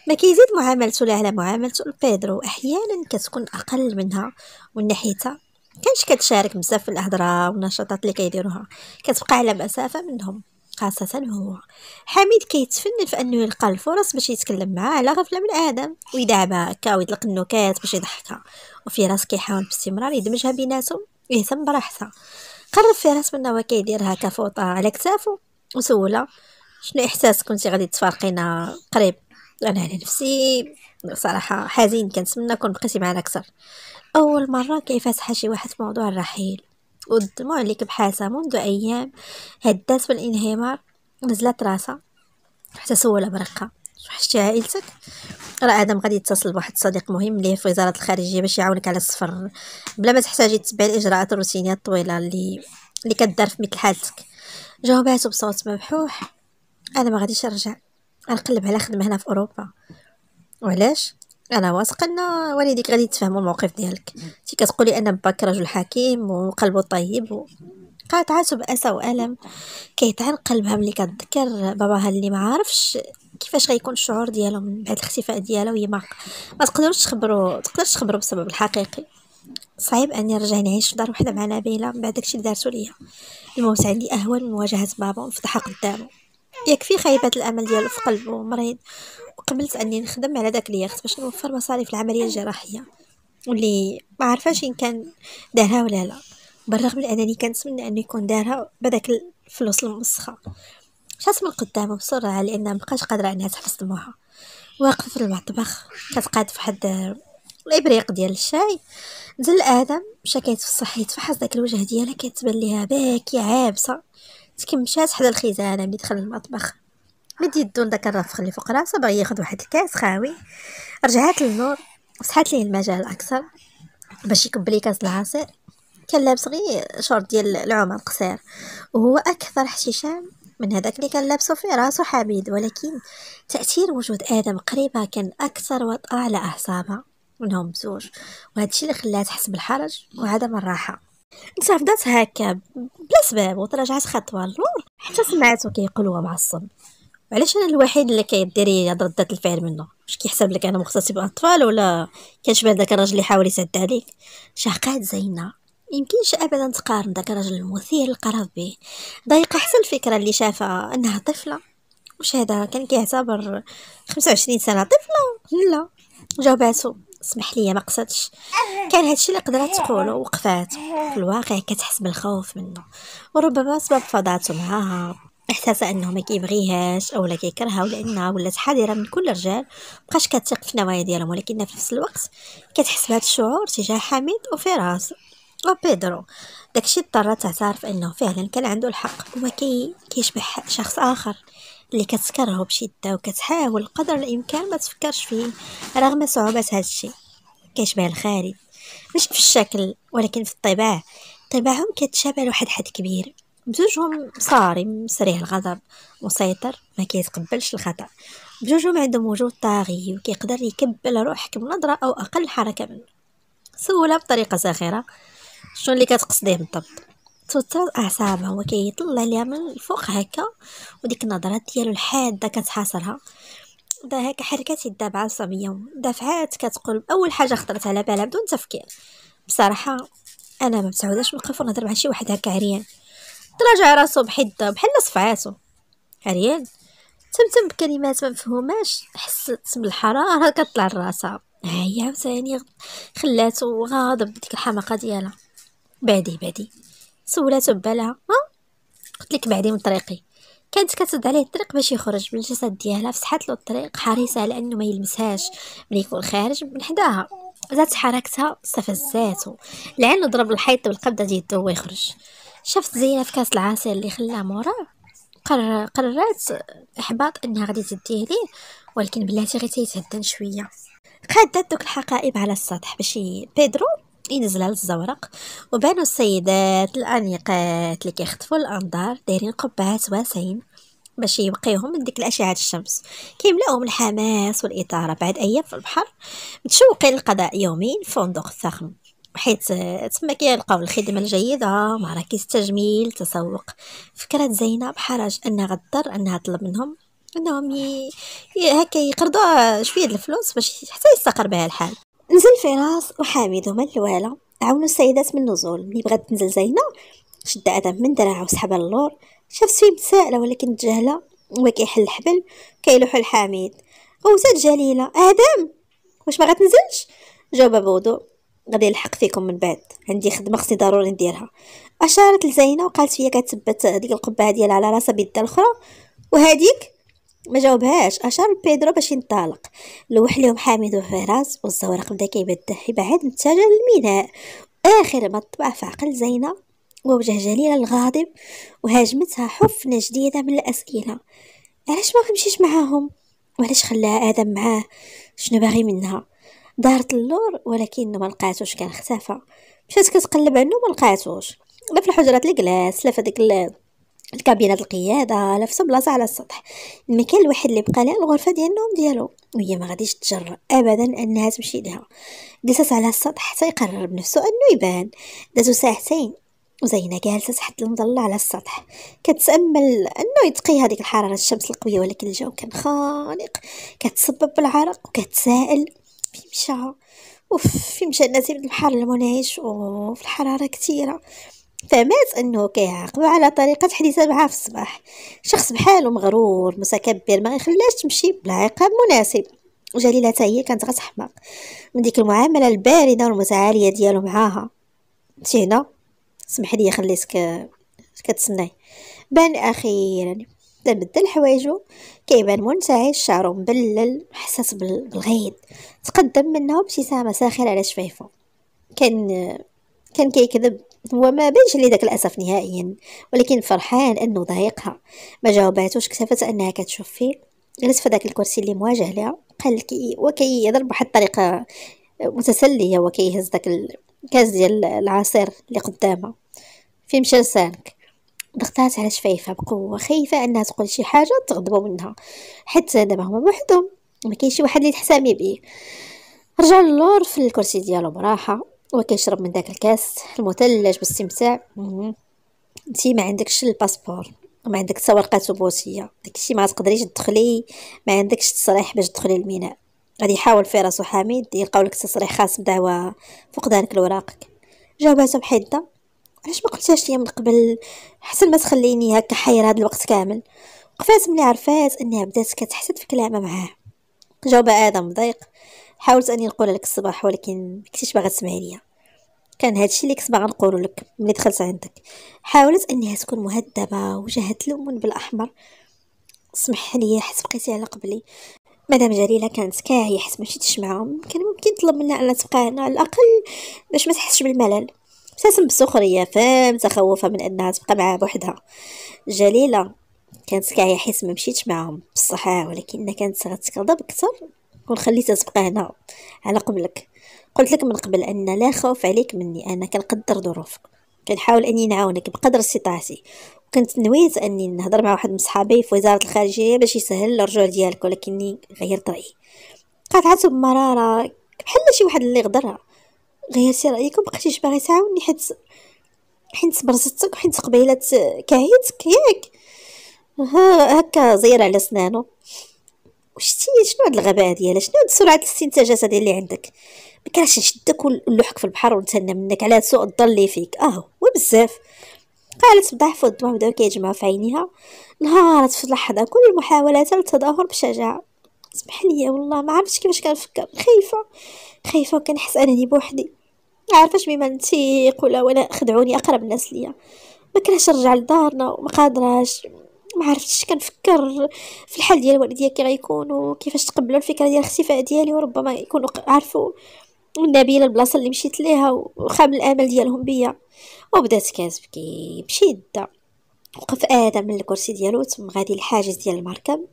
ما كيزيد معاملته لا على معاملته لبيدرو احيانا كتكون اقل منها ومن ناحيتها كانش كتشارك بزاف في الهضره والنشاطات اللي كيديروها كتبقى على مسافه منهم خاصة هو حميد كيتفنن في انه يلقى الفرص باش يتكلم معاه على غفله من ادم ويدعبها هكا ويطلق النكات باش يضحكها وفي راس كيحاول باستمرار يدمجها بيناتهم ويهتم براحتها قرب راس من نوا هكا كفوطة على كتافو وسولها شنو احساس كنتي غادي تفارقينا قريب انا على نفسي صراحة حزين كنتمنى كون بقيتي معنا اكثر اول مرة كيف شي واحد موضوع الرحيل والدموع اللي كبحاسة منذ ايام هدات بالانهمار نزلت راسها حتى سولها برقة وحشتي عائلتك راه ادم غادي يتصل بواحد الصديق مهم ليه في وزاره الخارجيه باش يعاونك على السفر بلا ما تحتاجي تتبعي الاجراءات الروتينيه الطويله اللي اللي كدار في مثل حالتك جاوباتو بصوت مبحوح انا ما غاديش نرجع نقلب على خدمه هنا في اوروبا وعلاش انا واثقه ان والديك غادي يتفهموا الموقف ديالك انت كتقولي ان باك رجل حكيم وقلبه طيب و... قاطعته بأسى وألم كيتعن قلبها ملي كتذكر باباها اللي ما عارفش كيفاش غيكون الشعور ديالو من بعد الاختفاء ديالها وهي ما ما تقدرش تخبرو تقدرش تخبرو بسبب الحقيقي صعيب اني نرجع نعيش في دار وحده مع نبيله من بعد داكشي اللي دارتو ليا الموت عندي اهون من مواجهه بابا ونفضحها قدامه يكفي خيبة الامل ديالو في قلبه مريض وقبلت اني نخدم على داك اليخت باش نوفر مصاريف العمليه الجراحيه واللي ما عارفاش ان كان دارها ولا لا بالرغم من انني كنتمنى انه يكون دارها بداك الفلوس المسخه شات من قدامه بسرعه لانها مابقاش قادره انها تحبس دموعها واقفه في المطبخ كتقاد حد الابريق ديال الشاي نزل ادم مشى كيتفصح يتفحص داك الوجه ديالها كتبان ليها باكيه عابسه تكمشات حدا الخزانه ملي دخل المطبخ مد يدو لداك الرفخ اللي فوق راسه باغي ياخد واحد الكاس خاوي رجعات للنور فتحات ليه المجال اكثر باش يكب كاس العصير كان لابس غير شورت ديال العمر القصير وهو اكثر احتشام من هذاك اللي كان لابسو في راسو حميد ولكن تاثير وجود ادم قريبه كان اكثر وطأة على اعصابها منهم بزوج وهادشي اللي خلاها تحس بالحرج وعدم الراحه انتفضت هكا بلا سبب وتراجعت خطوه للور حتى سمعته كيقول هو معصب علاش انا الوحيد اللي كيدير لي ردات الفعل منه واش كيحسب لك انا مختص بالاطفال ولا كنشبه داك الراجل اللي حاول يسد عليك شحقات زينه يمكنش ابدا تقارن داك الرجل المثير القرف به ضايقه حتى الفكره اللي شافها انها طفله واش هذا كان كيعتبر 25 سنه طفله لا جاوباتو اسمح لي ما قصدتش كان هادشي اللي قدرت تقوله وقفات في الواقع كتحس بالخوف منه وربما سبب فضاته معاها احساسها انه ما كيبغيهاش اولا كيكرهها ولانها ولات حذره من كل الرجال مابقاش كتثق في النوايا ديالهم ولكن في نفس الوقت كتحس بهذا الشعور تجاه حميد وفراس بيدرو داكشي اضطر تعترف انه فعلا كان عنده الحق هو كي كيشبه شخص اخر اللي كتكرهه بشده وكتحاول قدر الامكان ما تفكرش فيه رغم صعوبه هادشي كيشبه الخالد مش في الشكل ولكن في الطباع طباعهم كتشابه لواحد حد كبير بجوجهم صارم سريع الغضب مسيطر ما كيتقبلش الخطا بجوجهم عندهم وجود طاغي وكيقدر يكبل روحك بنظره او اقل حركه منه سولها بطريقه ساخره شنو اللي كتقصديه بالضبط توتر اعصابها هو كيطلع ليها من الفوق هكا وديك النظرات ديالو الحاده كتحاصرها دا هكا حركات يدها بعصبيه دفعات كتقول اول حاجه خطرت على بالها بدون تفكير بصراحه انا ما متعوداش نوقف ونهضر مع شي واحد هكا عريان تراجع راسو بحده بحال صفعاتو عريان تمتم بكلمات ما مفهوماش حست بالحراره كطلع لراسها هي عاوتاني خلاتو غاضب بديك الحماقه ديالها بعدي بعدي سولاتو ببالها قلت لك بعدي من طريقي كانت كتسد عليه الطريق باش يخرج من الجسد ديالها فسحات له الطريق حريصه على انه ما يلمسهاش ملي يكون خارج من حداها زادت حركتها استفزاتو لعنه ضرب الحيط بالقبضه ديال يدو يخرج شافت زينه في كاس العصير اللي خلاه موراه قرر قررت احباط انها غادي تديه ليه ولكن بلاتي غير تيتهدن شويه خدات دوك الحقائب على السطح باش بيدرو ينزل على الزورق وبانو السيدات الأنيقات اللي كيخطفوا الأنظار دايرين قبعات واسعين باش يبقيهم من ديك الأشعة الشمس كيملاوهم الحماس والإثارة بعد أيام في البحر متشوقين لقضاء يومين في فندق فخم حيت آه، تما كيلقاو الخدمة الجيدة مراكز تجميل تسوق فكرة زينة بحرج أنها غضر أنها تطلب منهم أنهم ي... هكا يقرضوا شوية الفلوس باش حتى يستقر بها الحال نزل فراس وحامدهما اللوالا عاونوا السيدات من النزول ملي بغات تنزل زينة شد ادم من دراعه وسحب اللور شافت فيه متسائله ولكن تجاهلها هو كيحل الحبل كيلوح لحميد وزاد جليله ادم واش ما غتنزلش جاوبها بوضوء غادي نلحق فيكم من بعد عندي خدمه خصني ضروري نديرها اشارت لزينه وقالت هي كتثبت ديك القبعه ديالها على راسها بيدها الاخرى وهذيك ما جاوبهاش اشار لبيدرو باش ينطلق لوح لهم حامد وفراس والزورق بدا كيبدا يبعد متجه للميناء اخر ما طبع في عقل زينه ووجه جليله الغاضب وهاجمتها حفنه جديده من الاسئله علاش ما غيمشيش معاهم وعلاش خلاها ادم معاه شنو باغي منها دارت اللور ولكن ما لقاتوش كان اختفى مشات كتقلب عنه ما لقاتوش لا في الحجرات الكلاس لا في داك الكابينه القياده نفس بلاصه على السطح المكان الوحيد اللي بقى لها الغرفه ديال النوم ديالو وهي ما غاديش تجرأ ابدا انها تمشي لها جلست على السطح حتى يقرر بنفسه انه يبان دازو ساعتين وزينه جالسه تحت المظله على السطح كتامل انه يتقي هذيك الحراره الشمس القويه ولكن الجو كان خانق كتسبب بالعرق وكتسائل فين مشى فين مشى الناس الحر المنعش وفي الحراره كثيره فمات أنه كيعاقبو على طريقة حديثة معاه في الصباح شخص بحالو مغرور متكبر ما يخلاش تمشي بلا عقاب مناسب جليلة حتى هي كانت غتحماق من ديك المعاملة الباردة والمتعالية ديالو معاها انتي هنا سمح لي خليتك كتسناي بان أخيرا تبدل حوايجو كيبان منتعش شعرو مبلل حساس بالغيظ تقدم منه ابتسامة ساخرة على شفايفو كان كان كيكذب وما بانش لي داك الاسف نهائيا ولكن فرحان انه ضايقها ما جاوباتوش اكتفت انها كتشوف فيه جلس في داك الكرسي اللي مواجه لها قال لك إيه، وكيضرب بواحد الطريقه متسليه وكيهز داك الكاس ديال العصير اللي قدامها فين مشى لسانك ضغطات على شفايفها بقوه خايفه انها تقول شي حاجه تغضبوا منها حتى دابا هما بوحدهم ما كاين شي واحد اللي تحسامي بيه رجع اللور في الكرسي ديالو براحه وكيشرب من داك الكاس المثلج باستمتاع انت ما عندكش الباسبور ما عندك حتى ورقه ثبوتيه داكشي ما تقدريش تدخلي ما عندكش تصريح باش تدخلي الميناء غادي يحاول فراس حميد يلقاو لك تصريح خاص بدعوه فقدانك لوراقك جاوباتو بحده علاش ما قلتهاش ليا من قبل حسن ما تخليني هكا حيره هاد الوقت كامل وقفات ملي عرفات انها بدات كتحسد في كلامها معاه جاوبها ادم ضيق حاولت اني نقول لك الصباح ولكن ما كنتيش باغا تسمعي ليا كان هادشي اللي كنت باغا نقول لك ملي دخلت عندك حاولت انها تكون مهذبه وجهها تلون بالاحمر سمح لي حيت بقيتي على قبلي مدام جليله كانت كاهي حيت ماشي مشيتش معاهم كان ممكن تطلب منها انها تبقى هنا على الاقل باش ما تحسش بالملل ابتسم بسخريه فهم تخوفها من انها تبقى معاه بوحدها جليله كانت كاهي حيت ما مشيتش معاهم بصح ولكن كانت غتكضب اكثر ونخليتها تبقى هنا على قبلك قلت لك من قبل ان لا خوف عليك مني انا كنقدر ظروفك كنحاول اني نعاونك بقدر استطاعتي كنت نويت اني نهضر مع واحد من صحابي في وزاره الخارجيه باش يسهل الرجوع ديالك ولكني غيرت رايي قاطعته بمراره بحال شي واحد اللي غدرها غيرتي رايك ومبقيتيش باغي تعاوني حيت حيت برزتك وحيت قبيلات كعيتك ياك هكا زير على سنانو وشتي شنو هاد الغباء ديالها شنو هاد سرعه الاستنتاج هادي اللي عندك مكرهتش نشدك ونلوحك في البحر ونتهنى منك على سوء الظن اللي فيك اهو وبزاف قالت بضعف والدموع بداو كيجمعو في عينيها نهارت في اللحظه كل المحاولات للتظاهر بشجاعه سمح لي والله ما عرفتش كيفاش كنفكر خايفه خايفه وكنحس انني بوحدي عارفاش بما نتيق ولا ولا خدعوني اقرب الناس ليا ما نرجع لدارنا وما قادراش ما عرفتش كنفكر في الحال ديال والديا كي غيكون وكيفاش تقبلوا الفكره ديال الاختفاء ديالي وربما يكونوا عارفوا النبيله البلاصه اللي مشيت ليها وخام الامل ديالهم بيا وبدات كتبكي بشده وقف ادم من الكرسي ديالو تم غادي الحاجز ديال المركب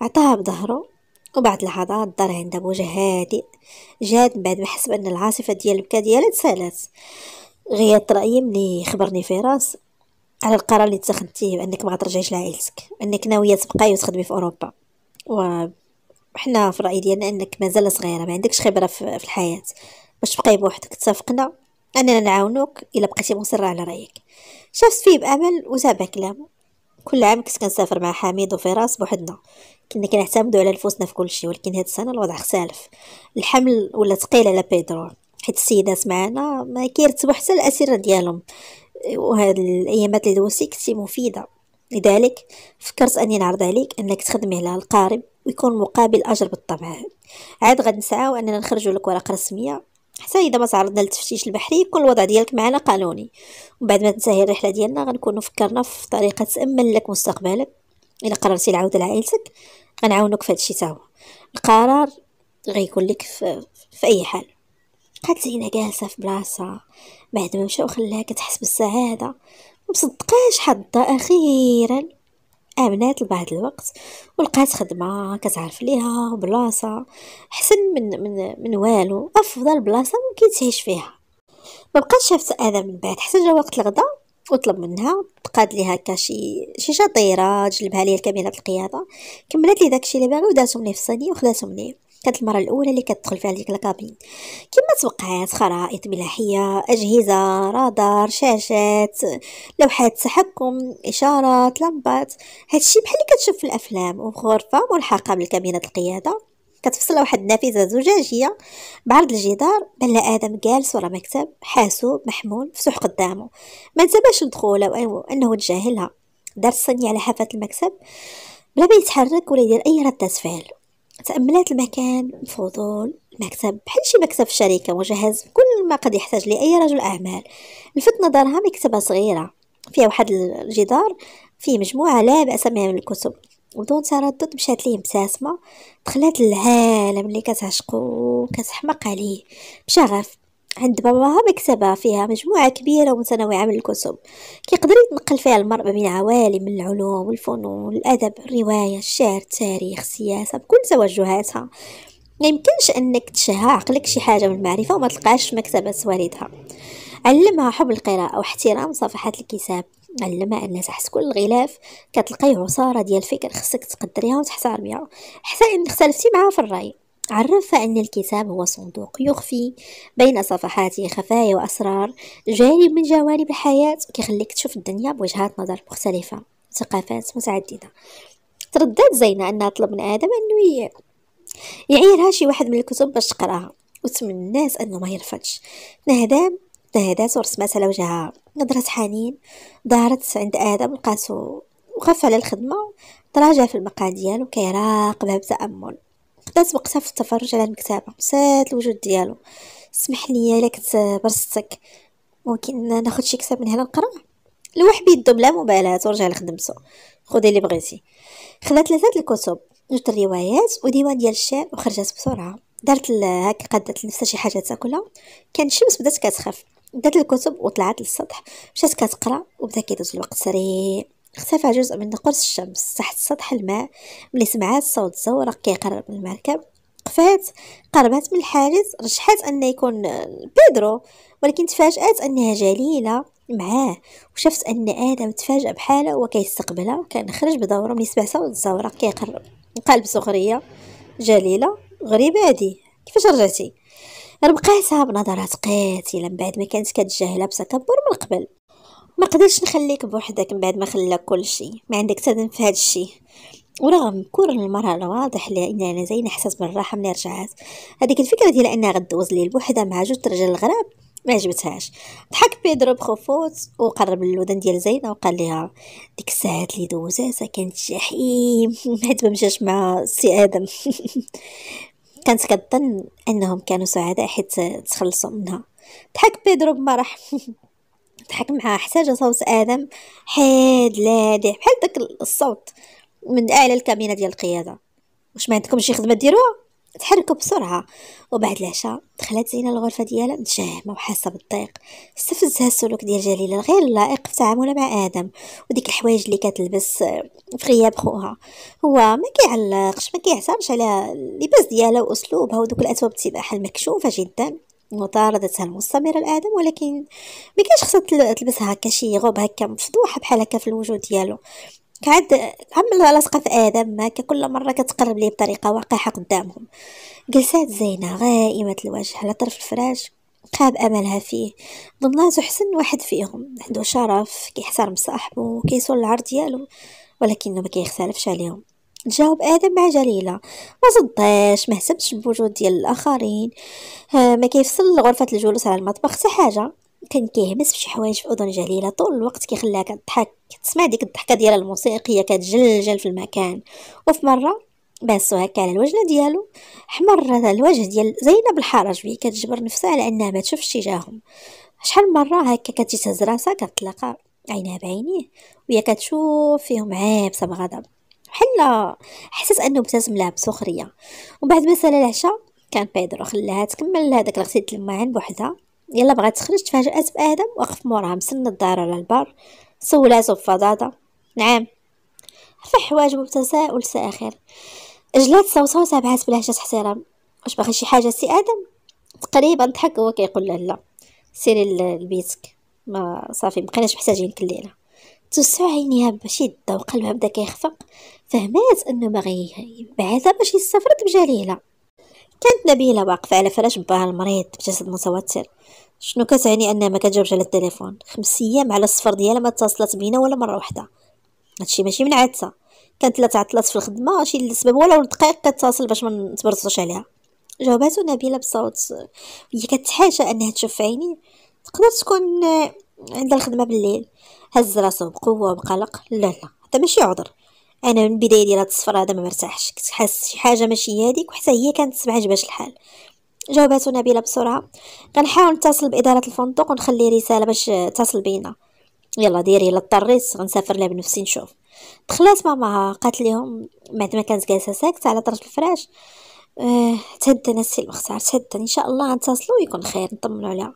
عطاها بظهرو وبعد لحظات دار عند بوجه هادئ جاد من بعد ما حس بان العاصفه ديال البكا ديالها تسالات غيات رايي ملي خبرني فراس على القرار اللي تخدتيه بانك ما ترجعيش لعائلتك انك ناويه تبقاي وتخدمي في اوروبا وحنا في الراي ديالنا انك مازال صغيره ما عندكش خبره في الحياه باش تبقاي بوحدك اتفقنا اننا نعاونوك الا بقيتي مصره على رايك شافت فيه بامل وتابع كلامه كل عام كنت كنسافر مع حميد وفراس بوحدنا كنا كنعتمدوا على نفوسنا في كل شيء ولكن هاد السنه الوضع اختلف الحمل ولا ثقيل على بيدرو حيت السيدات معانا ما كيرتبوا حتى الاسره ديالهم وهاد الايامات اللي دوزتي كنتي مفيده لذلك فكرت اني نعرض عليك انك تخدمي على القارب ويكون مقابل اجر بالطبع عاد غادي نسعاو اننا نخرجوا لك ورقه رسميه حتى اذا ما تعرضنا للتفتيش البحري يكون الوضع ديالك معنا قانوني ومن بعد ما تنتهي الرحله ديالنا غنكونوا فكرنا في طريقه تامن لك مستقبلك الا قررتي العوده لعائلتك غنعاونوك في هادشي تاهو القرار غيكون لك في, في اي حال قالت زينه جالسه في بلاصه بعد ما مشى وخلاها كتحس بالسعادة مصدقاش حظها أخيرا آمنات لبعض الوقت ولقات خدمة كتعرف ليها بلاصة حسن من, من, من والو أفضل بلاصة ممكن تعيش فيها ما بقاتش شافت هذا من بعد حتى جا وقت الغدا وطلب منها تقاد ليها هكا شي شي شطيره جلبها ليا لكابينه القياده كملت لي داكشي اللي باغي وداتهم لي في الصينيه وخداتهم ليه كانت المره الاولى اللي كتدخل فيها ديك الكابين كما توقعات خرائط ملاحيه اجهزه رادار شاشات لوحات تحكم اشارات لمبات هادشي بحال اللي كتشوف في الافلام وغرفه ملحقه بالكابينه القياده كتفصل واحد النافذه زجاجيه بعرض الجدار بلا ادم جالس ورا مكتب حاسوب محمول مفتوح قدامه ما انتبهش لدخوله او انه تجاهلها دار الصيني على حافه المكتب بلا ما يتحرك ولا يدير اي رده فعل تأملت المكان بفضول المكتب بحال شي مكتب في شركة مجهز كل ما قد يحتاج لأي رجل أعمال لفت نظرها مكتبة صغيرة فيها واحد الجدار فيه مجموعة لا بأس بها من الكتب ودون تردد مشات ليه مبتسمة دخلت للعالم اللي كتعشقو وكتحمق عليه بشغف عند باباها مكتبة فيها مجموعة كبيرة ومتنوعة من الكتب كيقدر يتنقل فيها المرء بين عوالم العلوم والفنون الأدب الرواية الشعر التاريخ السياسة بكل توجهاتها ما يمكنش انك تشهى عقلك شي حاجه من المعرفه وما تلقاش في مكتبه والدها علمها حب القراءه واحترام صفحات الكتاب علمها ان تحت كل غلاف كتلقاي عصاره ديال الفكر خصك تقدريها وتحترميها حتى ان اختلفتي معها في الراي عرف أن الكتاب هو صندوق يخفي بين صفحاته خفايا وأسرار جانب من جوانب الحياة وكيخليك تشوف الدنيا بوجهات نظر مختلفة ثقافات متعددة تردد زينة أنها طلب من آدم أنه يعيرها شي واحد من الكتب باش تقراها الناس أنه ما يرفضش نهدام نهدات ورسمات على وجهها نظرة حنين دارت عند آدم لقاتو وخف على الخدمة تراجع في المقال ديالو كيراقبها بتأمل بدات وقتها في التفرج على المكتبه ساد الوجود ديالو سمح لي الا كنت برستك ممكن ناخذ شي كتاب من هنا نقرا لوح بيدو بلا مبالاه ورجع لخدمته خذي اللي بغيتي خلات ثلاثه الكتب جوج الروايات وديوان ديال الشعر وخرجت بسرعه دارت هكا قدت لنفسها شي حاجه تاكلها كان الشمس بدات كتخف بدات الكتب وطلعت للسطح مشات كتقرا وبدا كيدوز الوقت سريع اختفى جزء من قرص الشمس تحت سطح الماء ملي سمعات صوت زورق كيقرب من المركب قفات قربت من الحارس رشحت أن يكون بيدرو ولكن تفاجأت أنها جليلة معاه وشفت أن آدم تفاجأ بحالة وكيستقبلها وكان خرج بدوره ملي سمع صوت الزورق كيقرب قال بسخرية جليلة غريبة هادي كيفاش رجعتي ربقاتها بنظرات قاتلة من بعد ما كانت كتجاهلها بتكبر من قبل ما قدرتش نخليك بوحدك من بعد ما خلى كل شيء ما عندك تدن في هذا الشيء ورغم كل المرأة الواضح لأن إن أنا زين حسيت بالراحة ملي رجعت هذيك الفكرة ديال أنها غدوز لي الوحدة مع جوج رجال الغراب ما عجبتهاش ضحك بيدرو بخفوت وقرب للودن ديال زينه وقال لها ديك الساعات اللي دوزاتها كانت جحيم حيت ما مشاش مع سي ادم كانت كتظن انهم كانوا سعداء حيت تخلصوا منها ضحك بيدرو بمرح ضحك معها حتاجة صوت ادم حاد لاذع بحال داك الصوت من اعلى الكابينه ديال القياده واش ما عندكم شي خدمه ديروها تحركوا بسرعه وبعد العشاء دخلت زينه الغرفه ديالها متشهمه وحاسه بالضيق استفزها السلوك ديال جليله غير اللائق في تعاملها مع ادم وديك الحوايج اللي كتلبس آه، في غياب خوها هو ما كيعلقش ما كيعترضش على اللباس ديالها واسلوبها ودوك الاثواب السباحة المكشوفه جدا مطاردتها المستمرة الآدم ولكن ما كانش خصها تلبس هكا شي غوب هكا مفضوحة بحال هكا في الوجود ديالو كعاد عمل لاصقه في ادم هكا كل مره كتقرب ليه بطريقه وقاحه قدامهم جلسات زينه غائمه الوجه على طرف الفراش خاب املها فيه ضمناتو حسن واحد فيهم عنده شرف كيحترم صاحبو وكيصول العرض ديالو ولكنه ما كيختلفش عليهم جاوب ادم مع جليله ما صداش ما حسبش بوجود ديال الاخرين ما كيفصل غرفه الجلوس على المطبخ حتى حاجه كان كيهمس فشي حوايج في اذن جليله طول الوقت كيخليها كتضحك تسمع ديك الضحكه ديالها الموسيقيه كتجلجل في المكان وفي مره باسو هكا على الوجنه ديالو حمر الوجه ديال زينب الحرجبي كتجبر نفسها على انها ما تشوفش تجاههم شحال مره هكا كتجي تهز راسها كتلقى عينها بعينيه وهي كتشوف فيهم عابسه بغضب بحال حسيت انه ابتسم لها بسخريه ومن بعد ما سالا العشاء كان بيدرو خلاها تكمل هذاك الغسيل الماعن بوحدها يلا بغات تخرج تفاجات بادم وقف موراها مسن الدار على البار سولاتو بفضاضه نعم رفع حواجب بتساؤل ساخر جلات صوصه وتابعات بلهجه احترام واش باغي شي حاجه سي ادم تقريبا ضحك هو كيقول لا سيري لبيتك ما صافي مبقيناش محتاجينك الليله توسع عينيها بشدة وقلبها بدا كيخفق فهمات أنه باغي بعثها باش يسافر بجليلة كانت نبيلة واقفة على فراش باها المريض بجسد متوتر شنو كتعني أنها ما كتجاوبش على التليفون خمس أيام على الصفر ديالها ما اتصلت بينا ولا مرة واحدة هادشي ماشي من عادتها كانت لا تعطلات في الخدمة ماشي لسبب ولا دقائق كتصل باش ما نتبرصوش عليها جاوباتو نبيلة بصوت هي كتحاشى أنها تشوف عيني تقدر تكون عندها الخدمة بالليل هز راسو بقوه وبقلق لا لا هذا ماشي عذر انا من البدايه ديال هاد الصفر هذا ما مرتاحش كنت حاس شي حاجه ماشي هاديك وحتى هي كانت ما الحال جاوباتو نبيله بسرعه غنحاول نتصل باداره الفندق ونخلي رساله باش تصل بينا يلا ديري الا اضطريت غنسافر لها بنفسي نشوف دخلات ماماها قالت لهم بعد ما كانت جالسه ساكته على طرف الفراش أه تهدى نفسي المختار تهدى ان شاء الله غنتصلوا ويكون خير نطمنوا عليها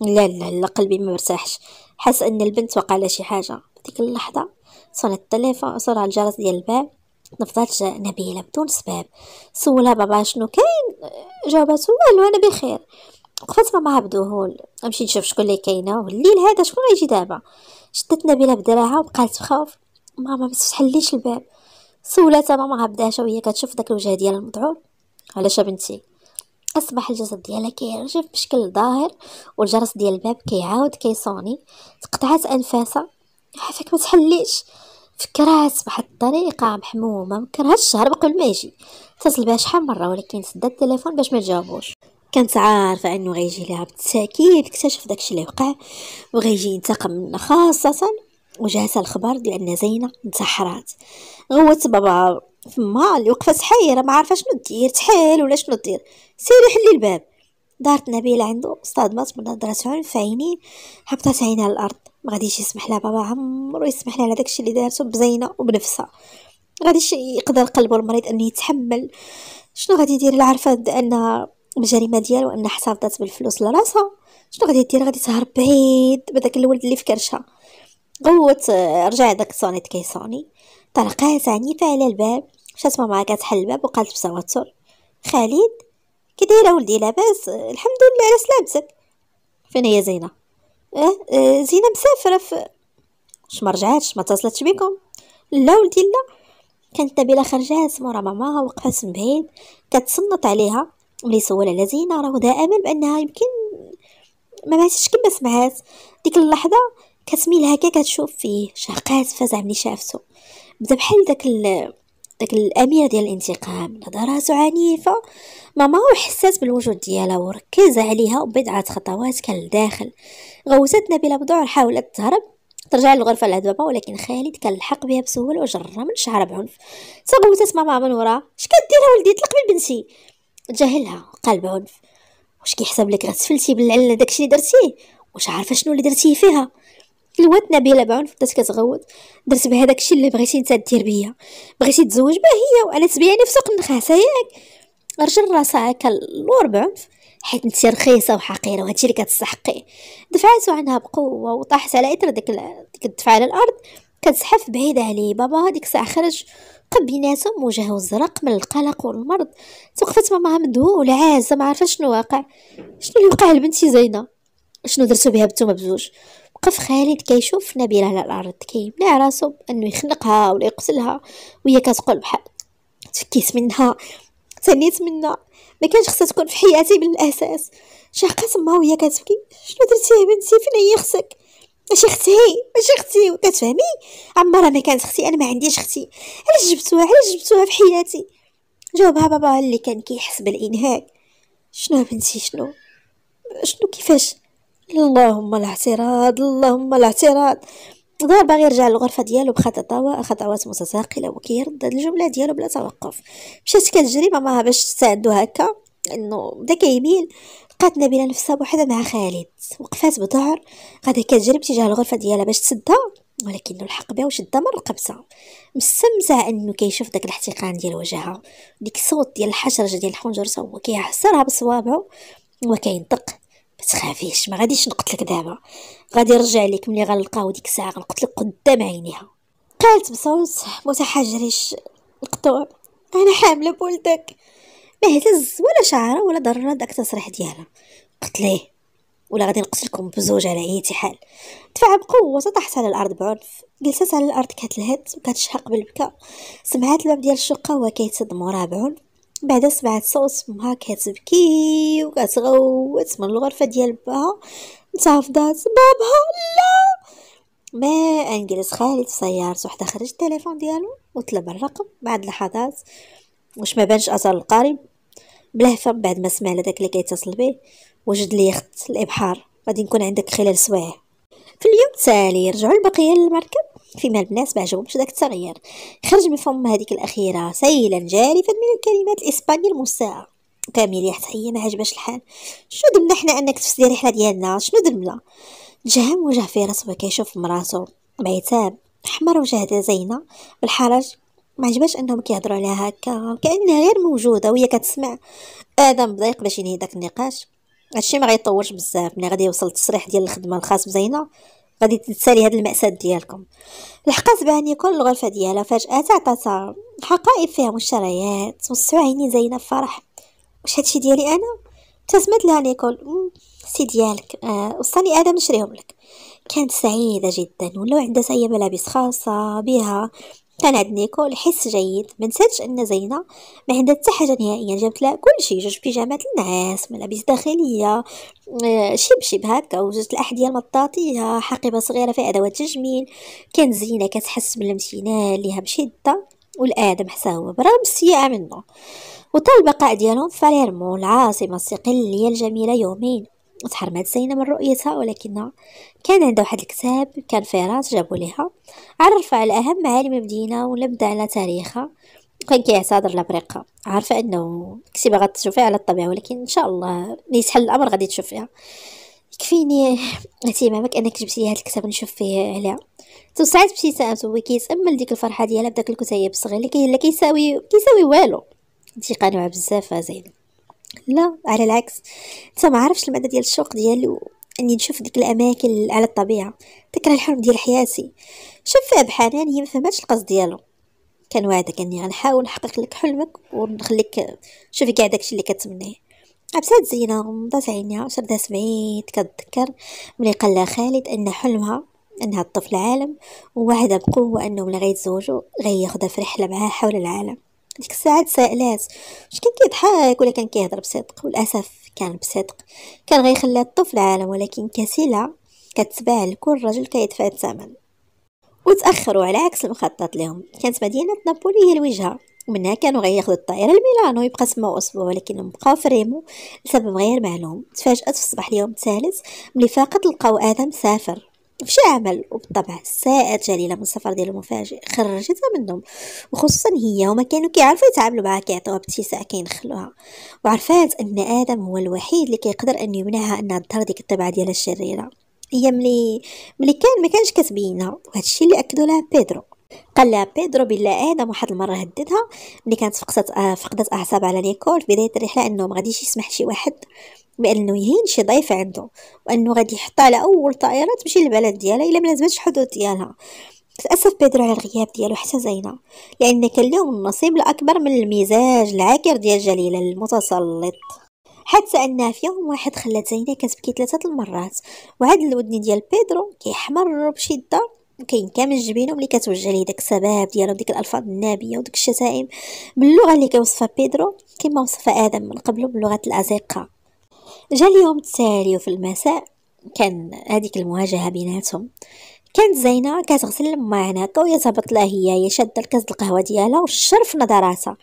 لا لا لا قلبي ما مرتاحش حاس ان البنت وقع لها شي حاجه ديك اللحظه صون التليفون صون على الجرس ديال الباب نفضات نبيله بدون سباب سولها بابا شنو كاين جاوباتو والو انا بخير وقفات ماما بدهول نمشي نشوف شكون اللي كاينه والليل هذا شكون غيجي دابا شدت نبيله بدراعها وبقات بخوف ماما ما تحليش الباب سولاتها ماما بداها شويه كتشوف داك الوجه ديال المدعو علاش بنتي اصبح الجسد ديالها كيرجف بشكل ظاهر والجرس ديال الباب كيعاود كيصوني تقطعات انفاسها حافك ما تحليش فكرات بواحد الطريقه محمومه مكرهاش الشهر قبل ما يجي اتصل بها شحال مره ولكن سد التليفون باش ما تجاوبوش كانت عارفه انه غيجي لها بالتاكيد اكتشف داكشي اللي وقع وغيجي ينتقم منها خاصه وجاتها الخبر ديال ان زينه انتحرات غوت بابا فما اللي وقفت حيره ما عارفه شنو دير تحال ولا شنو دير سيري حلي الباب دارت نبيلة عنده صدمت من نظرة عنف في عينين هبطت عينها الارض ما غاديش يسمح لها بابا عمرو يسمح لها على داكشي اللي دارته بزينة وبنفسها غادي يقدر قلبه المريض انه يتحمل شنو غادي دير عارفه ان الجريمه ديالو ان حتفظت بالفلوس لراسها شنو غادي دير غادي تهرب بعيد بداك الولد اللي في كرشها غوت آه، رجع داك صوني كيصوني طرقات عنيفة على الباب شات ماما كتحل الباب وقالت بتوتر خالد كدايره ولدي لاباس الحمد لله على سلامتك فين هي زينه اه, اه زينه مسافره ف اش ما رجعاتش ما اتصلتش بكم لا ولدي لا كانت نبيله خرجات مورا ماماها وقفات من بعيد كتصنت عليها ملي سول على زينه راه امل بانها يمكن ما ماتش كما سمعات ديك اللحظه كتميل هكا كتشوف فيه شقات فزع ملي شافته بدا بحال داك داك الامير ديال الانتقام نظرات عنيفه ماما وحسات بالوجود ديالها وركز عليها بضعه خطوات كان لداخل غوزات نبيله بدور حاولت تهرب ترجع للغرفه العذبه ولكن خالد كان لحق بها بسهوله وجرها من شعرها بعنف تغوزات ماما من ورا اش كديرها ولدي طلق من بنتي تجاهلها قال بعنف واش كيحسب لك غتفلتي بالعلة داكشي اللي درتيه واش عارفه شنو اللي درتيه فيها الواد نبيله بعون بدات كتغوت درت بها داكشي اللي بغيتي نتا دير بيا بغيتي تزوج بها هي وانا تبيعني في سوق النخاسه ياك رجل راسها هكا اللور بعنف حيت انت رخيصه وحقيره وهادشي اللي كتستحقيه دفعاتو عنها بقوه وطاحت على اثر داك ديك الدفعه على الارض كتزحف بعيدة عليه بابا هذيك الساعة خرج بقى بيناتهم وجهه الزرق من القلق والمرض توقفت ماماها مذهوله عازة ما عرفت شنو واقع شنو اللي وقع لبنتي زينة شنو درتو بها بنتوما بزوج وقف خالد كيشوف نبيل على الارض كيمنع راسو انه يخنقها ولا يقتلها وهي كتقول بحال تفكيت منها تنيت منها ما كانش خصها تكون في حياتي من الاساس شاقت ما وهي كتبكي شنو درتي يا بنتي فين هي خصك ماشي اختي ماشي اختي كتفهمي عمرها ما كانت اختي انا ما عنديش اختي علاش جبتوها علاش جبتوها في حياتي جاوبها بابا اللي كان كيحس بالانهاك شنو بنتي شنو شنو كيفاش اللهم الاعتراض اللهم الاعتراض ظهر باغي يرجع للغرفه ديالو بخطوات خطوات متساقله وكيرد الجمله ديالو بلا توقف مشات كتجري ماماها باش تساعدو هكا انه بدا كيميل لقات نبيله نفسها بوحدها مع خالد وقفات بظهر غادي كتجري باتجاه الغرفه ديالها باش تسدها ولكن الحق بها وشدها من القبسه مسمزع انه كيشوف داك الاحتقان ديال وجهها ديك الصوت ديال الحشرجه ديال الحنجره هو كيعصرها بصوابعو وكينطق تخافيش ما غاديش نقتلك دابا غادي نرجع لك ملي غنلقاو ديك الساعه غنقتلك قدام عينيها قالت بصوت متحجرش القطوع انا حامله بولدك ما هتز ولا شعره ولا ضرر داك التصريح ديالها قتليه ولا غادي نقتلكم بزوج على اي حال دفع بقوه طاحت على الارض بعنف جلست على الارض كتلهت وكتشهق بالبكاء سمعت الباب ديال الشقه وهو كيتسد مورا بعنف بعدا سمعت صوت امها كتبكي وكتغوت من الغرفه ديال باها انتفضات بابها لا ما انجلس خالد في سيارته حتى خرج التليفون ديالو وطلب الرقم بعد لحظات واش ما بانش اثر القارب بلهفه بعد ما سمع لداك اللي كيتصل به وجد لي خط الابحار غادي نكون عندك خلال سوايع في اليوم التالي رجعوا البقيه للمركب فيما البنات ما عجبهمش داك التغيير خرج من فم هذيك الاخيره سيلا جارفا من الكلمات الاسبانيه المساء كاميليا حتى هي ما عجبهاش الحال شنو درنا حنا انك تفسدي الرحله ديالنا شنو درنا جهم وجه في راسو كيشوف مراسو معتاب احمر وجه زينه بالحرج ما عجبهاش انهم كيهضروا عليها هكا كانها غير موجوده وهي كتسمع ادم ضيق باش ينهي داك النقاش هادشي ما غيطولش بزاف ملي غادي يوصل التصريح ديال الخدمه الخاص بزينه غادي تتسالي هاد المأساة ديالكم لحقات بانيكون الغرفة ديالها فجأة عطاتها حقائب فيها مشتريات وسعوا عيني زينة فرح واش هادشي ديالي انا تسمت لها نيكول سي ديالك آه وصاني ادم نشريهم لك كانت سعيدة جدا ولاو عندها هي ملابس خاصة بها كان عند نيكو حس جيد ما نساتش ان زينه ما عندها حتى حاجه نهائيا جابت لها كلشي جوج بيجامات النعاس ملابس داخليه آه، شيب شيب هكا وجوج الاحذيه المطاطيه حقيبه صغيره فيها ادوات تجميل كان زينه كتحس بالامتنان ليها بشده والادم حتى هو برغم السيئه منه وطال البقاء ديالهم في فاليرمو العاصمه الصقليه الجميله يومين تحرمت زينة من رؤيتها ولكنها كان عندها واحد الكتاب كان فيه راس ليها عرف على أهم معالم المدينة ولمد على تاريخها وكان كيعتذر لبريقة عارفة أنه كنتي باغا على الطبيعة ولكن إن شاء الله يتحل الأمر غادي تشوفيها يكفيني اهتمامك انك جبتي هذا الكتاب نشوف فيه عليها توسعت ابتسامته وهو كيتامل ديك الفرحه ديالها بداك الكتيب الصغير اللي كيساوي كيساوي والو انت قانعه بزاف زينب لا على العكس انت ما عارفش المدى ديال الشوق ديالو اني نشوف ديك الاماكن على الطبيعه تكره الحلم ديال حياتي شوف بحنان هي ما فهمتش القصد ديالو كان وعدك اني غنحاول نحقق لك حلمك ونخليك شوفي كاع داكشي اللي كتمنيه عبسات زينة غمضات عينيها شردها سمعيت كتذكر ملي قال لها خالد ان حلمها انها تطف العالم ووعدها بقوه انهم ملي غيتزوجو غياخدها في رحله معاه حول العالم ديك الساعه تسائلات واش كان كيضحك ولا كان كيهضر بصدق وللاسف كان بصدق كان غيخلي الطفل عالم ولكن كسيلة كتباع لكل رجل كيدفع الثمن وتاخروا على عكس المخطط لهم كانت مدينه نابولي هي الوجهه منها كانوا غياخذوا الطائره لميلانو يبقى تما اسبوع ولكنهم بقاو في ريمو لسبب غير معلوم تفاجات في الصباح اليوم الثالث ملي فقط لقاو ادم سافر وفش عمل وبالطبع ساءت جليلة من السفر ديال المفاجئ خرجتها منهم وخصوصا هي وما كانوا كيعرفوا يتعاملوا معها كيعطيوها ابتساء كينخلوها وعرفات ان ادم هو الوحيد اللي كيقدر ان يمنعها انها تظهر ديك الطبعة ديالها الشريره هي ملي ملي كان ما كانش كتبينها وهذا الشيء اللي اكدوا لها بيدرو قال لها بيدرو بلا ادم واحد المره هددها ملي كانت فقدت آه، فقدت اعصابها على نيكول في بدايه الرحله انه ما غاديش يسمح شي واحد بانه يهين شي ضيف عنده وانه غادي يحطها على اول طائره تمشي للبلد ديالها الا ما لازمتش الحدود ديالها تأسف بيدرو على الغياب ديالو حتى زينة لأن كان لهم النصيب الأكبر من المزاج العاكر ديال جليلة المتسلط حتى أنها في يوم واحد خلات زينة كتبكي ثلاثة المرات وعاد الودن ديال بيدرو كيحمر بشدة كاين كامل جبينهم ملي كتوجه ليه داك السباب ديالو ديك الالفاظ النابيه وديك الشتائم باللغه اللي كيوصفها بيدرو كما وصف ادم من قبله بلغه الازقه جا اليوم التالي وفي المساء كان هذيك المواجهه بيناتهم كانت زينه كتغسل لما هناك وهي تهبط لها هي شاده الكاس القهوه ديالها وشر نظراتها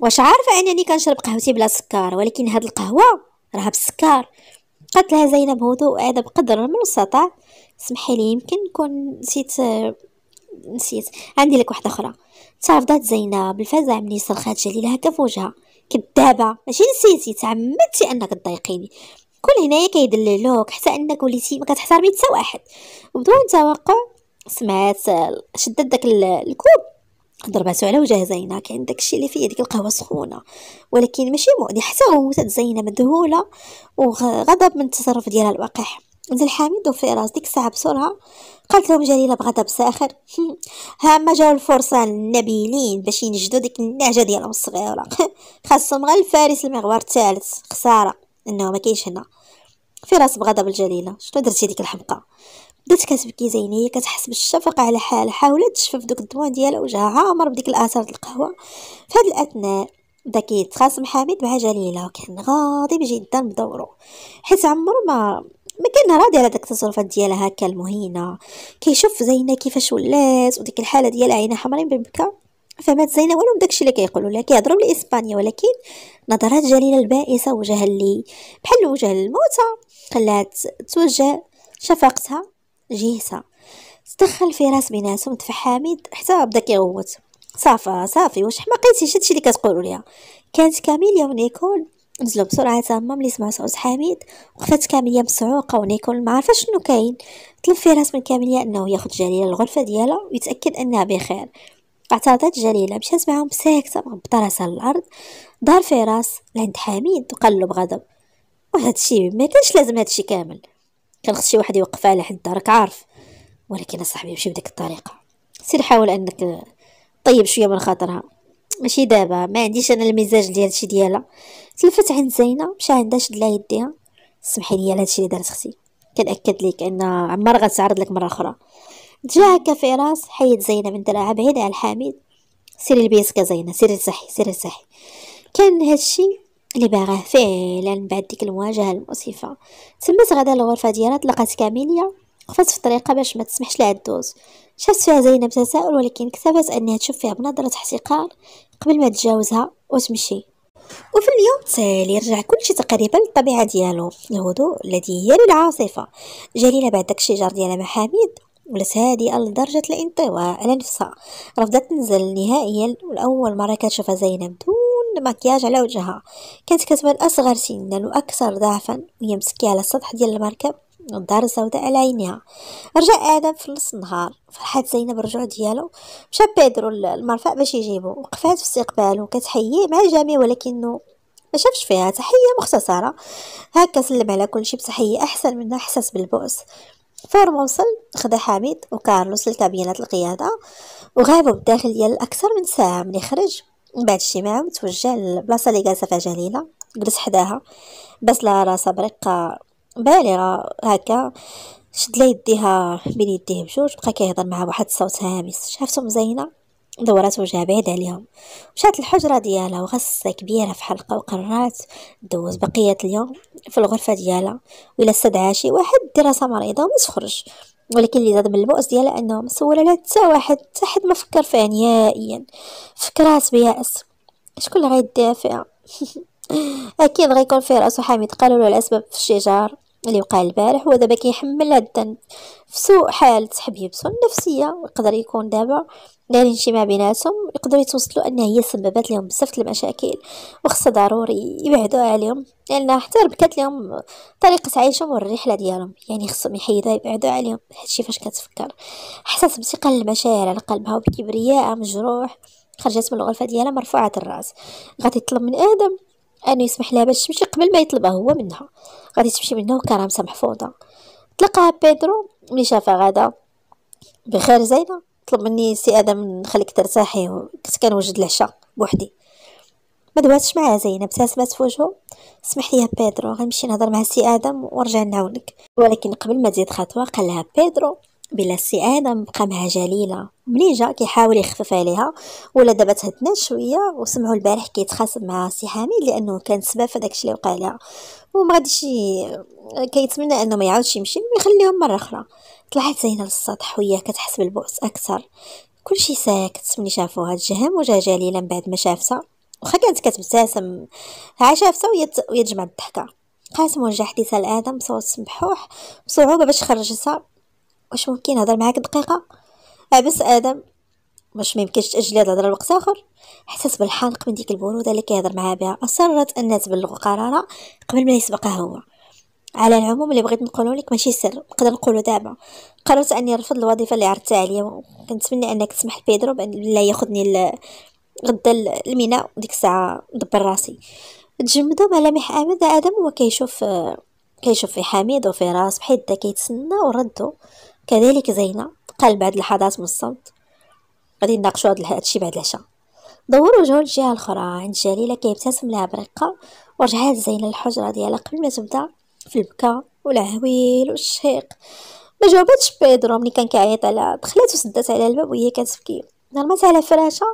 واش عارفه انني كنشرب قهوتي بلا سكر ولكن هاد القهوه راها بالسكر قالت لها زينب هدوء هذا بقدر المستطاع سمحي لي يمكن نكون نسيت نسيت عندي لك واحده اخرى تعرضت زينب الفزع مني صرخات جليله هكا في وجهها كدابه ماشي نسيتي تعمدتي انك تضايقيني كل هنايا كيدللوك حتى انك وليتي ما كتحترمي حتى واحد وبدون توقع سمعت شدت داك الكوب ضرباتو على وجه زينة كان داكشي اللي فيه ديك القهوه سخونه ولكن ماشي مؤذي حتى هو زينه مذهوله وغضب من التصرف ديالها الوقح نزل حميد وفي راس ديك الساعه بسرعه قالت لهم جليله بغضب ساخر ما جاو الفرصه النبيلين باش ينجدوا ديك النعجه ديالهم الصغيره خاصهم غير الفارس المغوار الثالث خساره انه ما كاينش هنا في راس بغضب الجليله شنو درتي ديك الحمقه بدات كتبكي زينية كتحس بالشفقة على حالها حاولت تشفف دوك الدموع ديالها وجهها عامر بديك الآثار د القهوة في هذه الأثناء بدا كيتخاصم حميد مع جليلة وكان غاضب جدا بدورو حيت عمرو ما ما كان راضي على داك التصرفات ديالها هكا المهينه كيشوف زينه كيفاش ولات وديك الحاله ديالها عينها حمرين بالبكاء فمات زينه والو داكشي اللي كيقولوا لها كيهضروا بالاسبانيا ولكن نظرات جليله البائسه وجهها اللي بحال وجه الموتى خلات توجه شفقتها جيسه تدخل في راس بيناتهم دفع حميد حتى بدا كيغوت صافا صافي واش حماقيتي شتي اللي كتقولوا ليها كانت كاميليا ونيكول نزلوا بسرعه تما ملي سمع صوت حميد وقفات كامليه مسعوقه ونيكول ما عرفاش شنو كاين طلب فراس من كامليه انه ياخذ جليله للغرفه ديالها ويتاكد انها بخير اعترضت جليلة مشات معاهم ساكتة مغبطة راسها للأرض دار فراس لعند حميد وقال له بغضب وهذا الشيء ما كانش لازم هذا الشيء كامل كان خص شي واحد يوقف على حد دارك عارف ولكن صاحبي ماشي بديك الطريقة سير حاول أنك طيب شوية من خاطرها ماشي دابا ما عنديش انا المزاج ديال شي ديالها تلفت عند زينه مشى عندها شد لها يديها سمحي لي على هادشي اللي دارت اختي كنأكد لك ان عمر غتعرض لك مره اخرى جا هكا في راس حيد زينه من دراعها بعيد على الحامد سيري لبيتك زينه سيري صحي سيري صحي كان هادشي اللي باغاه فعلا بعد ديك المواجهه المؤسفه تمت غدا الغرفه ديالها طلقات كاميليا وقفات في الطريقه باش ما تسمحش لها دوز شافت فيها زينب تساؤل ولكن كتبت أنها تشوف فيها بنظرة احتقار قبل ما تجاوزها وتمشي وفي اليوم التالي رجع كلشي تقريبا للطبيعة ديالو الهدوء الذي هي العاصفة جليلة بعد داك الشجر ديالها محاميد ولات هادئة لدرجة الانطواء على نفسها رفضت تنزل نهائيا والأول مرة كتشوفها زينب دون مكياج على وجهها كانت كتبان أصغر سنا وأكثر ضعفا وهي مسكية على السطح ديال المركب والدار السوداء على عينيها رجع ادم في نص النهار فرحات زينب الرجوع ديالو مشى بيدرو للمرفأ باش يجيبو وقفات في استقباله كتحييه مع الجميع ولكنه ما شافش فيها تحيه مختصره هكا سلم على كل شيء بتحيه احسن منها احساس بالبؤس فور ما وصل خدا حميد وكارلوس لتبينات القياده وغابوا بالداخل ديال اكثر من ساعه من خرج من بعد الاجتماع توجه للبلاصه اللي جالسه فيها جليله جلس حداها بس لا راسها برقه بالغه هكا شد يديها بين يديه بجوج بقى كيهضر معها بواحد الصوت هامس شافته مزينه دورات وجهها بعيد عليهم مشات الحجرة ديالها وغصة كبيرة في حلقة وقررات دوز بقية اليوم في الغرفة ديالها وإلا استدعى شي واحد دراسة مريضة وما تخرج ولكن اللي زاد من البؤس ديالها انه ما سول على حتى واحد حتى حد ما فكر فيها نهائيا فكرات بيأس شكون اللي غيدافع اكيد غيكون فيه راسو حامد قالوا له الاسباب في الشجار اللي وقع البارح دابا كيحمل هاد الدن في سوء حالة يبسو النفسية ويقدر يكون دابا دايرين شي ما بيناتهم يقدروا يتوصلوا ان هي سببات لهم بزاف المشاكل وخص ضروري يبعدوا عليهم لان حتى ربكات لهم طريقه عيشهم والرحله ديالهم يعني خصهم يحيدوا يبعدوا عليهم هادشي فاش كتفكر حساس بثقل المشاعر على قلبها وبكبرياء مجروح خرجت من الغرفه ديالها مرفوعه الراس غادي تطلب من ادم انه يسمح لها باش تمشي قبل ما يطلبها هو منها غادي تمشي منه كرامسه محفوظه تلقاها بيدرو ملي شافها غادا بخير زينه طلب مني سي ادم نخليك ترتاحي كنت كنوجد العشاء بوحدي ما دواتش معاها زينه ابتسمت في وجهه سمح لي بيدرو غنمشي نهضر مع سي ادم ونرجع نعاونك ولكن قبل ما تزيد خطوه قال لها بيدرو بلا السعاده مقامها جليله ملي جا كيحاول يخفف عليها ولا دابا تهدنات شويه وسمعوا البارح كيتخاصم مع سي حميد لانه كان سبب في داكشي اللي وقع لها وما غاديش كيتمنى انه ما يعاودش يمشي ويخليهم مره اخرى طلعت زينه للسطح وهي كتحس بالبؤس اكثر كلشي ساكت ملي شافوها تجهم وجا جليله من بعد ما شافتها واخا كانت كتبتسم عا شافتها ويتجمع تجمع الضحكه قاسم وجه حديثها لادم بصوت محوح بصعوبه باش خرجتها واش ممكن نهضر معاك دقيقه عبس آه، ادم واش ميمكنش تاجلي هاد الهضره لوقت اخر حسس بالحنق من ديك البروده اللي كيهضر معها بها اصرت انها تبلغ قرارها قبل ما يسبقها هو على العموم اللي بغيت نقوله لك ماشي سر نقدر نقوله دابا قررت اني نرفض الوظيفه اللي عرضتها عليا وكنتمنى انك تسمح لبيدرو بان لا ياخذني غدا الميناء وديك الساعه ندبر راسي تجمدوا ملامح امل آه، ادم وكيشوف كيشوف آه، كيشوف في حميد وفراس بحال دا كيتسنى وردوا كذلك زينة قال بعد لحظات من الصمت غادي نناقشوا هذا الشيء بعد العشاء دور وجهه للجهه الاخرى عند جليله كيبتسم لها برقه ورجعات زينه للحجره ديالها قبل ما تبدا في البكاء والعويل والشهيق ما جاوباتش بيدرو ملي كان كيعيط على دخلات وسدات على الباب وهي كتبكي نرمات على فراشة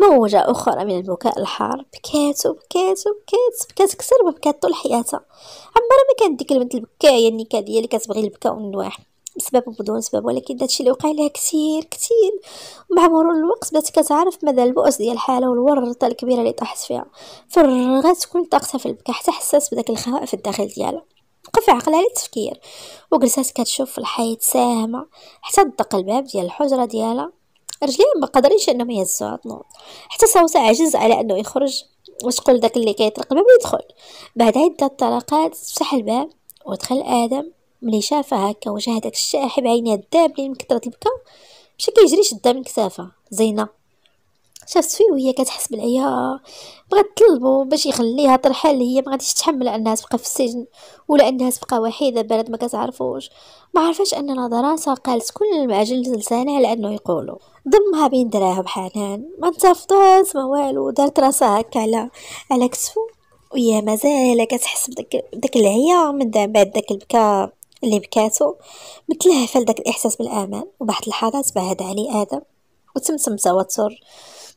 موجة أخرى من البكاء الحار بكات وبكات وبكات بكات كثر وبكات طول حياتها عمرها ما كانت ديك البنت البكاية النكادية اللي كتبغي البكاء والنواح بسبب وبدون سبب ولكن داكشي اللي وقع لها كثير كثير مع مرور الوقت بدات كتعرف مدى البؤس ديال الحاله والورطه الكبيره اللي طاحت فيها فرغات كل طاقتها في البكاء حتى حسات بداك الخواء في الداخل ديالها وقف عقلها للتفكير وجلسات كتشوف الحياة ساهمة حتى دق الباب ديال الحجرة ديالها رجليها ما قدرينش انهم يهزوها تنوض حتى صوتها عجز على انه يخرج وتقول داك اللي كيطرق الباب يدخل بعد عدة طرقات فتح الباب ودخل ادم ملي شافها هكا وجه داك الشاحب عينيه الدابلين من كثره البكا مشى كيجري شدا من كتافها زينه شافت فيه وهي كتحس بالعيا بغات تطلبو باش يخليها ترحل هي ما غاديش تحمل انها تبقى في السجن ولا انها تبقى وحيده بلد ما كتعرفوش ما عرفاش ان نظراتها قالت كل المعجل لسانها على انه يقولو ضمها بين دراها بحنان ما انتفضات ما والو دارت راسها هكا على على كتفو وهي مازال كتحس بداك داك العيا من بعد داك البكاء اللي بكاتو مثله فل داك الاحساس بالامان وبعد اللحظات بعد عليه ادم وتمتم توتر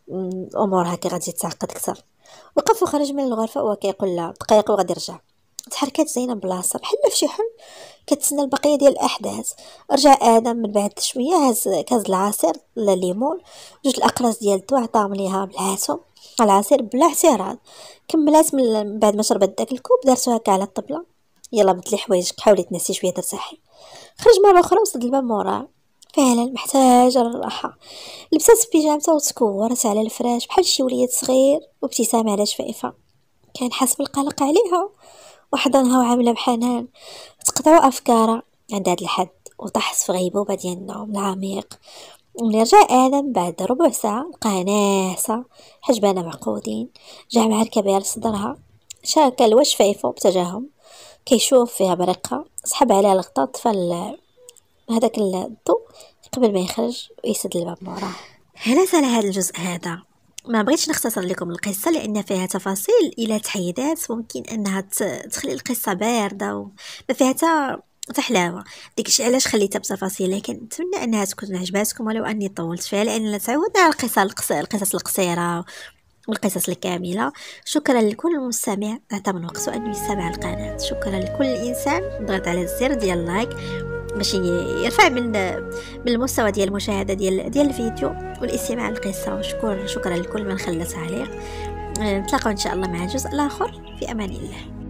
الامور أمم، هكا غادي تعقد اكثر وقف وخرج من الغرفه وهو كيقول لها دقائق وغادي يرجع تحركات زينه بلاصه بحال ما فشي حلم كتسنى البقيه ديال الاحداث رجع ادم من بعد شويه هز كاز العصير الليمون جوج الاقراص ديال الدواء عطاهم ليها بلعاتهم العصير بلا اعتراض كملات من بعد ما شربت داك الكوب دارتو هكا على الطبله يلا بدلي حوايجك حاولي تنسي شويه ترتاحي خرج مره اخرى وصد الباب مورا فعلا محتاجه للراحه لبسات بيجامتها وتكورت على الفراش بحال شي وليد صغير وابتسامه على شفايفها كان حاس بالقلق عليها وحضنها وعامله بحنان تقطعوا افكاره عند هذا الحد وطحس في غيبوبه ديال النوم العميق ملي رجع ادم بعد ربع ساعه لقى ناعسه حجبانه معقودين جا مع الكبير لصدرها شاكل وشفايفو بتجاهم كيشوف فيها بريقة سحب عليها الغطاء طفى هذاك الضوء قبل ما يخرج ويسد الباب موراه هلا على هذا الجزء هذا ما بغيتش نختصر لكم القصه لان فيها تفاصيل الا تحيدات ممكن انها تخلي القصه بارده وما فيها حتى حلاوه ديكشي علاش خليتها بتفاصيل لكن نتمنى انها تكون عجباتكم ولو اني طولت فيها لان تعودنا على القصص القصيره والقصص الكاملة شكرا لكل مستمع أعطى من وقته أنه يتابع القناة شكرا لكل إنسان ضغط على الزر ديال اللايك باش يرفع من من المستوى ديال المشاهدة ديال ديال الفيديو والاستماع للقصة وشكرا شكرا لكل من خلى تعليق نتلاقاو إن شاء الله مع جزء آخر في أمان الله